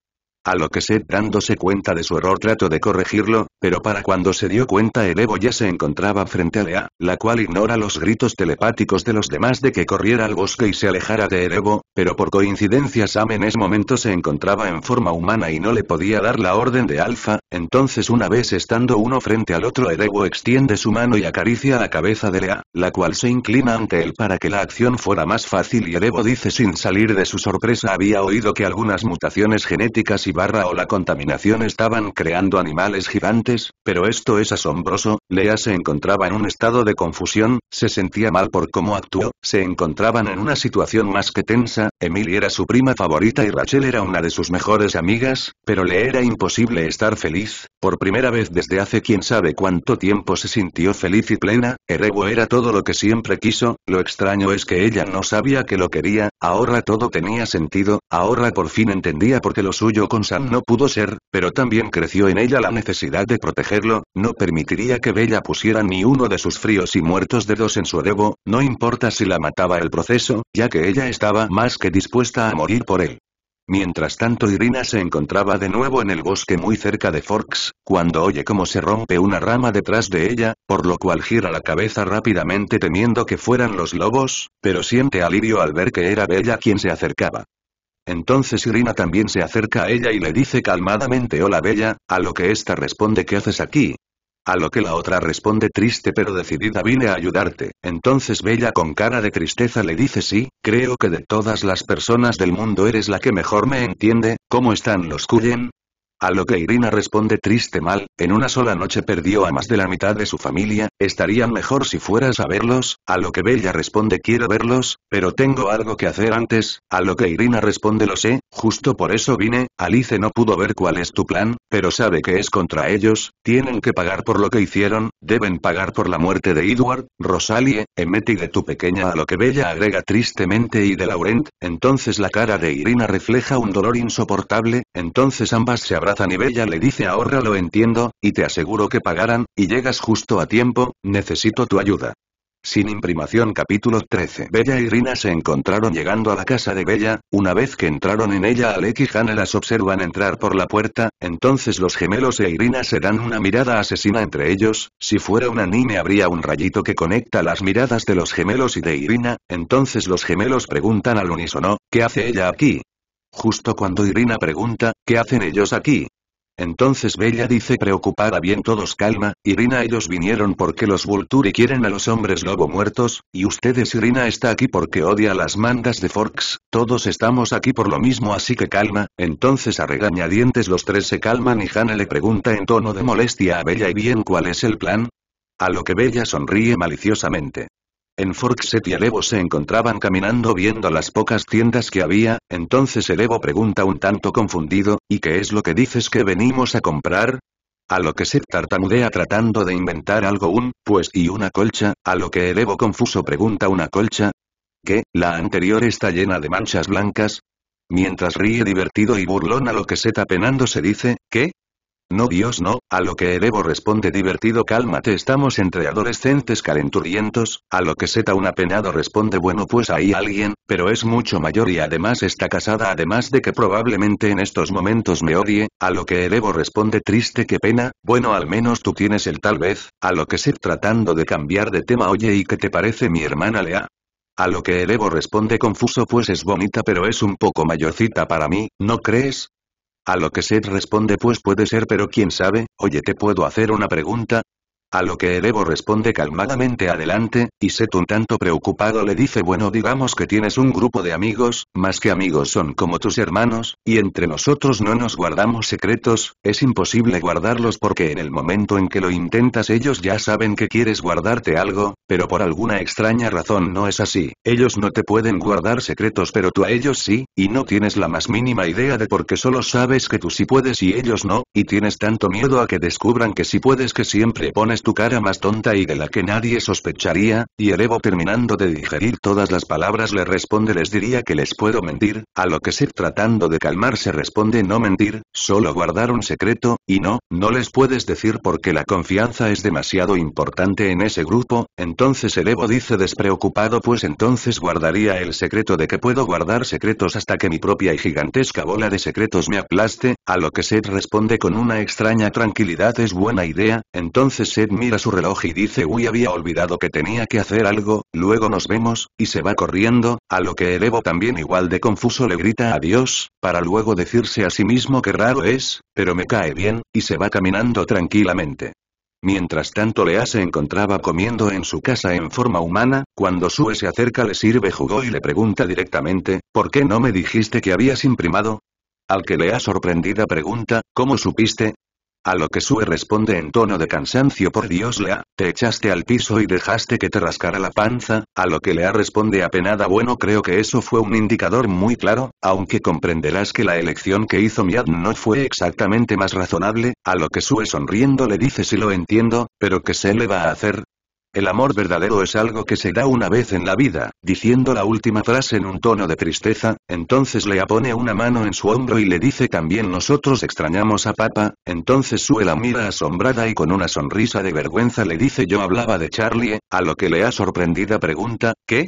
A lo que Seth dándose cuenta de su error trató de corregirlo, pero para cuando se dio cuenta el Evo ya se encontraba frente a Lea, la cual ignora los gritos telepáticos de los demás de que corriera al bosque y se alejara de Erebo, pero por coincidencia Sam en ese momento se encontraba en forma humana y no le podía dar la orden de Alfa, entonces una vez estando uno frente al otro el extiende su mano y acaricia la cabeza de Lea, la cual se inclina ante él para que la acción fuera más fácil y el dice sin salir de su sorpresa había oído que algunas mutaciones genéticas y barra o la contaminación estaban creando animales gigantes, pero esto es asombroso, Lea se encontraba en un estado de confusión, se sentía mal por cómo actuó, se encontraban en una situación más que tensa, Emily era su prima favorita y Rachel era una de sus mejores amigas, pero le era imposible estar feliz por primera vez desde hace quién sabe cuánto tiempo se sintió feliz y plena, Erebo era todo lo que siempre quiso, lo extraño es que ella no sabía que lo quería, ahora todo tenía sentido, ahora por fin entendía por qué lo suyo con Sam no pudo ser, pero también creció en ella la necesidad de protegerlo, no permitiría que Bella pusiera ni uno de sus fríos y muertos dedos en su Erebo, no importa si la mataba el proceso, ya que ella estaba más que dispuesta a morir por él. Mientras tanto Irina se encontraba de nuevo en el bosque muy cerca de Forks, cuando oye cómo se rompe una rama detrás de ella, por lo cual gira la cabeza rápidamente temiendo que fueran los lobos, pero siente alivio al ver que era Bella quien se acercaba. Entonces Irina también se acerca a ella y le dice calmadamente hola Bella, a lo que ésta responde ¿qué haces aquí? A lo que la otra responde triste pero decidida vine a ayudarte. Entonces Bella con cara de tristeza le dice sí, creo que de todas las personas del mundo eres la que mejor me entiende, ¿cómo están los cuyen? A lo que Irina responde triste mal, en una sola noche perdió a más de la mitad de su familia, estarían mejor si fueras a verlos, a lo que Bella responde quiero verlos, pero tengo algo que hacer antes, a lo que Irina responde lo sé, justo por eso vine, Alice no pudo ver cuál es tu plan, pero sabe que es contra ellos, tienen que pagar por lo que hicieron, deben pagar por la muerte de Edward, Rosalie, Emmet y de tu pequeña a lo que Bella agrega tristemente y de Laurent, entonces la cara de Irina refleja un dolor insoportable, entonces ambas se abren raza y Bella le dice ahorra lo entiendo, y te aseguro que pagarán, y llegas justo a tiempo, necesito tu ayuda. Sin imprimación capítulo 13 Bella y Rina se encontraron llegando a la casa de Bella, una vez que entraron en ella Alec y Hannah las observan entrar por la puerta, entonces los gemelos e Irina se dan una mirada asesina entre ellos, si fuera un anime habría un rayito que conecta las miradas de los gemelos y de Irina, entonces los gemelos preguntan al unísono, ¿qué hace ella aquí? Justo cuando Irina pregunta, ¿qué hacen ellos aquí? Entonces Bella dice preocupada bien todos calma, Irina ellos vinieron porque los Vulturi quieren a los hombres lobo muertos, y ustedes Irina está aquí porque odia las mandas de Forks, todos estamos aquí por lo mismo así que calma, entonces a regañadientes los tres se calman y Hannah le pregunta en tono de molestia a Bella y bien cuál es el plan. A lo que Bella sonríe maliciosamente. En Forkset y el Evo se encontraban caminando viendo las pocas tiendas que había, entonces el Evo pregunta un tanto confundido, ¿y qué es lo que dices que venimos a comprar? A lo que Set tartamudea tratando de inventar algo un, pues y una colcha, a lo que el Evo confuso pregunta una colcha. ¿Qué, la anterior está llena de manchas blancas? Mientras ríe divertido y burlón a lo que Set apenando se dice, ¿qué? No Dios no, a lo que Erebo responde divertido cálmate estamos entre adolescentes calenturientos, a lo que Zeta un apenado responde bueno pues hay alguien, pero es mucho mayor y además está casada además de que probablemente en estos momentos me odie, a lo que Erebo responde triste qué pena, bueno al menos tú tienes el tal vez, a lo que Seth tratando de cambiar de tema oye y qué te parece mi hermana Lea, a lo que Erebo responde confuso pues es bonita pero es un poco mayorcita para mí, ¿no crees? A lo que Seth responde pues puede ser pero quién sabe, oye te puedo hacer una pregunta. A lo que Erebo responde calmadamente adelante, y Seth un tanto preocupado le dice bueno digamos que tienes un grupo de amigos, más que amigos son como tus hermanos, y entre nosotros no nos guardamos secretos, es imposible guardarlos porque en el momento en que lo intentas ellos ya saben que quieres guardarte algo, pero por alguna extraña razón no es así, ellos no te pueden guardar secretos pero tú a ellos sí, y no tienes la más mínima idea de por qué solo sabes que tú sí puedes y ellos no, y tienes tanto miedo a que descubran que sí puedes que siempre pones tu cara más tonta y de la que nadie sospecharía, y evo terminando de digerir todas las palabras le responde les diría que les puedo mentir, a lo que se tratando de calmar se responde no mentir, solo guardar un secreto, y no, no les puedes decir porque la confianza es demasiado importante en ese grupo, en entonces el Evo dice despreocupado pues entonces guardaría el secreto de que puedo guardar secretos hasta que mi propia y gigantesca bola de secretos me aplaste, a lo que Seth responde con una extraña tranquilidad es buena idea, entonces Seth mira su reloj y dice uy había olvidado que tenía que hacer algo, luego nos vemos, y se va corriendo, a lo que el Evo también igual de confuso le grita adiós, para luego decirse a sí mismo que raro es, pero me cae bien, y se va caminando tranquilamente. Mientras tanto Lea se encontraba comiendo en su casa en forma humana, cuando Sue se acerca le sirve jugo y le pregunta directamente, ¿por qué no me dijiste que habías imprimado? Al que Lea sorprendida pregunta, ¿cómo supiste? A lo que Sue responde en tono de cansancio por Dios Lea, te echaste al piso y dejaste que te rascara la panza, a lo que Lea responde apenada bueno creo que eso fue un indicador muy claro, aunque comprenderás que la elección que hizo Miad no fue exactamente más razonable, a lo que Sue sonriendo le dice si lo entiendo, pero que se le va a hacer, el amor verdadero es algo que se da una vez en la vida, diciendo la última frase en un tono de tristeza, entonces le pone una mano en su hombro y le dice también nosotros extrañamos a papá, entonces Sue la mira asombrada y con una sonrisa de vergüenza le dice yo hablaba de Charlie, eh, a lo que le ha sorprendida pregunta, ¿qué?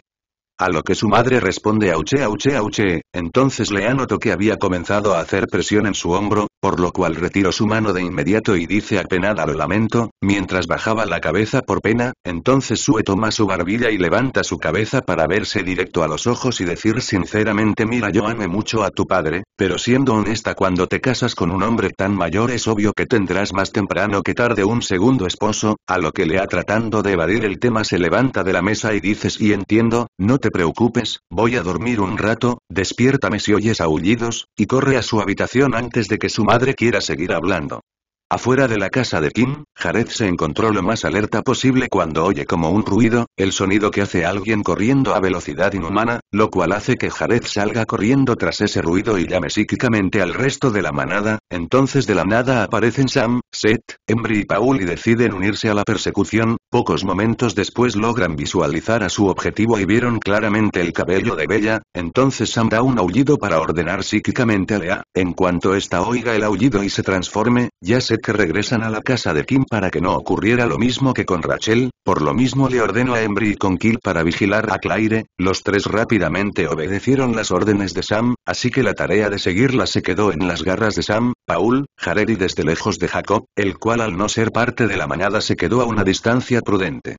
A lo que su madre responde auche auche auche, entonces Lea notó que había comenzado a hacer presión en su hombro, por lo cual retiró su mano de inmediato y dice apenada lo lamento, mientras bajaba la cabeza por pena, entonces Sue toma su barbilla y levanta su cabeza para verse directo a los ojos y decir sinceramente mira yo amé mucho a tu padre, pero siendo honesta cuando te casas con un hombre tan mayor es obvio que tendrás más temprano que tarde un segundo esposo, a lo que le ha tratando de evadir el tema se levanta de la mesa y dices y entiendo, no te preocupes, voy a dormir un rato, Despiértame si oyes aullidos, y corre a su habitación antes de que su madre quiera seguir hablando. Afuera de la casa de Kim, Jared se encontró lo más alerta posible cuando oye como un ruido, el sonido que hace alguien corriendo a velocidad inhumana, lo cual hace que Jared salga corriendo tras ese ruido y llame psíquicamente al resto de la manada, entonces de la nada aparecen Sam, Seth, Embry y Paul y deciden unirse a la persecución, Pocos momentos después logran visualizar a su objetivo y vieron claramente el cabello de Bella, entonces Sam da un aullido para ordenar psíquicamente a Lea, en cuanto esta oiga el aullido y se transforme, ya sé que regresan a la casa de Kim para que no ocurriera lo mismo que con Rachel, por lo mismo le ordeno a Embry y con Kill para vigilar a Claire, los tres rápidamente obedecieron las órdenes de Sam, así que la tarea de seguirla se quedó en las garras de Sam, Paul, Jared y desde lejos de Jacob, el cual al no ser parte de la manada se quedó a una distancia prudente.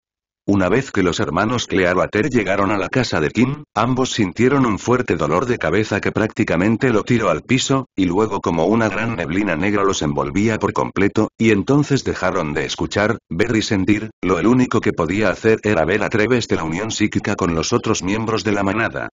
Una vez que los hermanos Clearwater llegaron a la casa de Kim, ambos sintieron un fuerte dolor de cabeza que prácticamente lo tiró al piso, y luego como una gran neblina negra los envolvía por completo, y entonces dejaron de escuchar, ver y sentir, lo el único que podía hacer era ver a través de la unión psíquica con los otros miembros de la manada.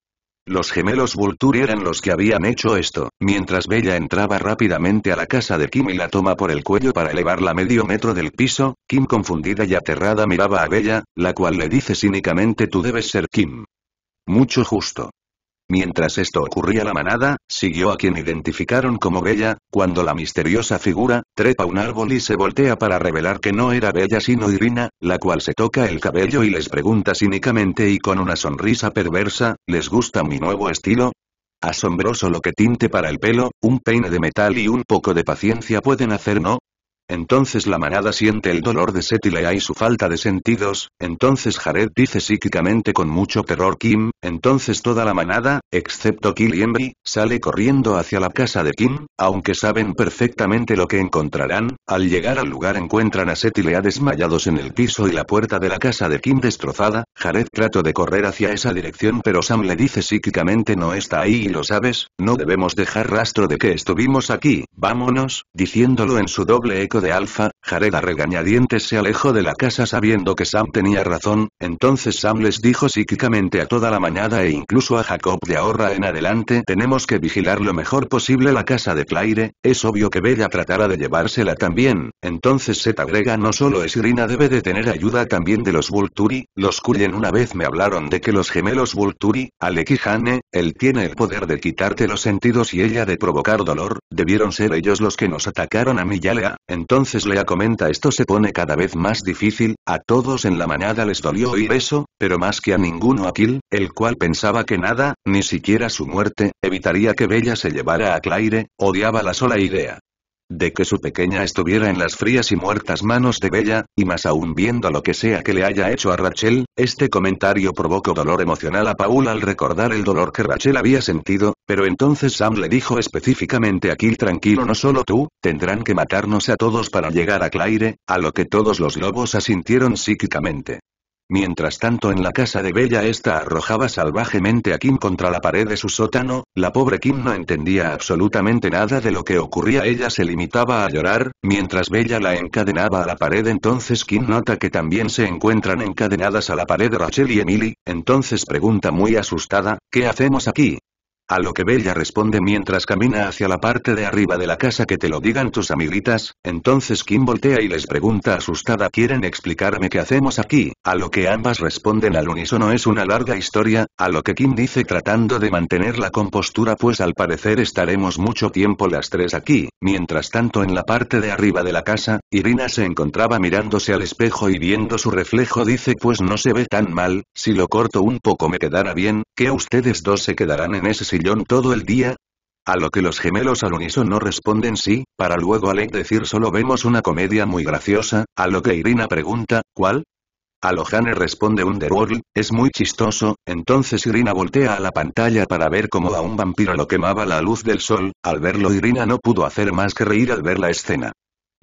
Los gemelos Vulturi eran los que habían hecho esto, mientras Bella entraba rápidamente a la casa de Kim y la toma por el cuello para elevarla medio metro del piso, Kim confundida y aterrada miraba a Bella, la cual le dice cínicamente tú debes ser Kim. Mucho justo. Mientras esto ocurría la manada, siguió a quien identificaron como Bella, cuando la misteriosa figura, trepa un árbol y se voltea para revelar que no era Bella sino Irina, la cual se toca el cabello y les pregunta cínicamente y con una sonrisa perversa, ¿les gusta mi nuevo estilo? Asombroso lo que tinte para el pelo, un peine de metal y un poco de paciencia pueden hacer no, entonces la manada siente el dolor de Setilea y su falta de sentidos, entonces Jared dice psíquicamente con mucho terror Kim, entonces toda la manada, excepto Kill y Embry, sale corriendo hacia la casa de Kim, aunque saben perfectamente lo que encontrarán, al llegar al lugar encuentran a Setilea desmayados en el piso y la puerta de la casa de Kim destrozada, Jared trata de correr hacia esa dirección pero Sam le dice psíquicamente no está ahí y lo sabes, no debemos dejar rastro de que estuvimos aquí, vámonos, diciéndolo en su doble eco de Alfa, jareda regañadientes se alejó de la casa sabiendo que Sam tenía razón, entonces Sam les dijo psíquicamente a toda la mañana e incluso a Jacob de ahorra en adelante tenemos que vigilar lo mejor posible la casa de Claire, es obvio que Bella tratará de llevársela también, entonces se agrega no solo es Irina debe de tener ayuda también de los Vulturi, los Cullen una vez me hablaron de que los gemelos Vulturi, Alec y Hane, él tiene el poder de quitarte los sentidos y ella de provocar dolor, debieron ser ellos los que nos atacaron a yalea entonces entonces Lea comenta esto se pone cada vez más difícil, a todos en la manada les dolió oír eso, pero más que a ninguno Aquil, el cual pensaba que nada, ni siquiera su muerte, evitaría que Bella se llevara a Claire, odiaba la sola idea. De que su pequeña estuviera en las frías y muertas manos de Bella, y más aún viendo lo que sea que le haya hecho a Rachel, este comentario provocó dolor emocional a Paul al recordar el dolor que Rachel había sentido, pero entonces Sam le dijo específicamente a Kill tranquilo no solo tú, tendrán que matarnos a todos para llegar a Claire, a lo que todos los lobos asintieron psíquicamente. Mientras tanto en la casa de Bella esta arrojaba salvajemente a Kim contra la pared de su sótano, la pobre Kim no entendía absolutamente nada de lo que ocurría ella se limitaba a llorar, mientras Bella la encadenaba a la pared entonces Kim nota que también se encuentran encadenadas a la pared Rachel y Emily, entonces pregunta muy asustada, ¿qué hacemos aquí? A lo que Bella responde mientras camina hacia la parte de arriba de la casa que te lo digan tus amiguitas, entonces Kim voltea y les pregunta asustada ¿Quieren explicarme qué hacemos aquí? A lo que ambas responden al unísono es una larga historia, a lo que Kim dice tratando de mantener la compostura pues al parecer estaremos mucho tiempo las tres aquí, mientras tanto en la parte de arriba de la casa, Irina se encontraba mirándose al espejo y viendo su reflejo dice pues no se ve tan mal, si lo corto un poco me quedará bien, que ustedes dos se quedarán en ese sitio todo el día? A lo que los gemelos al unísono responden sí, para luego Alec decir solo vemos una comedia muy graciosa, a lo que Irina pregunta, ¿cuál? A lo responde Underworld, es muy chistoso, entonces Irina voltea a la pantalla para ver cómo a un vampiro lo quemaba la luz del sol, al verlo Irina no pudo hacer más que reír al ver la escena.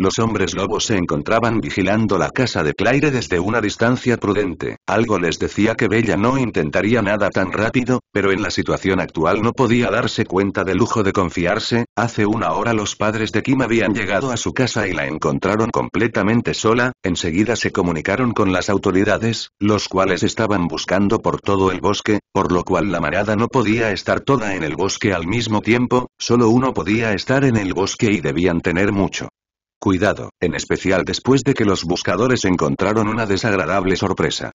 Los hombres lobos se encontraban vigilando la casa de Claire desde una distancia prudente. Algo les decía que Bella no intentaría nada tan rápido, pero en la situación actual no podía darse cuenta del lujo de confiarse. Hace una hora los padres de Kim habían llegado a su casa y la encontraron completamente sola, enseguida se comunicaron con las autoridades, los cuales estaban buscando por todo el bosque, por lo cual la manada no podía estar toda en el bosque al mismo tiempo, solo uno podía estar en el bosque y debían tener mucho Cuidado, en especial después de que los buscadores encontraron una desagradable sorpresa.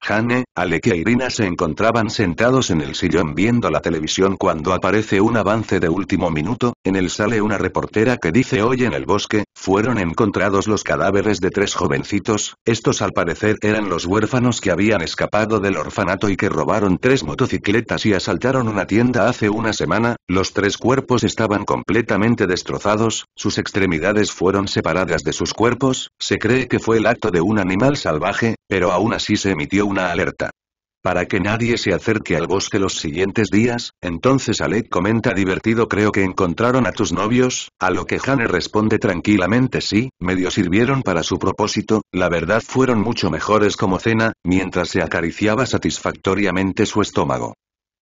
Hane, Alec y Irina se encontraban sentados en el sillón viendo la televisión cuando aparece un avance de último minuto, en el sale una reportera que dice hoy en el bosque, fueron encontrados los cadáveres de tres jovencitos, estos al parecer eran los huérfanos que habían escapado del orfanato y que robaron tres motocicletas y asaltaron una tienda hace una semana, los tres cuerpos estaban completamente destrozados, sus extremidades fueron separadas de sus cuerpos, se cree que fue el acto de un animal salvaje, pero aún así se emitió una alerta para que nadie se acerque al bosque los siguientes días, entonces Alec comenta divertido creo que encontraron a tus novios, a lo que Jane responde tranquilamente sí, medio sirvieron para su propósito, la verdad fueron mucho mejores como cena, mientras se acariciaba satisfactoriamente su estómago.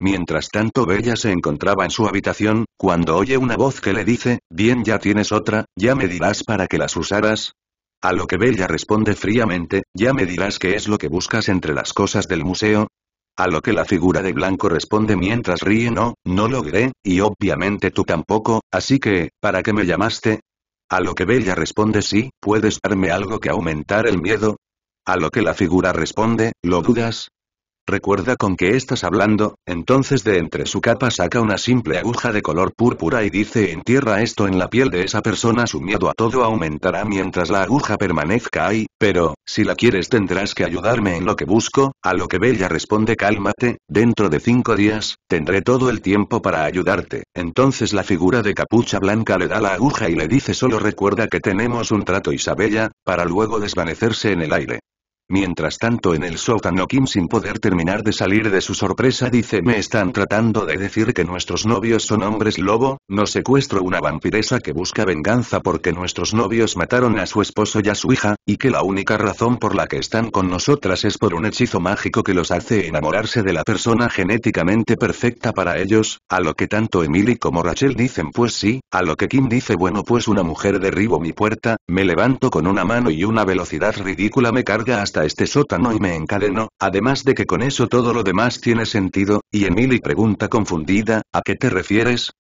Mientras tanto Bella se encontraba en su habitación, cuando oye una voz que le dice, bien ya tienes otra, ya me dirás para que las usaras, a lo que Bella responde fríamente, ya me dirás qué es lo que buscas entre las cosas del museo. A lo que la figura de blanco responde mientras ríe no, no logré, y obviamente tú tampoco, así que, ¿para qué me llamaste? A lo que Bella responde sí, ¿puedes darme algo que aumentar el miedo? A lo que la figura responde, ¿lo dudas? Recuerda con qué estás hablando, entonces de entre su capa saca una simple aguja de color púrpura y dice entierra esto en la piel de esa persona su miedo a todo aumentará mientras la aguja permanezca ahí, pero, si la quieres tendrás que ayudarme en lo que busco, a lo que Bella responde cálmate, dentro de cinco días, tendré todo el tiempo para ayudarte, entonces la figura de capucha blanca le da la aguja y le dice solo recuerda que tenemos un trato Isabella, para luego desvanecerse en el aire. Mientras tanto en el sótano Kim sin poder terminar de salir de su sorpresa dice me están tratando de decir que nuestros novios son hombres lobo, no secuestro una vampiresa que busca venganza porque nuestros novios mataron a su esposo y a su hija, y que la única razón por la que están con nosotras es por un hechizo mágico que los hace enamorarse de la persona genéticamente perfecta para ellos, a lo que tanto Emily como Rachel dicen pues sí, a lo que Kim dice bueno pues una mujer derribo mi puerta, me levanto con una mano y una velocidad ridícula me carga hasta este sótano y me encadenó, además de que con eso todo lo demás tiene sentido, y Emily pregunta confundida, ¿a qué te refieres?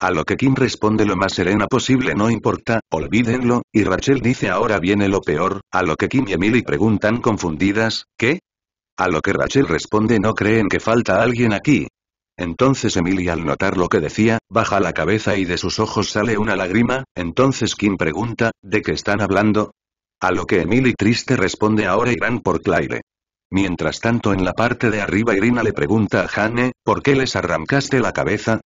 A lo que Kim responde lo más serena posible no importa, olvídenlo, y Rachel dice ahora viene lo peor, a lo que Kim y Emily preguntan confundidas, ¿qué? A lo que Rachel responde no creen que falta alguien aquí, entonces Emily al notar lo que decía, baja la cabeza y de sus ojos sale una lágrima, entonces Kim pregunta, ¿de qué están hablando? A lo que Emily triste responde ahora irán por Claire. Mientras tanto en la parte de arriba Irina le pregunta a Hane, ¿por qué les arrancaste la cabeza?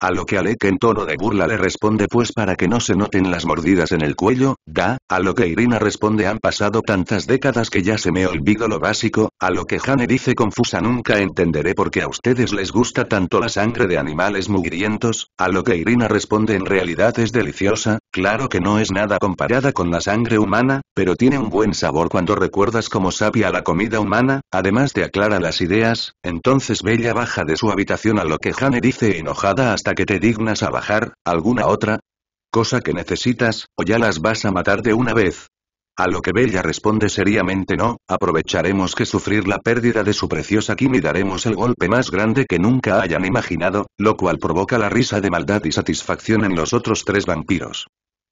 A lo que Alec en tono de burla le responde pues para que no se noten las mordidas en el cuello, da, a lo que Irina responde han pasado tantas décadas que ya se me olvido lo básico, a lo que Hane dice confusa nunca entenderé por qué a ustedes les gusta tanto la sangre de animales mugrientos, a lo que Irina responde en realidad es deliciosa, Claro que no es nada comparada con la sangre humana, pero tiene un buen sabor cuando recuerdas cómo sabia la comida humana, además te aclara las ideas, entonces Bella baja de su habitación a lo que Jane dice enojada hasta que te dignas a bajar, ¿alguna otra? Cosa que necesitas, o ya las vas a matar de una vez. A lo que Bella responde seriamente no, aprovecharemos que sufrir la pérdida de su preciosa Kim y daremos el golpe más grande que nunca hayan imaginado, lo cual provoca la risa de maldad y satisfacción en los otros tres vampiros.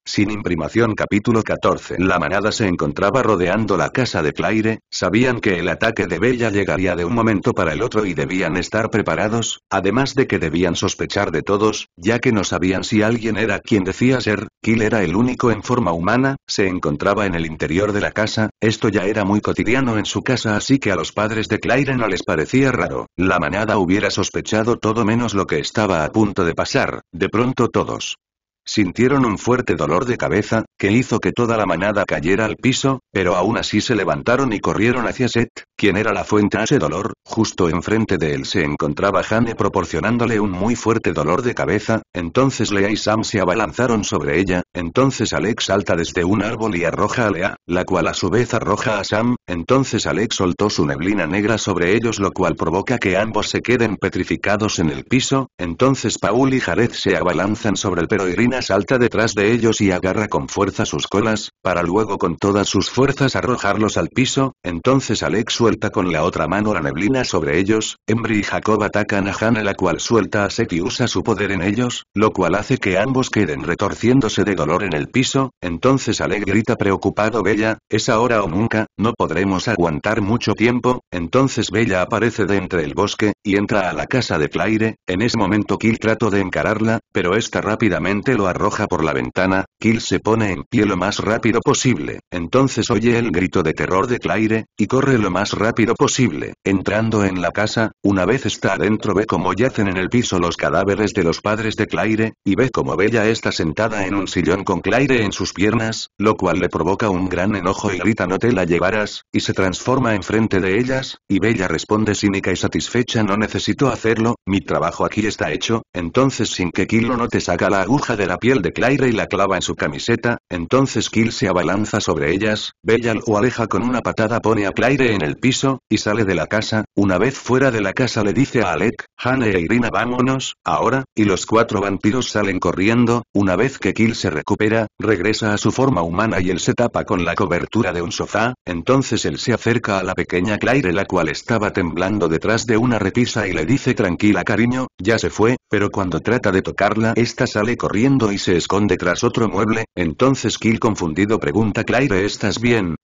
Sin imprimación capítulo 14 La manada se encontraba rodeando la casa de Claire, sabían que el ataque de Bella llegaría de un momento para el otro y debían estar preparados, además de que debían sospechar de todos, ya que no sabían si alguien era quien decía ser, Kill era el único en forma humana, se encontraba en el interior de la casa, esto ya era muy cotidiano en su casa así que a los padres de Claire no les parecía raro, la manada hubiera sospechado todo menos lo que estaba a punto de pasar, de pronto todos Sintieron un fuerte dolor de cabeza, que hizo que toda la manada cayera al piso, pero aún así se levantaron y corrieron hacia Seth quien era la fuente de ese dolor, justo enfrente de él se encontraba Jane proporcionándole un muy fuerte dolor de cabeza, entonces Lea y Sam se abalanzaron sobre ella, entonces Alex salta desde un árbol y arroja a Lea, la cual a su vez arroja a Sam, entonces Alex soltó su neblina negra sobre ellos lo cual provoca que ambos se queden petrificados en el piso, entonces Paul y Jared se abalanzan sobre el pero Irina salta detrás de ellos y agarra con fuerza sus colas, para luego con todas sus fuerzas arrojarlos al piso, entonces Alex suelta con la otra mano la neblina sobre ellos, Embry y Jacob atacan a Hannah la cual suelta a Seth y usa su poder en ellos, lo cual hace que ambos queden retorciéndose de dolor en el piso, entonces Ale grita preocupado Bella, es ahora o nunca, no podremos aguantar mucho tiempo, entonces Bella aparece de entre el bosque, y entra a la casa de Claire, en ese momento Kill trato de encararla, pero esta rápidamente lo arroja por la ventana, Kill se pone en pie lo más rápido posible, entonces oye el grito de terror de Claire, y corre lo más rápido posible. Entrando en la casa, una vez está adentro ve como yacen en el piso los cadáveres de los padres de Claire, y ve como Bella está sentada en un sillón con Claire en sus piernas, lo cual le provoca un gran enojo y grita no te la llevarás, y se transforma enfrente de ellas, y Bella responde cínica y satisfecha no necesito hacerlo, mi trabajo aquí está hecho, entonces sin que Kilo no te saca la aguja de la piel de Claire y la clava en su camiseta, entonces Kill se abalanza sobre ellas, Bella lo aleja con una patada pone a Claire en el piso piso, y sale de la casa, una vez fuera de la casa le dice a Alec, Hannah e Irina vámonos, ahora, y los cuatro vampiros salen corriendo, una vez que Kill se recupera, regresa a su forma humana y él se tapa con la cobertura de un sofá, entonces él se acerca a la pequeña Claire la cual estaba temblando detrás de una repisa y le dice tranquila cariño, ya se fue, pero cuando trata de tocarla esta sale corriendo y se esconde tras otro mueble, entonces Kill confundido pregunta Claire ¿estás bien?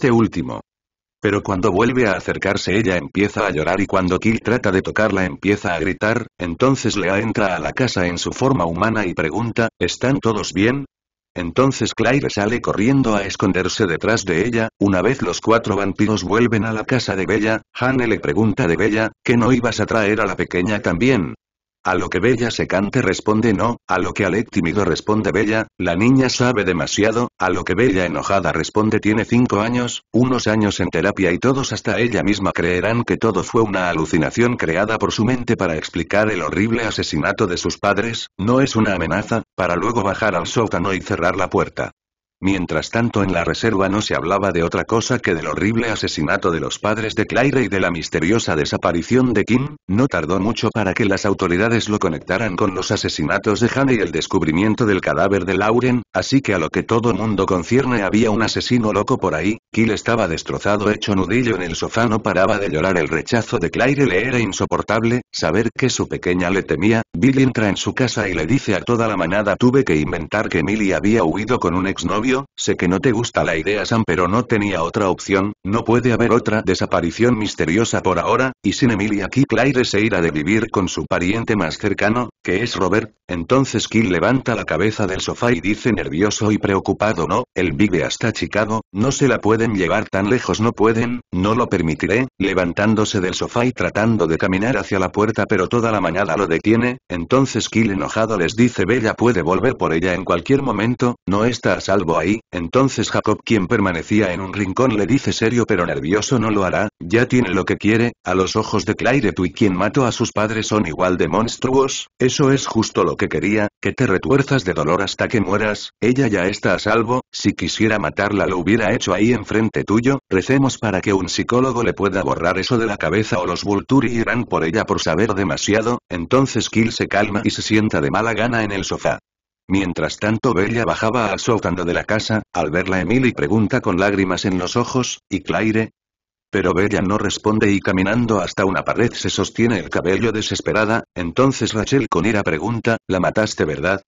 Te este último, pero cuando vuelve a acercarse ella empieza a llorar y cuando Kill trata de tocarla empieza a gritar, entonces Lea entra a la casa en su forma humana y pregunta, ¿están todos bien? Entonces Claire sale corriendo a esconderse detrás de ella, una vez los cuatro vampiros vuelven a la casa de Bella, Hanne le pregunta de Bella, ¿qué no ibas a traer a la pequeña también? A lo que Bella secante responde no, a lo que Alec tímido responde Bella, la niña sabe demasiado, a lo que Bella enojada responde tiene cinco años, unos años en terapia y todos hasta ella misma creerán que todo fue una alucinación creada por su mente para explicar el horrible asesinato de sus padres, no es una amenaza, para luego bajar al sótano y cerrar la puerta. Mientras tanto en la reserva no se hablaba de otra cosa que del horrible asesinato de los padres de Claire y de la misteriosa desaparición de Kim, no tardó mucho para que las autoridades lo conectaran con los asesinatos de Hannah y el descubrimiento del cadáver de Lauren, así que a lo que todo mundo concierne había un asesino loco por ahí, Kill estaba destrozado hecho nudillo en el sofá no paraba de llorar el rechazo de Claire le era insoportable, saber que su pequeña le temía, Bill entra en su casa y le dice a toda la manada tuve que inventar que emily había huido con un ex novio sé que no te gusta la idea Sam pero no tenía otra opción, no puede haber otra desaparición misteriosa por ahora, y sin Emilia aquí Claire se irá de vivir con su pariente más cercano, que es Robert, entonces Kill levanta la cabeza del sofá y dice nervioso y preocupado no, él vive hasta Chicago, no se la pueden llevar tan lejos no pueden, no lo permitiré, levantándose del sofá y tratando de caminar hacia la puerta pero toda la mañana lo detiene, entonces Kill enojado les dice Bella puede volver por ella en cualquier momento, no está a salvo ahí, entonces Jacob quien permanecía en un rincón le dice serio pero nervioso no lo hará, ya tiene lo que quiere, a los ojos de Claire tú y quien mató a sus padres son igual de monstruos, eso es justo lo que quería, que te retuerzas de dolor hasta que mueras, ella ya está a salvo, si quisiera matarla lo hubiera hecho ahí enfrente tuyo, recemos para que un psicólogo le pueda borrar eso de la cabeza o los Vulturi irán por ella por saber demasiado, entonces Kill se calma y se sienta de mala gana en el sofá. Mientras tanto Bella bajaba al de la casa, al verla Emily pregunta con lágrimas en los ojos, ¿y Claire? Pero Bella no responde y caminando hasta una pared se sostiene el cabello desesperada, entonces Rachel con ira pregunta, ¿la mataste verdad?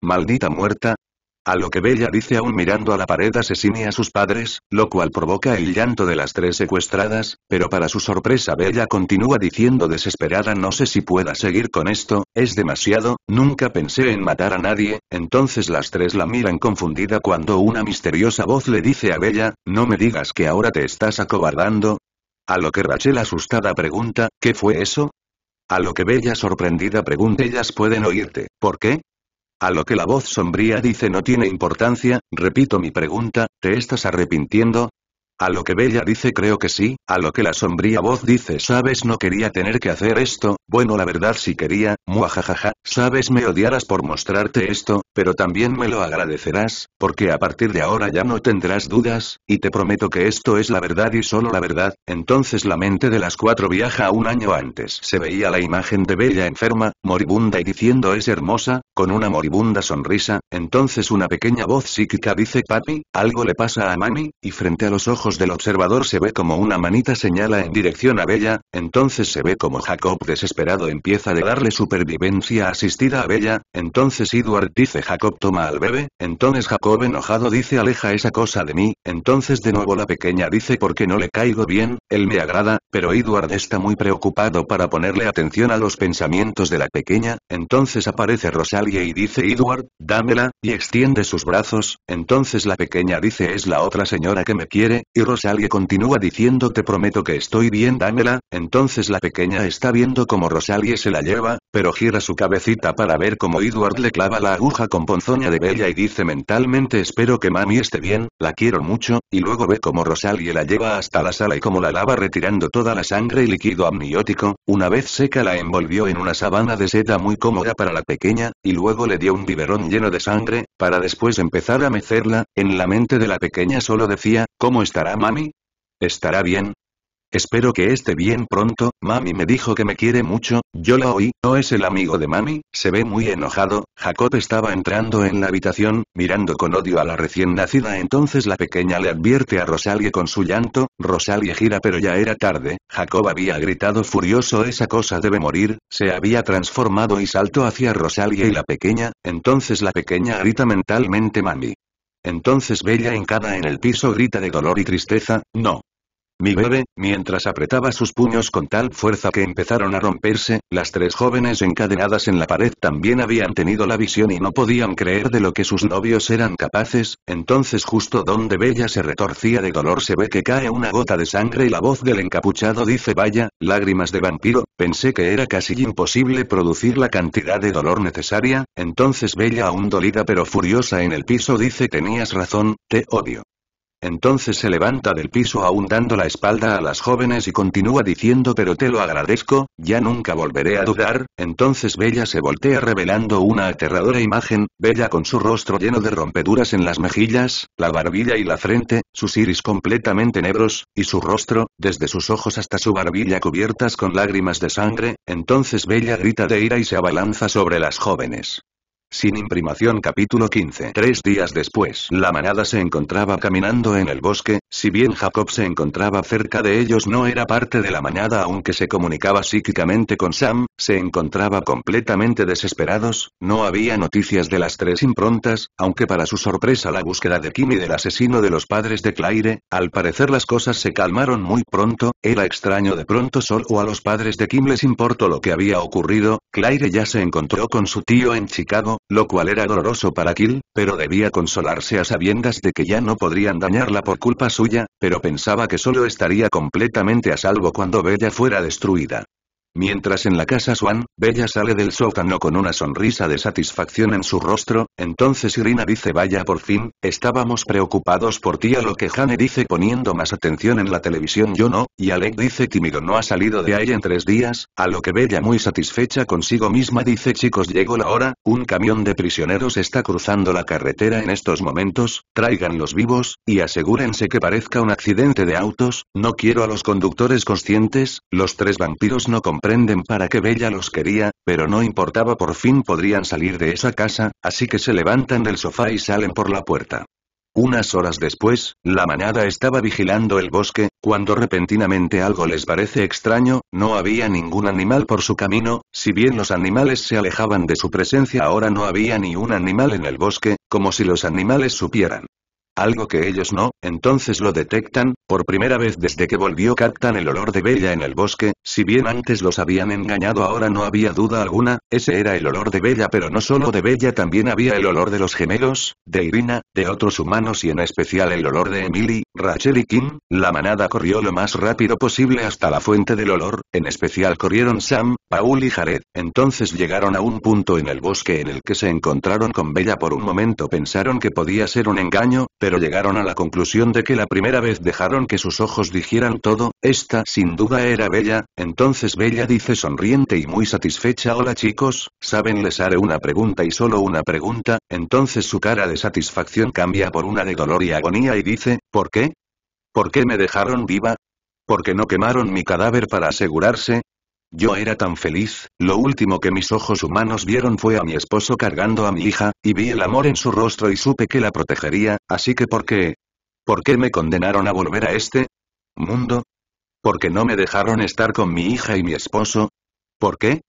Maldita muerta, a lo que Bella dice aún mirando a la pared asesine a sus padres, lo cual provoca el llanto de las tres secuestradas, pero para su sorpresa Bella continúa diciendo desesperada no sé si pueda seguir con esto, es demasiado, nunca pensé en matar a nadie, entonces las tres la miran confundida cuando una misteriosa voz le dice a Bella, no me digas que ahora te estás acobardando. A lo que Rachel asustada pregunta, ¿qué fue eso? A lo que Bella sorprendida pregunta ellas pueden oírte, ¿por qué? A lo que la voz sombría dice no tiene importancia, repito mi pregunta, ¿te estás arrepintiendo? A lo que Bella dice creo que sí, a lo que la sombría voz dice sabes no quería tener que hacer esto, bueno la verdad sí quería, muajajaja, sabes me odiarás por mostrarte esto, pero también me lo agradecerás, porque a partir de ahora ya no tendrás dudas, y te prometo que esto es la verdad y solo la verdad, entonces la mente de las cuatro viaja a un año antes. Se veía la imagen de Bella enferma, moribunda y diciendo es hermosa, con una moribunda sonrisa, entonces una pequeña voz psíquica dice papi, algo le pasa a mami, y frente a los ojos del observador se ve como una manita señala en dirección a Bella, entonces se ve como Jacob desesperado empieza a darle supervivencia asistida a Bella, entonces Edward dice Jacob toma al bebé, entonces Jacob enojado dice aleja esa cosa de mí, entonces de nuevo la pequeña dice porque no le caigo bien, él me agrada, pero Edward está muy preocupado para ponerle atención a los pensamientos de la pequeña, entonces aparece Rosalie y dice Edward, dámela, y extiende sus brazos, entonces la pequeña dice es la otra señora que me quiere, y Rosalie continúa diciendo te prometo que estoy bien dámela, entonces la pequeña está viendo como Rosalie se la lleva, pero gira su cabecita para ver cómo Edward le clava la aguja con ponzoña de Bella y dice mentalmente espero que mami esté bien, la quiero mucho, y luego ve cómo Rosalie la lleva hasta la sala y cómo la lava retirando toda la sangre y líquido amniótico, una vez seca la envolvió en una sabana de seda muy cómoda para la pequeña, y luego le dio un biberón lleno de sangre, para después empezar a mecerla, en la mente de la pequeña solo decía, ¿cómo estará mami? ¿Estará bien? Espero que esté bien pronto, mami me dijo que me quiere mucho, yo la oí, no es el amigo de mami? Se ve muy enojado, Jacob estaba entrando en la habitación, mirando con odio a la recién nacida entonces la pequeña le advierte a Rosalie con su llanto, Rosalie gira pero ya era tarde, Jacob había gritado furioso esa cosa debe morir, se había transformado y saltó hacia Rosalie y la pequeña, entonces la pequeña grita mentalmente mami. Entonces Bella hincada en el piso grita de dolor y tristeza, no. Mi bebé, mientras apretaba sus puños con tal fuerza que empezaron a romperse, las tres jóvenes encadenadas en la pared también habían tenido la visión y no podían creer de lo que sus novios eran capaces, entonces justo donde Bella se retorcía de dolor se ve que cae una gota de sangre y la voz del encapuchado dice vaya, lágrimas de vampiro, pensé que era casi imposible producir la cantidad de dolor necesaria, entonces Bella aún dolida pero furiosa en el piso dice tenías razón, te odio. Entonces se levanta del piso aún dando la espalda a las jóvenes y continúa diciendo pero te lo agradezco, ya nunca volveré a dudar, entonces Bella se voltea revelando una aterradora imagen, Bella con su rostro lleno de rompeduras en las mejillas, la barbilla y la frente, sus iris completamente negros, y su rostro, desde sus ojos hasta su barbilla cubiertas con lágrimas de sangre, entonces Bella grita de ira y se abalanza sobre las jóvenes. Sin imprimación capítulo 15 Tres días después la manada se encontraba caminando en el bosque, si bien Jacob se encontraba cerca de ellos no era parte de la manada aunque se comunicaba psíquicamente con Sam, se encontraba completamente desesperados, no había noticias de las tres improntas, aunque para su sorpresa la búsqueda de Kim y del asesino de los padres de Claire, al parecer las cosas se calmaron muy pronto, era extraño de pronto solo a los padres de Kim les importó lo que había ocurrido, Claire ya se encontró con su tío en Chicago, lo cual era doloroso para Kill, pero debía consolarse a sabiendas de que ya no podrían dañarla por culpa suya, pero pensaba que solo estaría completamente a salvo cuando Bella fuera destruida. Mientras en la casa Swan, Bella sale del sótano con una sonrisa de satisfacción en su rostro, entonces Irina dice vaya por fin, estábamos preocupados por ti a lo que Jane dice poniendo más atención en la televisión yo no, y Alec dice tímido no ha salido de ahí en tres días, a lo que Bella muy satisfecha consigo misma dice chicos llegó la hora, un camión de prisioneros está cruzando la carretera en estos momentos, los vivos, y asegúrense que parezca un accidente de autos, no quiero a los conductores conscientes, los tres vampiros no comprenden para qué Bella los quería, pero no importaba por fin podrían salir de esa casa, así que se se levantan del sofá y salen por la puerta. Unas horas después, la manada estaba vigilando el bosque, cuando repentinamente algo les parece extraño, no había ningún animal por su camino, si bien los animales se alejaban de su presencia ahora no había ni un animal en el bosque, como si los animales supieran algo que ellos no, entonces lo detectan, por primera vez desde que volvió captan el olor de Bella en el bosque, si bien antes los habían engañado ahora no había duda alguna, ese era el olor de Bella pero no solo de Bella también había el olor de los gemelos, de Irina, de otros humanos y en especial el olor de Emily, Rachel y Kim, la manada corrió lo más rápido posible hasta la fuente del olor, en especial corrieron Sam, Paul y Jared, entonces llegaron a un punto en el bosque en el que se encontraron con Bella por un momento pensaron que podía ser un engaño, pero pero llegaron a la conclusión de que la primera vez dejaron que sus ojos dijeran todo, esta sin duda era Bella, entonces Bella dice sonriente y muy satisfecha Hola chicos, ¿saben les haré una pregunta y solo una pregunta? Entonces su cara de satisfacción cambia por una de dolor y agonía y dice, ¿por qué? ¿Por qué me dejaron viva? ¿Por qué no quemaron mi cadáver para asegurarse? Yo era tan feliz, lo último que mis ojos humanos vieron fue a mi esposo cargando a mi hija, y vi el amor en su rostro y supe que la protegería, así que ¿por qué? ¿Por qué me condenaron a volver a este mundo? ¿Por qué no me dejaron estar con mi hija y mi esposo? ¿Por qué?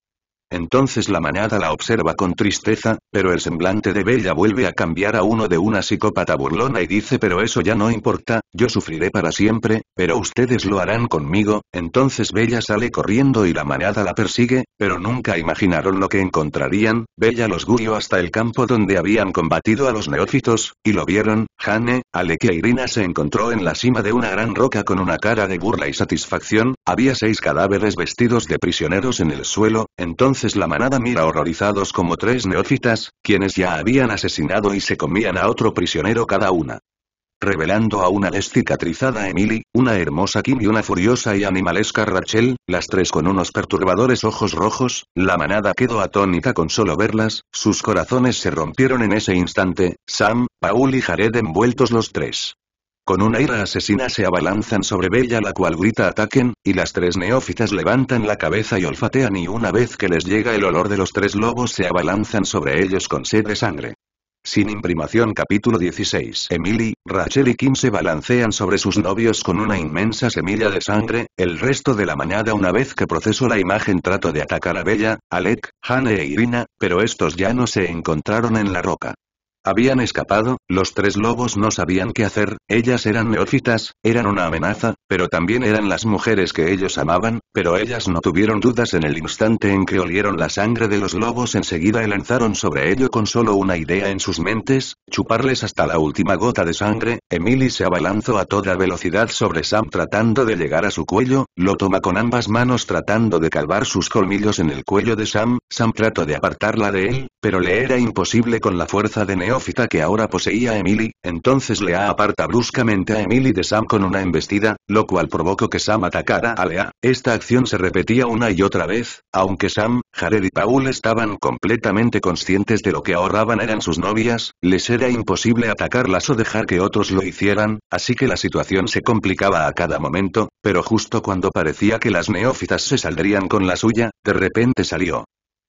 Entonces la manada la observa con tristeza, pero el semblante de Bella vuelve a cambiar a uno de una psicópata burlona y dice pero eso ya no importa, yo sufriré para siempre, pero ustedes lo harán conmigo, entonces Bella sale corriendo y la manada la persigue, pero nunca imaginaron lo que encontrarían, Bella los guió hasta el campo donde habían combatido a los neófitos, y lo vieron, Jane, Alekia Irina se encontró en la cima de una gran roca con una cara de burla y satisfacción, había seis cadáveres vestidos de prisioneros en el suelo, entonces la manada mira horrorizados como tres neófitas, quienes ya habían asesinado y se comían a otro prisionero cada una. Revelando a una descicatrizada Emily, una hermosa Kim y una furiosa y animalesca Rachel, las tres con unos perturbadores ojos rojos, la manada quedó atónita con solo verlas, sus corazones se rompieron en ese instante, Sam, Paul y Jared envueltos los tres. Con una ira asesina se abalanzan sobre Bella la cual grita ataquen, y las tres neófitas levantan la cabeza y olfatean y una vez que les llega el olor de los tres lobos se abalanzan sobre ellos con sed de sangre. Sin imprimación capítulo 16 Emily, Rachel y Kim se balancean sobre sus novios con una inmensa semilla de sangre, el resto de la mañana una vez que proceso la imagen trato de atacar a Bella, Alec, Hane e Irina, pero estos ya no se encontraron en la roca. Habían escapado, los tres lobos no sabían qué hacer, ellas eran neófitas, eran una amenaza, pero también eran las mujeres que ellos amaban, pero ellas no tuvieron dudas en el instante en que olieron la sangre de los lobos enseguida y lanzaron sobre ello con solo una idea en sus mentes, chuparles hasta la última gota de sangre, Emily se abalanzó a toda velocidad sobre Sam tratando de llegar a su cuello, lo toma con ambas manos tratando de calvar sus colmillos en el cuello de Sam, Sam trató de apartarla de él, pero le era imposible con la fuerza de Neo que ahora poseía Emily, entonces Lea aparta bruscamente a Emily de Sam con una embestida, lo cual provocó que Sam atacara a Lea. Esta acción se repetía una y otra vez, aunque Sam, Jared y Paul estaban completamente conscientes de lo que ahorraban eran sus novias, les era imposible atacarlas o dejar que otros lo hicieran, así que la situación se complicaba a cada momento, pero justo cuando parecía que las neófitas se saldrían con la suya, de repente salió.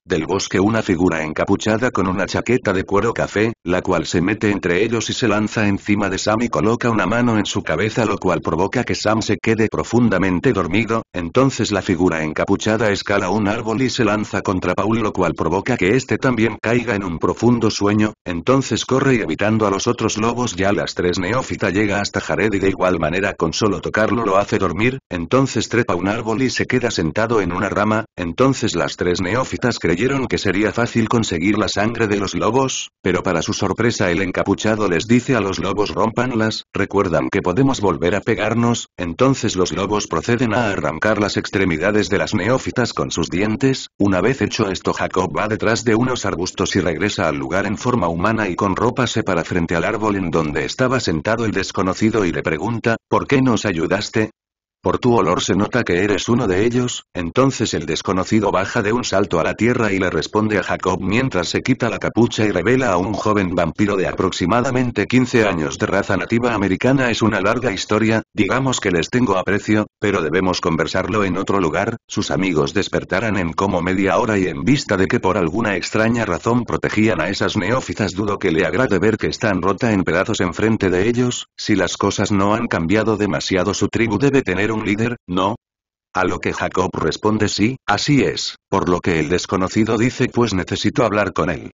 Del bosque una figura encapuchada con una chaqueta de cuero café, la cual se mete entre ellos y se lanza encima de Sam y coloca una mano en su cabeza lo cual provoca que Sam se quede profundamente dormido, entonces la figura encapuchada escala un árbol y se lanza contra Paul lo cual provoca que este también caiga en un profundo sueño, entonces corre y evitando a los otros lobos ya las tres neófitas llega hasta Jared y de igual manera con solo tocarlo lo hace dormir, entonces trepa un árbol y se queda sentado en una rama, entonces las tres neófitas creen que sería fácil conseguir la sangre de los lobos, pero para su sorpresa el encapuchado les dice a los lobos rompanlas, recuerdan que podemos volver a pegarnos, entonces los lobos proceden a arrancar las extremidades de las neófitas con sus dientes, una vez hecho esto Jacob va detrás de unos arbustos y regresa al lugar en forma humana y con ropa se para frente al árbol en donde estaba sentado el desconocido y le pregunta, ¿por qué nos ayudaste? Por tu olor se nota que eres uno de ellos, entonces el desconocido baja de un salto a la tierra y le responde a Jacob mientras se quita la capucha y revela a un joven vampiro de aproximadamente 15 años de raza nativa americana es una larga historia, digamos que les tengo aprecio, pero debemos conversarlo en otro lugar, sus amigos despertarán en como media hora y en vista de que por alguna extraña razón protegían a esas neófitas dudo que le agrade ver que están rota en pedazos enfrente de ellos, si las cosas no han cambiado demasiado su tribu debe tener un líder, ¿no? A lo que Jacob responde sí, así es, por lo que el desconocido dice pues necesito hablar con él.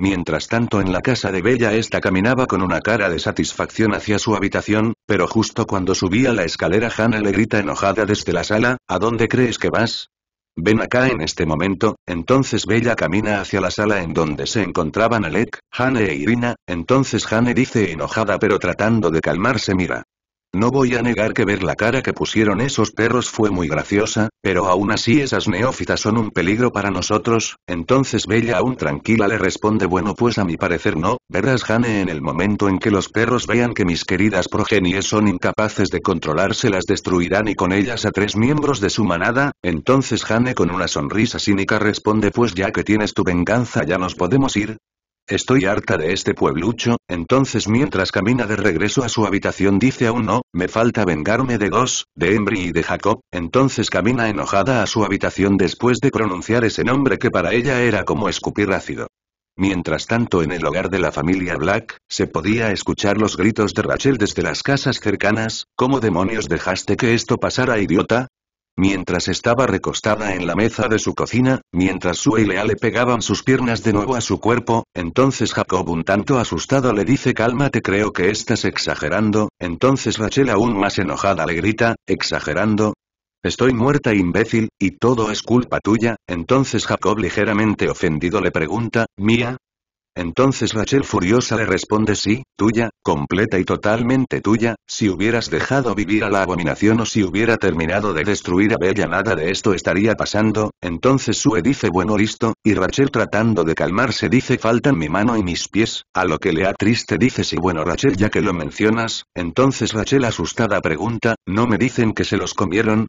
Mientras tanto en la casa de Bella esta caminaba con una cara de satisfacción hacia su habitación, pero justo cuando subía la escalera Hannah le grita enojada desde la sala, ¿a dónde crees que vas? Ven acá en este momento, entonces Bella camina hacia la sala en donde se encontraban Alec, Hane e Irina, entonces Hane dice enojada pero tratando de calmarse mira, no voy a negar que ver la cara que pusieron esos perros fue muy graciosa, pero aún así esas neófitas son un peligro para nosotros, entonces Bella aún tranquila le responde bueno pues a mi parecer no, verás Jane en el momento en que los perros vean que mis queridas progenies son incapaces de controlarse las destruirán y con ellas a tres miembros de su manada, entonces Jane con una sonrisa cínica responde pues ya que tienes tu venganza ya nos podemos ir, Estoy harta de este pueblucho, entonces mientras camina de regreso a su habitación dice a no, me falta vengarme de dos, de Embry y de Jacob, entonces camina enojada a su habitación después de pronunciar ese nombre que para ella era como escupir ácido. Mientras tanto en el hogar de la familia Black, se podía escuchar los gritos de Rachel desde las casas cercanas, ¿cómo demonios dejaste que esto pasara idiota? Mientras estaba recostada en la mesa de su cocina, mientras Sue y Lea le pegaban sus piernas de nuevo a su cuerpo, entonces Jacob un tanto asustado le dice cálmate creo que estás exagerando, entonces Rachel aún más enojada le grita, exagerando, Estoy muerta imbécil, y todo es culpa tuya, entonces Jacob ligeramente ofendido le pregunta, ¿mía? Entonces Rachel furiosa le responde sí, tuya, completa y totalmente tuya, si hubieras dejado vivir a la abominación o si hubiera terminado de destruir a Bella nada de esto estaría pasando, entonces Sue dice bueno listo, y Rachel tratando de calmarse dice faltan mi mano y mis pies, a lo que le triste dice sí bueno Rachel ya que lo mencionas, entonces Rachel asustada pregunta, ¿no me dicen que se los comieron?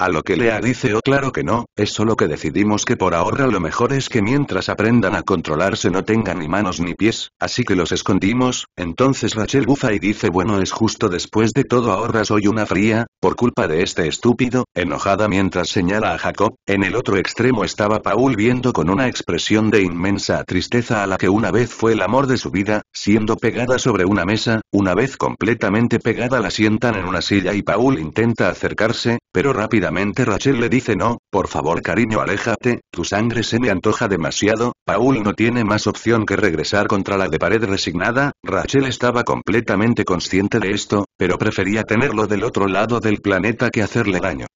A lo que Lea dice oh claro que no, es solo que decidimos que por ahora lo mejor es que mientras aprendan a controlarse no tengan ni manos ni pies, así que los escondimos, entonces Rachel bufa y dice bueno es justo después de todo ahora soy una fría, por culpa de este estúpido, enojada mientras señala a Jacob, en el otro extremo estaba Paul viendo con una expresión de inmensa tristeza a la que una vez fue el amor de su vida, siendo pegada sobre una mesa, una vez completamente pegada la sientan en una silla y Paul intenta acercarse, pero rápidamente Rachel le dice no, por favor cariño aléjate, tu sangre se me antoja demasiado, Paul no tiene más opción que regresar contra la de pared resignada, Rachel estaba completamente consciente de esto, pero prefería tenerlo del otro lado del planeta que hacerle daño.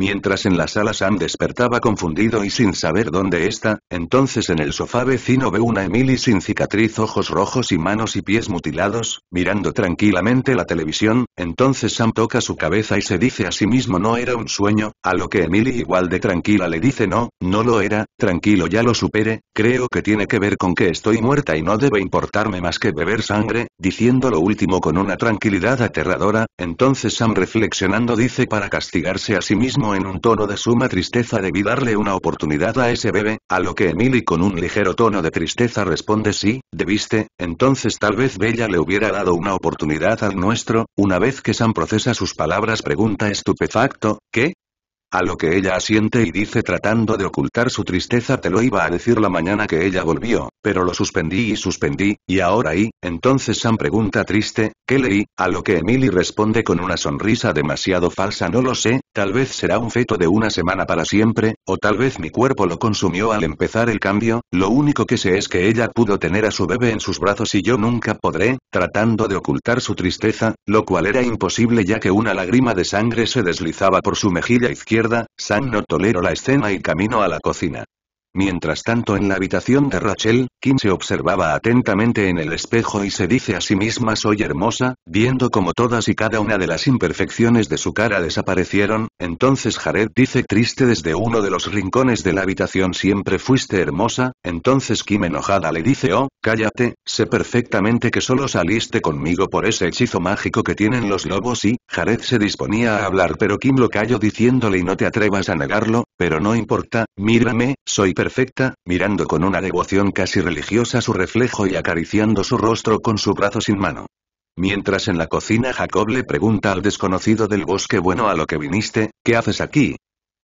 Mientras en la sala Sam despertaba confundido y sin saber dónde está, entonces en el sofá vecino ve una Emily sin cicatriz, ojos rojos y manos y pies mutilados, mirando tranquilamente la televisión, entonces Sam toca su cabeza y se dice a sí mismo no era un sueño, a lo que Emily igual de tranquila le dice no, no lo era, tranquilo ya lo supere, creo que tiene que ver con que estoy muerta y no debe importarme más que beber sangre, diciendo lo último con una tranquilidad aterradora, entonces Sam reflexionando dice para castigarse a sí mismo en un tono de suma tristeza debí darle una oportunidad a ese bebé, a lo que Emily con un ligero tono de tristeza responde sí, debiste, entonces tal vez Bella le hubiera dado una oportunidad al nuestro, una vez que Sam procesa sus palabras pregunta estupefacto, ¿qué? A lo que ella asiente y dice tratando de ocultar su tristeza te lo iba a decir la mañana que ella volvió, pero lo suspendí y suspendí, y ahora y, entonces Sam pregunta triste, ¿qué leí? A lo que Emily responde con una sonrisa demasiado falsa no lo sé, Tal vez será un feto de una semana para siempre, o tal vez mi cuerpo lo consumió al empezar el cambio, lo único que sé es que ella pudo tener a su bebé en sus brazos y yo nunca podré, tratando de ocultar su tristeza, lo cual era imposible ya que una lágrima de sangre se deslizaba por su mejilla izquierda, San no tolero la escena y camino a la cocina. Mientras tanto en la habitación de Rachel, Kim se observaba atentamente en el espejo y se dice a sí misma soy hermosa, viendo como todas y cada una de las imperfecciones de su cara desaparecieron, entonces Jared dice triste desde uno de los rincones de la habitación siempre fuiste hermosa, entonces Kim enojada le dice oh, cállate, sé perfectamente que solo saliste conmigo por ese hechizo mágico que tienen los lobos y, Jared se disponía a hablar pero Kim lo calló diciéndole y no te atrevas a negarlo, pero no importa, mírame, soy perfecta, mirando con una devoción casi religiosa su reflejo y acariciando su rostro con su brazo sin mano. Mientras en la cocina Jacob le pregunta al desconocido del bosque bueno a lo que viniste, ¿qué haces aquí?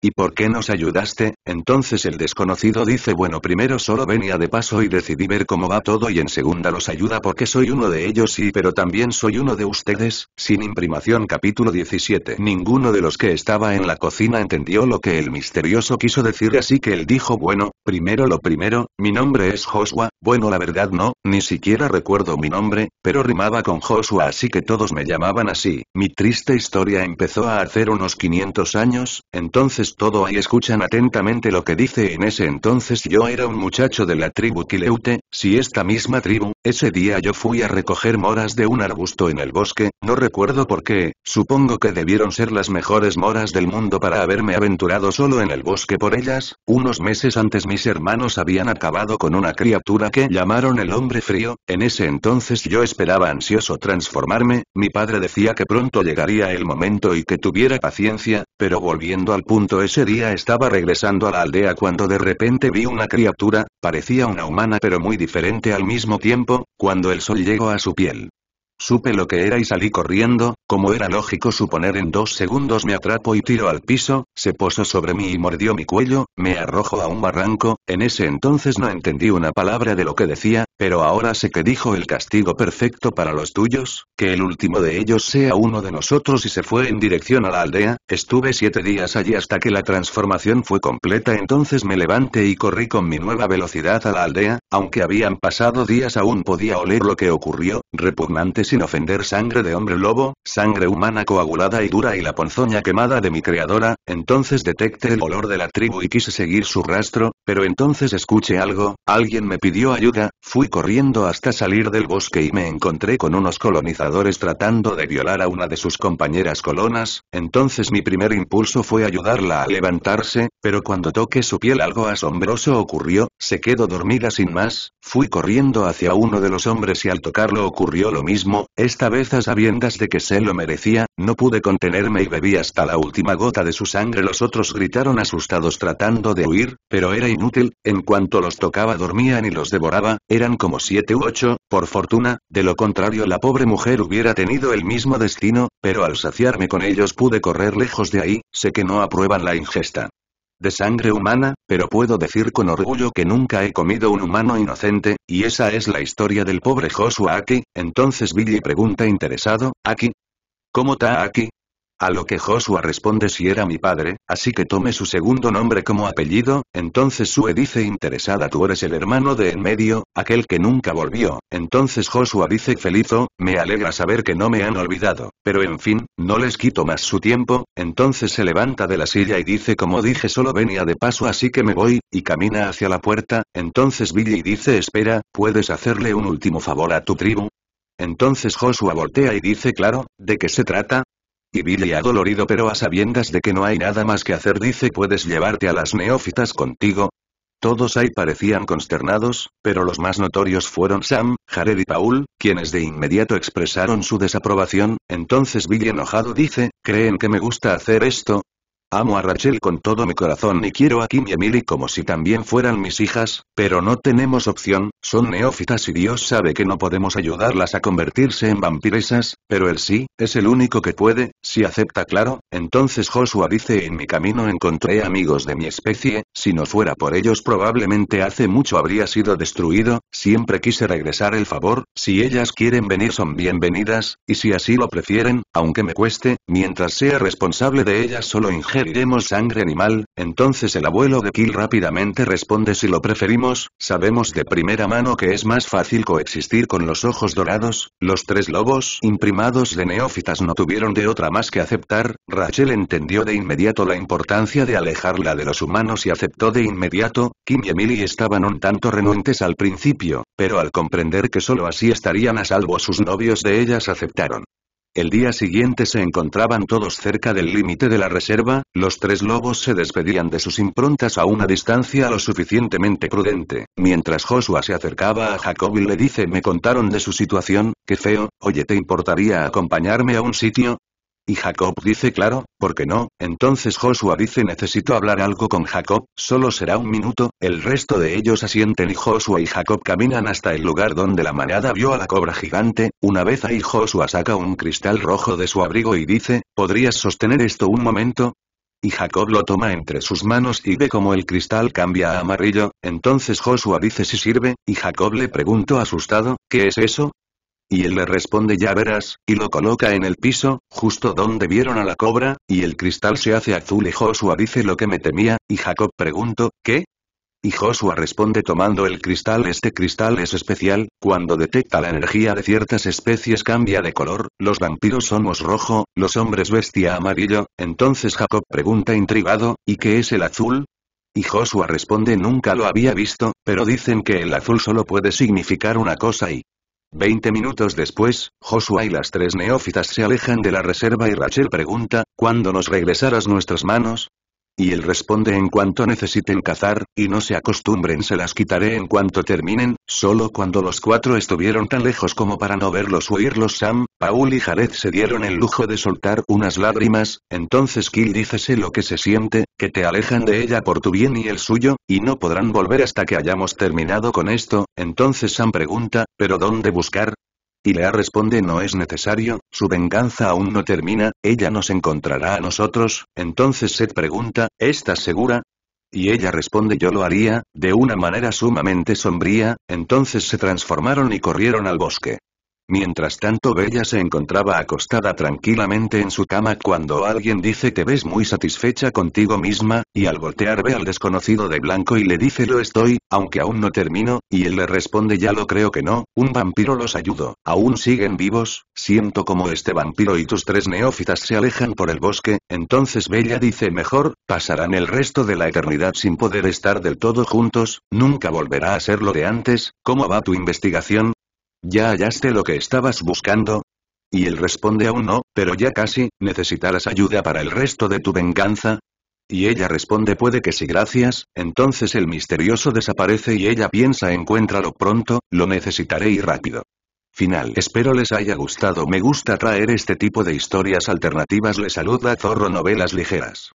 ¿Y por qué nos ayudaste? Entonces el desconocido dice bueno primero solo venía de paso y decidí ver cómo va todo y en segunda los ayuda porque soy uno de ellos y pero también soy uno de ustedes, sin imprimación capítulo 17. Ninguno de los que estaba en la cocina entendió lo que el misterioso quiso decir así que él dijo bueno, primero lo primero, mi nombre es Joshua, bueno la verdad no, ni siquiera recuerdo mi nombre, pero rimaba con Joshua así que todos me llamaban así. Mi triste historia empezó a hacer unos 500 años, entonces todo ahí escuchan atentamente lo que dice en ese entonces yo era un muchacho de la tribu Kileute, si esta misma tribu, ese día yo fui a recoger moras de un arbusto en el bosque, no recuerdo por qué, supongo que debieron ser las mejores moras del mundo para haberme aventurado solo en el bosque por ellas, unos meses antes mis hermanos habían acabado con una criatura que llamaron el hombre frío, en ese entonces yo esperaba ansioso transformarme, mi padre decía que pronto llegaría el momento y que tuviera paciencia, pero volviendo al punto ese día estaba regresando a la aldea cuando de repente vi una criatura, parecía una humana pero muy diferente al mismo tiempo, cuando el sol llegó a su piel. Supe lo que era y salí corriendo, como era lógico suponer en dos segundos me atrapo y tiro al piso, se posó sobre mí y mordió mi cuello, me arrojó a un barranco, en ese entonces no entendí una palabra de lo que decía, pero ahora sé que dijo el castigo perfecto para los tuyos, que el último de ellos sea uno de nosotros y se fue en dirección a la aldea, estuve siete días allí hasta que la transformación fue completa entonces me levanté y corrí con mi nueva velocidad a la aldea, aunque habían pasado días aún podía oler lo que ocurrió, repugnante sin ofender sangre de hombre lobo, sangre humana coagulada y dura y la ponzoña quemada de mi creadora, entonces detecté el olor de la tribu y quise seguir su rastro, pero entonces escuché algo, alguien me pidió ayuda, fui corriendo hasta salir del bosque y me encontré con unos colonizadores tratando de violar a una de sus compañeras colonas, entonces mi primer impulso fue ayudarla a levantarse, pero cuando toqué su piel algo asombroso ocurrió, se quedó dormida sin más, fui corriendo hacia uno de los hombres y al tocarlo ocurrió lo mismo, esta vez a sabiendas de que se lo merecía, no pude contenerme y bebí hasta la última gota de su sangre. Los otros gritaron asustados tratando de huir, pero era inútil, en cuanto los tocaba dormían y los devoraba, eran como siete u ocho, por fortuna, de lo contrario la pobre mujer hubiera tenido el mismo destino, pero al saciarme con ellos pude correr lejos de ahí, sé que no aprueban la ingesta de sangre humana, pero puedo decir con orgullo que nunca he comido un humano inocente, y esa es la historia del pobre Joshua Aki, entonces Billy pregunta interesado, Aquí, ¿Cómo está Aki? A lo que Joshua responde si era mi padre, así que tome su segundo nombre como apellido, entonces Sue dice interesada tú eres el hermano de en medio, aquel que nunca volvió, entonces Joshua dice felizo, me alegra saber que no me han olvidado, pero en fin, no les quito más su tiempo, entonces se levanta de la silla y dice como dije solo venía de paso así que me voy, y camina hacia la puerta, entonces Billy dice espera, ¿puedes hacerle un último favor a tu tribu? Entonces Joshua voltea y dice claro, ¿de qué se trata? Y Billy ha dolorido pero a sabiendas de que no hay nada más que hacer dice ¿puedes llevarte a las neófitas contigo? Todos ahí parecían consternados, pero los más notorios fueron Sam, Jared y Paul, quienes de inmediato expresaron su desaprobación, entonces Billy enojado dice, ¿creen que me gusta hacer esto? Amo a Rachel con todo mi corazón y quiero a Kim y Emily como si también fueran mis hijas, pero no tenemos opción, son neófitas y Dios sabe que no podemos ayudarlas a convertirse en vampiresas, pero él sí, es el único que puede, si acepta claro, entonces Joshua dice en mi camino encontré amigos de mi especie, si no fuera por ellos probablemente hace mucho habría sido destruido, siempre quise regresar el favor, si ellas quieren venir son bienvenidas, y si así lo prefieren, aunque me cueste, mientras sea responsable de ellas solo ingenuamente, ingeriremos sangre animal, entonces el abuelo de Kill rápidamente responde si lo preferimos, sabemos de primera mano que es más fácil coexistir con los ojos dorados, los tres lobos imprimados de neófitas no tuvieron de otra más que aceptar, Rachel entendió de inmediato la importancia de alejarla de los humanos y aceptó de inmediato, Kim y Emily estaban un tanto renuentes al principio, pero al comprender que solo así estarían a salvo sus novios de ellas aceptaron. El día siguiente se encontraban todos cerca del límite de la reserva, los tres lobos se despedían de sus improntas a una distancia lo suficientemente prudente, mientras Joshua se acercaba a Jacob y le dice me contaron de su situación, qué feo, oye te importaría acompañarme a un sitio, y Jacob dice claro, ¿por qué no? Entonces Joshua dice necesito hablar algo con Jacob, solo será un minuto, el resto de ellos asienten y Joshua y Jacob caminan hasta el lugar donde la manada vio a la cobra gigante, una vez ahí Joshua saca un cristal rojo de su abrigo y dice, ¿podrías sostener esto un momento? Y Jacob lo toma entre sus manos y ve como el cristal cambia a amarillo, entonces Joshua dice si sirve, y Jacob le preguntó asustado, ¿qué es eso? Y él le responde ya verás, y lo coloca en el piso, justo donde vieron a la cobra, y el cristal se hace azul y Joshua dice lo que me temía, y Jacob pregunta ¿qué? Y Joshua responde tomando el cristal este cristal es especial, cuando detecta la energía de ciertas especies cambia de color, los vampiros somos rojo, los hombres bestia amarillo, entonces Jacob pregunta intrigado, ¿y qué es el azul? Y Joshua responde nunca lo había visto, pero dicen que el azul solo puede significar una cosa y Veinte minutos después, Joshua y las tres neófitas se alejan de la reserva y Rachel pregunta, ¿cuándo nos regresarás nuestras manos? Y él responde en cuanto necesiten cazar, y no se acostumbren se las quitaré en cuanto terminen, solo cuando los cuatro estuvieron tan lejos como para no verlos o oírlos Sam, Paul y Jared se dieron el lujo de soltar unas lágrimas, entonces Kill dice lo que se siente, que te alejan de ella por tu bien y el suyo, y no podrán volver hasta que hayamos terminado con esto, entonces Sam pregunta, ¿pero dónde buscar? Y Lea responde no es necesario, su venganza aún no termina, ella nos encontrará a nosotros, entonces Seth pregunta, ¿estás segura? Y ella responde yo lo haría, de una manera sumamente sombría, entonces se transformaron y corrieron al bosque. Mientras tanto Bella se encontraba acostada tranquilamente en su cama cuando alguien dice te ves muy satisfecha contigo misma, y al voltear ve al desconocido de blanco y le dice lo estoy, aunque aún no termino, y él le responde ya lo creo que no, un vampiro los ayudo, aún siguen vivos, siento como este vampiro y tus tres neófitas se alejan por el bosque, entonces Bella dice mejor, pasarán el resto de la eternidad sin poder estar del todo juntos, nunca volverá a ser lo de antes, ¿cómo va tu investigación? ¿Ya hallaste lo que estabas buscando? Y él responde aún no, pero ya casi, ¿necesitarás ayuda para el resto de tu venganza? Y ella responde puede que sí gracias, entonces el misterioso desaparece y ella piensa encuéntralo pronto, lo necesitaré y rápido. Final Espero les haya gustado Me gusta traer este tipo de historias alternativas Le saluda Zorro Novelas Ligeras